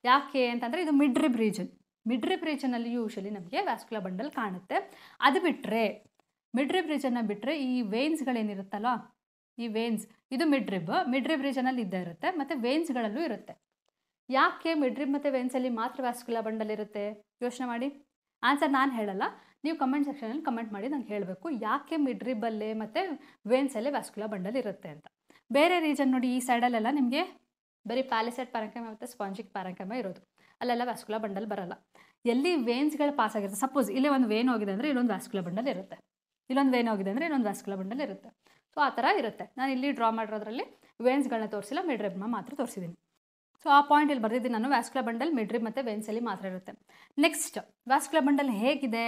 ಯಾಕೆ ಅಂತಂದರೆ ಇದು midrib region midrib ರೀಜನಲ್ಲಿ ಯೂಶಲಿ ನಮಗೆ ವ್ಯಾಸ್ಕುಲರ್ ಬಂಡಲ್ ಕಾಣುತ್ತೆ ಅದು ಬಿಟ್ಟರೆ ಮಿಡ್ ರಿಬ್ ರೀಜನ್ನ ಬಿಟ್ಟರೆ ಈ ವೇನ್ಸ್ಗಳೇನಿರುತ್ತಲ್ಲ ಈ ವೇನ್ಸ್ ಇದು ಮಿಡ್ ರಿಬ್ ಮಿಡ್ ರಿಬ್ ರೀಜನಲ್ಲಿ ಇದ್ದೇ ಇರುತ್ತೆ ಮತ್ತು ವೇನ್ಸ್ಗಳಲ್ಲೂ ಇರುತ್ತೆ ಯಾಕೆ ಮಿಡ್ ರಿಬ್ ಮತ್ತು ವೇನ್ಸಲ್ಲಿ ಮಾತ್ರ ವ್ಯಾಸ್ಕುಲರ್ ಬಂಡಲ್ ಇರುತ್ತೆ ಯೋಚನೆ ಮಾಡಿ ಆನ್ಸರ್ ನಾನು ಹೇಳಲ್ಲ ನೀವು ಕಮೆಂಟ್ ಸೆಕ್ಷನಲ್ಲಿ ಕಮೆಂಟ್ ಮಾಡಿ ನಂಗೆ ಹೇಳಬೇಕು ಯಾಕೆ ಮಿಡ್ ರಿಬ್ಬಲ್ಲೇ ಮತ್ತು ವೇನ್ಸಲ್ಲೇ ವ್ಯಾಸ್ಕುಲರ್ ಬಂಡಲ್ ಇರುತ್ತೆ ಅಂತ ಬೇರೆ ರೀಜನ್ ನೋಡಿ ಈ ಸೈಡಲ್ಲೆಲ್ಲ ನಿಮಗೆ ಬರೀ ಪ್ಯಾಲಿಸೆಟ್ ಪ್ಯಾರಂಕಮ ಮತ್ತು ಸ್ಪಾಂಜಿಕ್ ಪ್ಯಾರಂಕಮ ಇರೋದು ಅಲ್ಲೆಲ್ಲ ವ್ಯಾಸ್ಕುಲ ಬಂಡಲ್ ಬರಲ್ಲ ಎಲ್ಲಿ ವೇನ್ಸ್ಗಳು ಪಾಸ್ ಆಗಿರುತ್ತೆ ಸಪೋಸ್ ಇಲ್ಲಿ ಒಂದು ವೇನ್ ಹೋಗಿದೆ ಅಂದರೆ ಇಲ್ಲೊಂದು ವ್ಯಾಸ್ಕುಲ ಬಂಡಲ್ ಇರುತ್ತೆ ಇಲ್ಲೊಂದು ವೇನ್ ಹೋಗಿದೆ ಅಂದರೆ ಇನ್ನೊಂದು ವ್ಯಾಸ್ಕುಲ ಬಂಡಲ್ ಇರುತ್ತೆ ಸೊ ಆ ಥರ ಇರುತ್ತೆ ನಾನು ಇಲ್ಲಿ ಡ್ರಾ ಮಾಡಿರೋದ್ರಲ್ಲಿ ವೇನ್ಸ್ಗಳನ್ನ ತೋರಿಸಿಲ್ಲ ಮಿಡ್ರಿಬ್ನ ಮಾತ್ರ ತೋರಿಸಿದ್ದೀನಿ ಸೊ ಆ ಪಾಯಿಂಟ್ ಇಲ್ಲಿ ಬರ್ದಿದ್ದೀನಿ ನಾನು ವ್ಯಾಸ್ಕುಲ ಬಂಡಲ್ ಮಿಡ್ರಿಬ್ ಮತ್ತು ವೇನ್ಸಲ್ಲಿ ಮಾತ್ರ ಇರುತ್ತೆ ನೆಕ್ಸ್ಟ್ ವ್ಯಾಸ್ಕುಲ ಬಂಡಲ್ ಹೇಗಿದೆ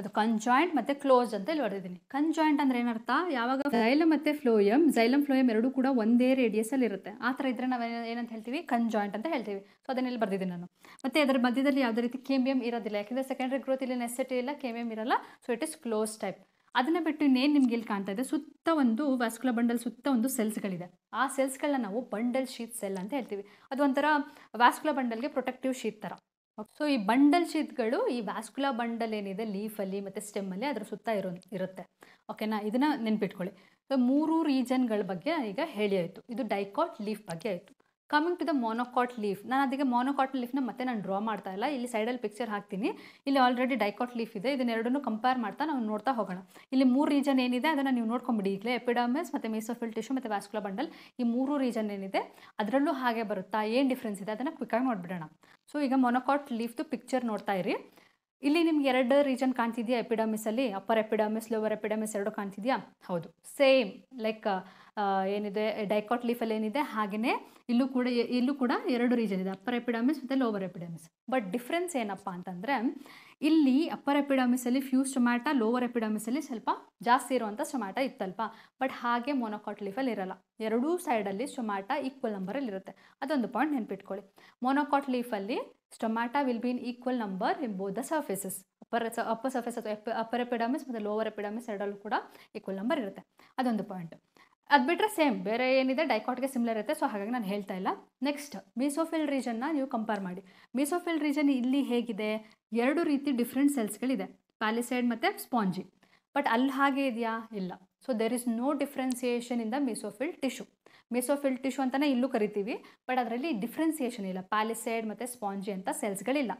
ಅದು ಕಂಜಾಯಿಂಟ್ ಮತ್ತೆ ಕ್ಲೋಸ್ ಅಂತ ಇಲ್ಲಿ ಬರೆದಿದ್ದೀನಿ ಕಂಜಾಯಿಂಟ್ ಅಂದ್ರೆ ಏನರ್ಥ ಯಾವಾಗ ಜೈಲಮ್ ಮತ್ತೆ ಫ್ಲೋಯಂ ಜೈಲಂ ಫ್ಲೋಯಂ ಎರಡೂ ಕೂಡ ಒಂದೇ ರೇಡಿಯಸ್ ಅಲ್ಲಿ ಇರುತ್ತೆ ಆ ತರ ಇದ್ರೆ ನಾವು ಏನಂತ ಹೇಳ್ತೀವಿ ಕಂಜಾಯಿಂಟ್ ಅಂತ ಹೇಳ್ತೀವಿ ಸೊ ಅದನ್ನ ಇಲ್ಲಿ ಬರ್ದಿದ್ದೀನಿ ನಾನು ಮತ್ತೆ ಅದರ ಮಧ್ಯದಲ್ಲಿ ಯಾವುದೇ ರೀತಿ ಕೆಮಿಯಂ ಇರೋದಿಲ್ಲ ಯಾಕಂದ್ರೆ ಸೆಕೆಂಡರಿ ಗ್ರೋತ್ ಇಲ್ಲಿ ನೆಸೆಸಿಟಿ ಇಲ್ಲ ಕೆಮಿಯಂ ಇರಲ್ಲ so it is close type ಅದನ್ನ ಬಿಟ್ಟು ಇನ್ನೇನು ನಿಮ್ಗೆ ಇಲ್ಲಿ ಕಾಣ್ತಾ ಇದೆ ಸುತ್ತ ಒಂದು ವಾಸ್ಕುಲ ಬಂಡಲ್ ಸುತ್ತ ಒಂದು ಸೆಲ್ಸ್ಗಳಿದೆ ಆ ಸೆಲ್ಸ್ಗಳನ್ನ ನಾವು ಬಂಡಲ್ ಶೀತ್ ಸೆಲ್ ಅಂತ ಹೇಳ್ತೀವಿ ಅದು ಒಂಥರ ವಾಸ್ಕುಲ ಬಂಡಲ್ಗೆ ಪ್ರೊಟೆಕ್ಟಿವ್ ಶೀತ್ ಥರ ಸೊ ಈ ಬಂಡಲ್ ಶೀತ್ಗಳು ಈ ವ್ಯಾಸ್ಕುಲಾ ಬಂಡಲ್ ಏನಿದೆ ಲೀಫಲ್ಲಿ ಮತ್ತು ಸ್ಟೆಮ್ಮಲ್ಲಿ ಅದ್ರ ಸುತ್ತ ಇರೋ ಇರುತ್ತೆ ಓಕೆನಾ ಇದನ್ನ ನೆನ್ಪಿಟ್ಕೊಳ್ಳಿ ಸೊ ಮೂರು ರೀಜನ್ಗಳ ಬಗ್ಗೆ ಈಗ ಹೇಳಿ ಆಯಿತು ಇದು ಡೈಕಾಟ್ ಲೀಫ್ ಬಗ್ಗೆ ಆಯಿತು coming to the monocot leaf ನಾನು ಅದಕ್ಕೆ ಮೊನೊಕಾಟ್ ಲೀಫ್ನ ಮತ್ತೆ ನಾನು ಡ್ರಾ ಮಾಡ್ತಾ ಇಲ್ಲ ಇಲ್ಲಿ ಸೈಡಲ್ಲಿ ಪಿಕ್ಚರ್ ಹಾಕ್ತೀನಿ ಇಲ್ಲಿ ಆಲ್ರೆಡಿ ಡೈಕಾಟ್ ಲೀಫ್ ಇದೆ ಇದನ್ನೆರಡನ್ನೂ ಕಂಪೇರ್ ಮಾಡ್ತಾ ನಾವು ನೋಡ್ತಾ ಹೋಗೋಣ ಇಲ್ಲಿ ಮೂರು ರೀಜನ್ ಏನಿದೆ ಅದನ್ನು ನೀವು ನೋಡ್ಕೊಂಬಿಡಿ ಈಗಲೇ ಎಪಿಡಾಮಸ್ ಮತ್ತು ಮೀಸೋಫಿಲ್ ಟಿಶ್ಯೂ ಮತ್ತು ವ್ಯಾಸ್ಕುಲ ಬಂಡಲ್ ಈ ಮೂರು ರೀಜನ್ ಏನಿದೆ ಅದರಲ್ಲೂ ಹಾಗೆ ಬರುತ್ತಾ ಏನು ಡಿಫ್ರೆನ್ಸ್ ಇದೆ ಅದನ್ನು ಕ್ವಿಕ್ಕಾಗಿ ನೋಡಿಬಿಡೋಣ ಸೊ ಈಗ ಮೊನೊಕಾಟ್ ಲೀಫ್ದು ಪಿಕ್ಚರ್ ನೋಡ್ತಾ ಇರಿ ಇಲ್ಲಿ ನಿಮ್ಗೆ ಎರಡು ರೀಜನ್ ಕಾಣ್ತಿದ್ಯಾ ಎಪಿಡಮಿಸಲ್ಲಿ ಅಪ್ಪರ್ ಎಪಿಡಮಿಸ್ ಲೋವರ್ ಎಪಿಡಮಿಸ್ ಎರಡು ಕಾಣ್ತಿದ್ಯಾ ಹೌದು ಸೇಮ್ ಲೈಕ್ ಏನಿದೆ ಡೈಕಾಟ್ ಲೀಫಲ್ಲಿ ಏನಿದೆ ಹಾಗೆಯೇ ಇಲ್ಲೂ ಕೂಡ ಇಲ್ಲೂ ಕೂಡ ಎರಡು ರೀಜನ್ ಇದೆ ಅಪ್ಪರ್ ಎಪಿಡಮಿಸ್ ಮತ್ತು ಲೋವರ್ ಎಪಿಡಮಿಸ್ ಬಟ್ ಡಿಫ್ರೆನ್ಸ್ ಏನಪ್ಪ ಅಂತಂದರೆ ಇಲ್ಲಿ ಅಪ್ಪರ್ ಎಪಿಡಮಿಸಲ್ಲಿ ಫ್ಯೂಸ್ ಟೊಮ್ಯಾಟಾ ಲೋವರ್ ಎಪಿಡಮಿಸಲ್ಲಿ ಸ್ವಲ್ಪ ಜಾಸ್ತಿ ಇರುವಂಥ ಸೊಮ್ಯಾಟಾ ಇತ್ತಲ್ವಾ ಬಟ್ ಹಾಗೆ ಮೊನೊಕಾಟ್ ಲೀಫಲ್ಲಿ ಇರಲ್ಲ ಎರಡೂ ಸೈಡಲ್ಲಿ ಸ್ಟೊಮ್ಯಾಟ ಈಕ್ವಲ್ ಅಲ್ಲಿ ಇರುತ್ತೆ ಅದೊಂದು ಪಾಯಿಂಟ್ ನೆನ್ಪಿಟ್ಕೊಳ್ಳಿ ಮೊನೊಕಾಟ್ ಲೀಫಲ್ಲಿ stomata will be in equal number in both the surfaces. Upper upper surface ಅಥವಾ ಅಪ್ಪರ್ ಎಪಿಡಮಿಸ್ ಮತ್ತು ಲೋವರ್ ಎಪಿಡಮಿಸ್ ಎರಡಲ್ಲೂ ಕೂಡ ಈಕ್ವಲ್ ನಂಬರ್ ಇರುತ್ತೆ ಅದೊಂದು ಪಾಯಿಂಟ್ ಅದು ಬಿಟ್ಟರೆ ಸೇಮ್ ಬೇರೆ ಏನಿದೆ ಡೈಕಾಟ್ಗೆ ಸಿಮಿಲರ್ ಇರುತ್ತೆ ಸೊ ಹಾಗಾಗಿ ನಾನು ಹೇಳ್ತಾ ಇಲ್ಲ ನೆಕ್ಸ್ಟ್ ಮೀಸೋಫಿಲ್ ರೀಜನ್ನ ನೀವು ಕಂಪೇರ್ ಮಾಡಿ ಮೀಸೋಫಿಲ್ ರೀಜನ್ ಇಲ್ಲಿ ಹೇಗಿದೆ ಎರಡು ರೀತಿ ಡಿಫ್ರೆಂಟ್ ಸೆಲ್ಸ್ಗಳಿದೆ ಪ್ಯಾಲಿಸೈಡ್ ಮತ್ತು ಸ್ಪಾಂಜಿ ಬಟ್ ಅಲ್ಲಿ ಹಾಗೆ ಇದೆಯಾ ಇಲ್ಲ so there is no differentiation in the mesophyll tissue mesophyll tissue ಅಂತಲೇ ಇಲ್ಲೂ ಕರಿತೀವಿ ಬಟ್ ಅದರಲ್ಲಿ ಡಿಫ್ರೆನ್ಸಿಯೇಷನ್ ಇಲ್ಲ ಪ್ಯಾಲಿಸೈಡ್ ಮತ್ತು ಸ್ಪಾಂಜಿ ಅಂತ ಸೆಲ್ಸ್ಗಳಿಲ್ಲ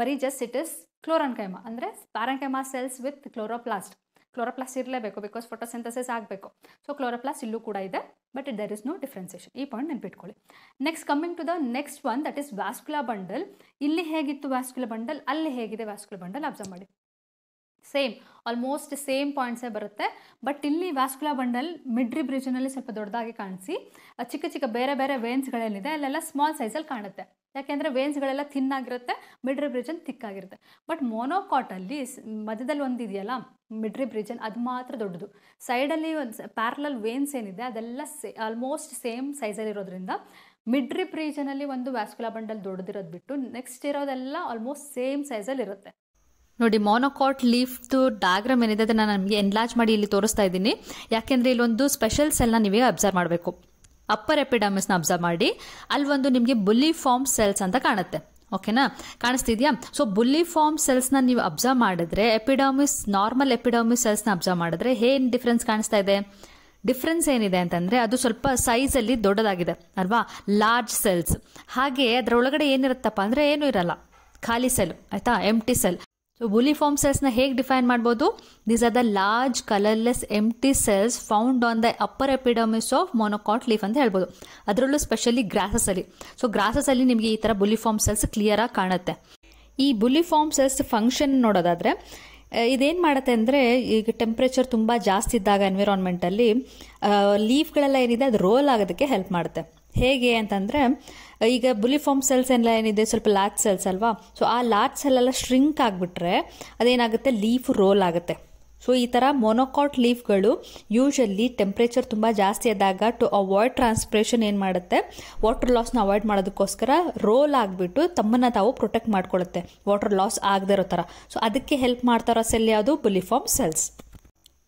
ಬರೀ ಜಸ್ಟ್ ಇಟ್ ಇಸ್ ಕ್ಲೋರನ್ಕೈಮ ಅಂದರೆ parenchyma cells with chloroplast chloroplast ಇರಲೇಬೇಕು ಬಿಕಾಸ್ ಫೋಟೋಸಿಂಥಸಿಸ್ ಆಗಬೇಕು ಸೊ ಕ್ಲೋರೋಪ್ಲಾಸ್ಟ್ ಇಲ್ಲೂ ಕೂಡ ಇದೆ but there is no differentiation ಈ ಪಾಯಿಂಟ್ ನೆನ್ಪಿಟ್ಕೊಳ್ಳಿ next coming to the next one that is vascular bundle ಇಲ್ಲಿ ಹೇಗಿತ್ತು ವ್ಯಾಸ್ಕುಲಾ ಬಂಡಲ್ ಅಲ್ಲಿ ಹೇಗಿದೆ ವ್ಯಾಸ್ಕುಲಾ ಬಂಡಲ್ ಅಬ್ಸರ್ವ್ ಮಾಡಿ ಸೇಮ್ ಆಲ್ಮೋಸ್ಟ್ ಸೇಮ್ ಪಾಯಿಂಟ್ಸೇ ಬರುತ್ತೆ ಬಟ್ ಇಲ್ಲಿ ವ್ಯಾಸ್ಕುಲಾ ಬಂಡಲ್ ಮಿಡ್ರಿ ಬ್ರಿಜ್ನಲ್ಲಿ ಸ್ವಲ್ಪ ದೊಡ್ಡದಾಗಿ ಕಾಣಿಸಿ ಚಿಕ್ಕ ಚಿಕ್ಕ ಬೇರೆ ಬೇರೆ ವೇನ್ಸ್ಗಳೇನಿದೆ ಅಲ್ಲೆಲ್ಲ ಸ್ಮಾಲ್ ಸೈಜಲ್ಲಿ ಕಾಣುತ್ತೆ ಯಾಕೆಂದರೆ ವೇನ್ಸ್ಗಳೆಲ್ಲ ಥಿನ್ ಆಗಿರುತ್ತೆ ಬ್ರಿಜನ್ ರೀಜನ್ ಆಗಿರುತ್ತೆ ಬಟ್ ಮೋನೋಕಾಟಲ್ಲಿ ಮಧ್ಯದಲ್ಲಿ ಒಂದು ಇದೆಯಲ್ಲ ಮಿಡ್ರಿ ಬ್ರಿಜನ್ ಅದು ಮಾತ್ರ ದೊಡ್ಡದು ಸೈಡಲ್ಲಿ ಒಂದು ಪ್ಯಾರಲಲ್ ವೇನ್ಸ್ ಏನಿದೆ ಅದೆಲ್ಲ ಸೇ ಆಲ್ಮೋಸ್ಟ್ ಸೇಮ್ ಸೈಜಲ್ಲಿರೋದ್ರಿಂದ ಮಿಡ್ರಿ ಬ್ರೀಜನಲ್ಲಿ ಒಂದು ವ್ಯಾಸ್ಕುಲಾ ಬಂಡಲ್ ದೊಡ್ಡದಿರೋದು ಬಿಟ್ಟು ನೆಕ್ಸ್ಟ್ ಇರೋದೆಲ್ಲ ಆಲ್ಮೋಸ್ಟ್ ಸೇಮ್ ಸೈಜಲ್ಲಿ ಇರುತ್ತೆ ನೋಡಿ ಮೋನೋಕಾಟ್ ಲೀಫ್ದು ಡಯಾಗ್ರಾಮ್ ಏನಿದೆ ಅದನ್ನು ನಾನು ನಿಮಗೆ ಎನ್ಲಾಜ್ ಮಾಡಿ ಇಲ್ಲಿ ತೋರಿಸ್ತಾ ಇದ್ದೀನಿ ಯಾಕೆಂದರೆ ಇಲ್ಲೊಂದು ಸ್ಪೆಷಲ್ ಸೆಲ್ನ ನೀವೇ ಅಬ್ಸರ್ವ್ ಮಾಡಬೇಕು ಅಪ್ಪರ್ ಎಪಿಡಮಿಸ್ನ ಅಬ್ಸರ್ವ್ ಮಾಡಿ ಅಲ್ಲಿ ಒಂದು ನಿಮಗೆ ಬುಲ್ಲಿ ಫಾರ್ಮ್ ಸೆಲ್ಸ್ ಅಂತ ಕಾಣುತ್ತೆ ಓಕೆನಾ ಕಾಣಿಸ್ತಿದ್ಯಾ ಸೊ ಬುಲ್ಲಿ ಫಾರ್ಮ್ ನ ನೀವು ಅಬ್ಸರ್ವ್ ಮಾಡಿದ್ರೆ ಎಪಿಡಮಿಸ್ ನಾರ್ಮಲ್ ಎಪಿಡಾಮಿಸ್ ಸೆಲ್ಸ್ನ ಅಬ್ಸರ್ವ್ ಮಾಡಿದ್ರೆ ಏನು ಡಿಫ್ರೆನ್ಸ್ ಕಾಣಿಸ್ತಾ ಇದೆ ಡಿಫ್ರೆನ್ಸ್ ಏನಿದೆ ಅಂತಂದರೆ ಅದು ಸ್ವಲ್ಪ ಅಲ್ಲಿ ದೊಡ್ಡದಾಗಿದೆ ಅಲ್ವಾ ಲಾರ್ಜ್ ಸೆಲ್ಸ್ ಹಾಗೆ ಅದರೊಳಗಡೆ ಏನಿರುತ್ತಪ್ಪ ಅಂದರೆ ಏನೂ ಇರಲ್ಲ ಖಾಲಿ ಸೆಲ್ ಆಯಿತಾ empty cell so bulliform ಸೆಲ್ಸ್ನ ಹೇಗೆ ಡಿಫೈನ್ ಮಾಡ್ಬೋದು these are the large colourless empty cells found on the upper epidermis of monocot leaf ಅಂತ ಹೇಳ್ಬೋದು ಅದರಲ್ಲೂ ಸ್ಪೆಷಲಿ ಅಲ್ಲಿ ಸೊ ಅಲ್ಲಿ ನಿಮಗೆ ಈ ಥರ ಬುಲಿ ಫಾರ್ಮ್ ಸೆಲ್ಸ್ ಆಗಿ ಕಾಣುತ್ತೆ ಈ ಬುಲಿ ಫಾರ್ಮ್ ಸೆಲ್ಸ್ ಫಂಕ್ಷನ್ ನೋಡೋದಾದರೆ ಇದೇನು ಮಾಡುತ್ತೆ ಅಂದರೆ ಈಗ ಟೆಂಪ್ರೇಚರ್ ತುಂಬ ಜಾಸ್ತಿ ಇದ್ದಾಗ ಎನ್ವಿರಾನ್ಮೆಂಟಲ್ಲಿ ಲೀಫ್ಗಳೆಲ್ಲ ಏನಿದೆ ಅದು ರೋಲ್ ಆಗೋದಕ್ಕೆ ಹೆಲ್ಪ್ ಮಾಡುತ್ತೆ ಹೇಗೆ ಅಂತಂದರೆ ಈಗ ಬುಲಿಫಾರ್ಮ್ ಸೆಲ್ಸ್ ಎಲ್ಲ ಏನಿದೆ ಸ್ವಲ್ಪ ಲಾರ್ಜ್ ಸೆಲ್ಸ್ ಅಲ್ವಾ ಸೊ ಆ ಲಾರ್ಜ್ ಸೆಲ್ ಎಲ್ಲ ಶ್ರಿಂಕ್ ಆಗಿಬಿಟ್ರೆ ಅದೇನಾಗುತ್ತೆ ಲೀಫ್ ರೋಲ್ ಆಗುತ್ತೆ ಸೊ ಈ ಥರ ಮೊನೊಕಾಟ್ ಲೀಫ್ಗಳು ಯೂಶಲಿ ಟೆಂಪ್ರೇಚರ್ ತುಂಬ ಜಾಸ್ತಿ ಆದಾಗ ಟು ಅವಾಯ್ಡ್ ಟ್ರಾನ್ಸ್ಪ್ರೇಷನ್ ಏನು ಮಾಡುತ್ತೆ ವಾಟರ್ ಲಾಸ್ನ ಅವಾಯ್ಡ್ ಮಾಡೋದಕ್ಕೋಸ್ಕರ ರೋಲ್ ಆಗಿಬಿಟ್ಟು ತಮ್ಮನ್ನು ತಾವು ಪ್ರೊಟೆಕ್ಟ್ ಮಾಡ್ಕೊಳ್ಳುತ್ತೆ ವಾಟರ್ ಲಾಸ್ ಆಗದೆ ಇರೋ ಥರ ಸೊ ಅದಕ್ಕೆ ಹೆಲ್ಪ್ ಮಾಡ್ತಾರೋ ಸೆಲ್ ಯಾವುದು ಬುಲಿಫಾರ್ಮ್ ಸೆಲ್ಸ್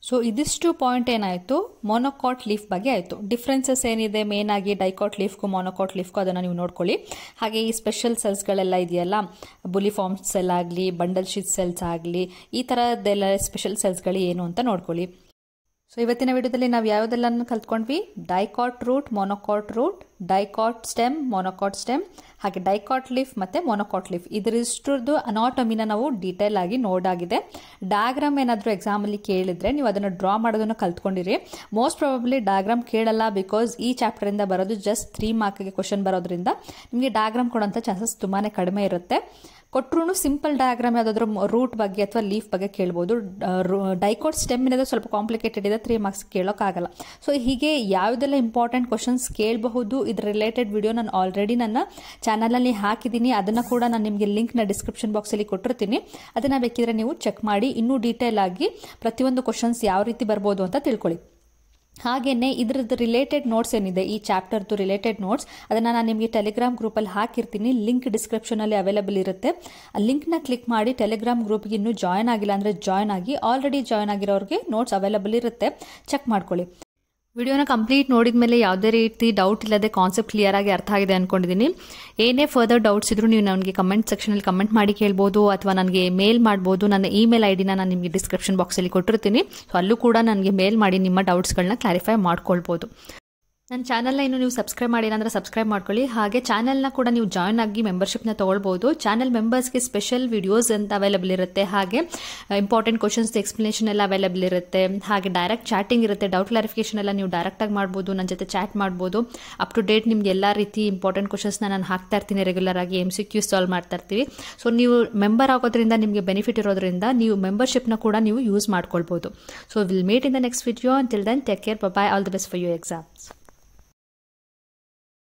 ಸೊ ಇದಿಷ್ಟು ಪಾಯಿಂಟ್ ಏನಾಯಿತು ಮೊನೊಕಾಟ್ ಲೀಫ್ ಬಗ್ಗೆ ಆಯಿತು ಡಿಫ್ರೆನ್ಸಸ್ ಏನಿದೆ ಮೇನ್ ಆಗಿ ಡೈಕಾಟ್ ಲೀಫ್ಗೂ ಮೊನೊಕಾಟ್ ಲೀಫ್ಗೂ ಅದನ್ನು ನೀವು ನೋಡ್ಕೊಳ್ಳಿ ಹಾಗೆ ಈ ಸ್ಪೆಷಲ್ ಸೆಲ್ಸ್ಗಳೆಲ್ಲ ಇದೆಯಲ್ಲ ಬುಲಿಫಾರ್ಮ್ ಸೆಲ್ ಆಗಲಿ ಬಂಡಲ್ ಶೀಟ್ ಸೆಲ್ಸ್ ಆಗಲಿ ಈ ಥರದ್ದೆಲ್ಲ ಸ್ಪೆಷಲ್ ಸೆಲ್ಸ್ಗಳು ಏನು ಅಂತ ನೋಡ್ಕೊಳ್ಳಿ ಸೊ ಇವತ್ತಿನ ವಿಡಿಯೋದಲ್ಲಿ ನಾವು ಯಾವುದೆಲ್ಲ ಕಲ್ತ್ಕೊಂಡ್ವಿ dicot root monocot root dicot stem monocot stem ಹಾಗೆ ಡೈಕಾಟ್ ಲೀಫ್ ಮತ್ತೆ ಮೊನೊಕಾಟ್ ಲೀಫ್ ಇದರಿಷ್ಟರದ್ದು ಅನಾಟಮಿನ ನಾವು ಡೀಟೇಲ್ ಆಗಿ ನೋಡಾಗಿದೆ ಡಯಾಗ್ರಾಮ್ ಏನಾದರೂ ಅಲ್ಲಿ ಕೇಳಿದ್ರೆ ನೀವು ಅದನ್ನು ಡ್ರಾ ಮಾಡೋದನ್ನು ಕಲ್ತ್ಕೊಂಡಿರಿ ಮೋಸ್ಟ್ ಪ್ರಾಬಬ್ಲಿ ಡಯಾಗ್ರಾಮ್ ಕೇಳಲ್ಲ ಬಿಕಾಸ್ ಈ ಚಾಪ್ಟರ್ ಇಂದ ಬರೋದು ಜಸ್ಟ್ ತ್ರೀ ಮಾರ್ಕಿಗೆ ಕ್ವಶನ್ ಬರೋದ್ರಿಂದ ನಿಮಗೆ ಡಯಾಗ್ರಾಮ್ ಕೊಡೋಂಥ ಚಾನ್ಸಸ್ ತುಂಬಾ ಕಡಿಮೆ ಇರುತ್ತೆ ಕೊಟ್ಟರು ಸಿಂಪಲ್ ಡಯಾಗ್ರಾಮ್ ಯಾವುದಾದ್ರೂ ರೂಟ್ ಬಗ್ಗೆ ಅಥವಾ ಲೀಫ್ ಬಗ್ಗೆ ಕೇಳ್ಬೋದು ಡೈಕೋಟ್ ಸ್ಟೆಮ್ ಏನಾದರೂ ಸ್ವಲ್ಪ ಕಾಂಪ್ಲಿಕೇಟೆಡ್ ಇದೆ ತ್ರೀ ಮಾರ್ಕ್ಸ್ ಕೇಳೋಕ್ಕಾಗಲ್ಲ ಸೊ ಹೀಗೆ ಯಾವುದೆಲ್ಲ ಇಂಪಾರ್ಟೆಂಟ್ ಕ್ವಶನ್ಸ್ ಕೇಳಬಹುದು ಇದ್ರ ರಿಲೇಟೆಡ್ ವಿಡಿಯೋ ನಾನು ಆಲ್ರೆಡಿ ನನ್ನ ಚಾನಲಲ್ಲಿ ಹಾಕಿದ್ದೀನಿ ಅದನ್ನು ಕೂಡ ನಾನು ನಿಮಗೆ ಲಿಂಕ್ನ ಡಿಸ್ಕ್ರಿಪ್ಷನ್ ಬಾಕ್ಸಲ್ಲಿ ಕೊಟ್ಟಿರ್ತೀನಿ ಅದನ್ನು ಬೇಕಿದ್ರೆ ನೀವು ಚೆಕ್ ಮಾಡಿ ಇನ್ನೂ ಡೀಟೇಲ್ ಆಗಿ ಪ್ರತಿಯೊಂದು ಕ್ವಶನ್ಸ್ ಯಾವ ರೀತಿ ಬರ್ಬೋದು ಅಂತ ತಿಳ್ಕೊಳ್ಳಿ ಹಾಗೇನೆ ಇದ್ರದ್ದು ರಿಲೇಟೆಡ್ ನೋಟ್ಸ್ ಏನಿದೆ ಈ ಚಾಪ್ಟರ್ದು ರಿಲೇಟೆಡ್ ನೋಟ್ಸ್ ಅದನ್ನು ನಾನು ನಿಮಗೆ ಟೆಲಿಗ್ರಾಮ್ ಗ್ರೂಪಲ್ಲಿ ಹಾಕಿರ್ತೀನಿ ಲಿಂಕ್ ಡಿಸ್ಕ್ರಿಪ್ಷನಲ್ಲಿ ಅವೈಲೇಬಲ್ ಇರುತ್ತೆ ಆ ಲಿಂಕ್ನ ಕ್ಲಿಕ್ ಮಾಡಿ ಟೆಲಿಗ್ರಾಮ್ ಗ್ರೂಪ್ಗೆ ಇನ್ನೂ ಜಾಯ್ನ್ ಆಗಿಲ್ಲ ಅಂದರೆ ಜಾಯ್ನ್ ಆಗಿ ಆಲ್ರೆಡಿ ಜಾಯ್ನ್ ಆಗಿರೋರಿಗೆ ನೋಟ್ಸ್ ಅವೈಲೇಬಲ್ ಇರುತ್ತೆ ಚೆಕ್ ಮಾಡ್ಕೊಳ್ಳಿ ವಿಡಿಯೋನ ಕಂಪ್ಲೀಟ್ ನೋಡಿದ ಮೇಲೆ ಯಾವುದೇ ರೀತಿ ಡೌಟ್ ಇಲ್ಲದೆ ಕಾನ್ಸೆಪ್ಟ್ ಕ್ಲಿಯರ್ ಆಗಿ ಅರ್ಥ ಆಗಿದೆ ಅಂದ್ಕೊಂಡಿದ್ದೀನಿ ಏನೇ ಫರ್ದರ್ ಡೌಟ್ಸ್ ಇದ್ರೂ ನೀವು ನನಗೆ ಕಮೆಂಟ್ ಸೆಕ್ಷನಲ್ಲಿ ಕಮೆಂಟ್ ಮಾಡಿ ಕೇಳ್ಬೋದು ಅಥವಾ ನನಗೆ ಮೇಲ್ ಮಾಡ್ಬೋದು ನನ್ನ ಇಮೇಲ್ ಐ ಡಿನ ನಾನು ನಿಮಗೆ ಡಿಸ್ಕ್ರಿಪ್ಷನ್ ಬಾಕ್ಸಲ್ಲಿ ಕೊಟ್ಟಿರ್ತೀನಿ ಸೊ ಅಲ್ಲೂ ಕೂಡ ನನಗೆ ಮೇಲ್ ಮಾಡಿ ನಿಮ್ಮ ಡೌಟ್ಸ್ಗಳನ್ನ ಕ್ಲಾರಿಫೈ ಮಾಡ್ಕೊಳ್ಬೋದು ನನ್ನ ಚಾನಲ್ನ ಇನ್ನು ನೀವು ಸಬ್ಸ್ಕ್ರೈಬ್ ಮಾಡಿಲ್ಲ ಅಂದರೆ ಸಬ್ಸ್ಕ್ರೈಬ್ ಮಾಡ್ಕೊಳ್ಳಿ ಹಾಗೆ ಚಾನಲ್ನ ಕೂಡ ನೀವು ಜಾಯ್ನ್ ಆಗಿ ಮೆಂಬರ್ಶಿಪ್ನ ತೊಗೊಳ್ಬೋದು ಚಾನಲ್ ಮೆಂಬರ್ಸ್ಗೆ ಸ್ಪೆಷಲ್ ವಿಡಿಯೋಸ್ ಅಂತ ಅವೈಲಬಲ್ ಇರುತ್ತೆ ಹಾಗೆ ಇಂಪಾರ್ಟೆಂಟ್ ಕ್ವಶನ್ಸ್ ಎಕ್ಸ್ಪ್ಲನೇಷನ್ ಎಲ್ಲ ಅವೈಲಬಲ್ ಇರುತ್ತೆ ಹಾಗೆ ಡೈರೆಕ್ಟ್ ಚಾಟಿಂಗ್ ಇರುತ್ತೆ ಡೌಟ್ ಕ್ಲಾರಿಫಿಕೇಷನ್ ಎಲ್ಲ ನೀವು ಡೈರೆಕ್ಟಾಗಿ ಮಾಡ್ಬೋದು ನನ್ನ ಜೊತೆ ಚಾಟ್ ಮಾಡ್ಬೋದು ಅಪ್ ಟು ಡೇಟ್ ನಿಮ್ಗೆ ಎಲ್ಲ ರೀತಿ ಇಂಪಾರ್ಟೆಂಟ್ ಕ್ವಶನ್ಸ್ನ ನಾನು ಹಾಕ್ತಾ ಇರ್ತೀನಿ ರೆಗ್ಯುಲರ್ ಆಗಿ ಎಮ್ ಸಿ ಕ್ಯೂ ಸಾಲ್ವ್ ಮಾಡ್ತಾ ಇರ್ತೀವಿ ಸೊ ನೀವು ಮೆಂಬರ್ ಆಗೋದ್ರಿಂದ ನಿಮಗೆ ಬೆನಿಫಿಟ್ ಇರೋದ್ರಿಂದ ನೀವು ಮೆಂಬರ್ಶಿಪ್ನ ಕೂಡ ನೀವು ಯೂಸ್ ಮಾಡ್ಕೊಳ್ಬೋದು so will meet in the next video until then take care bye all the best for you exams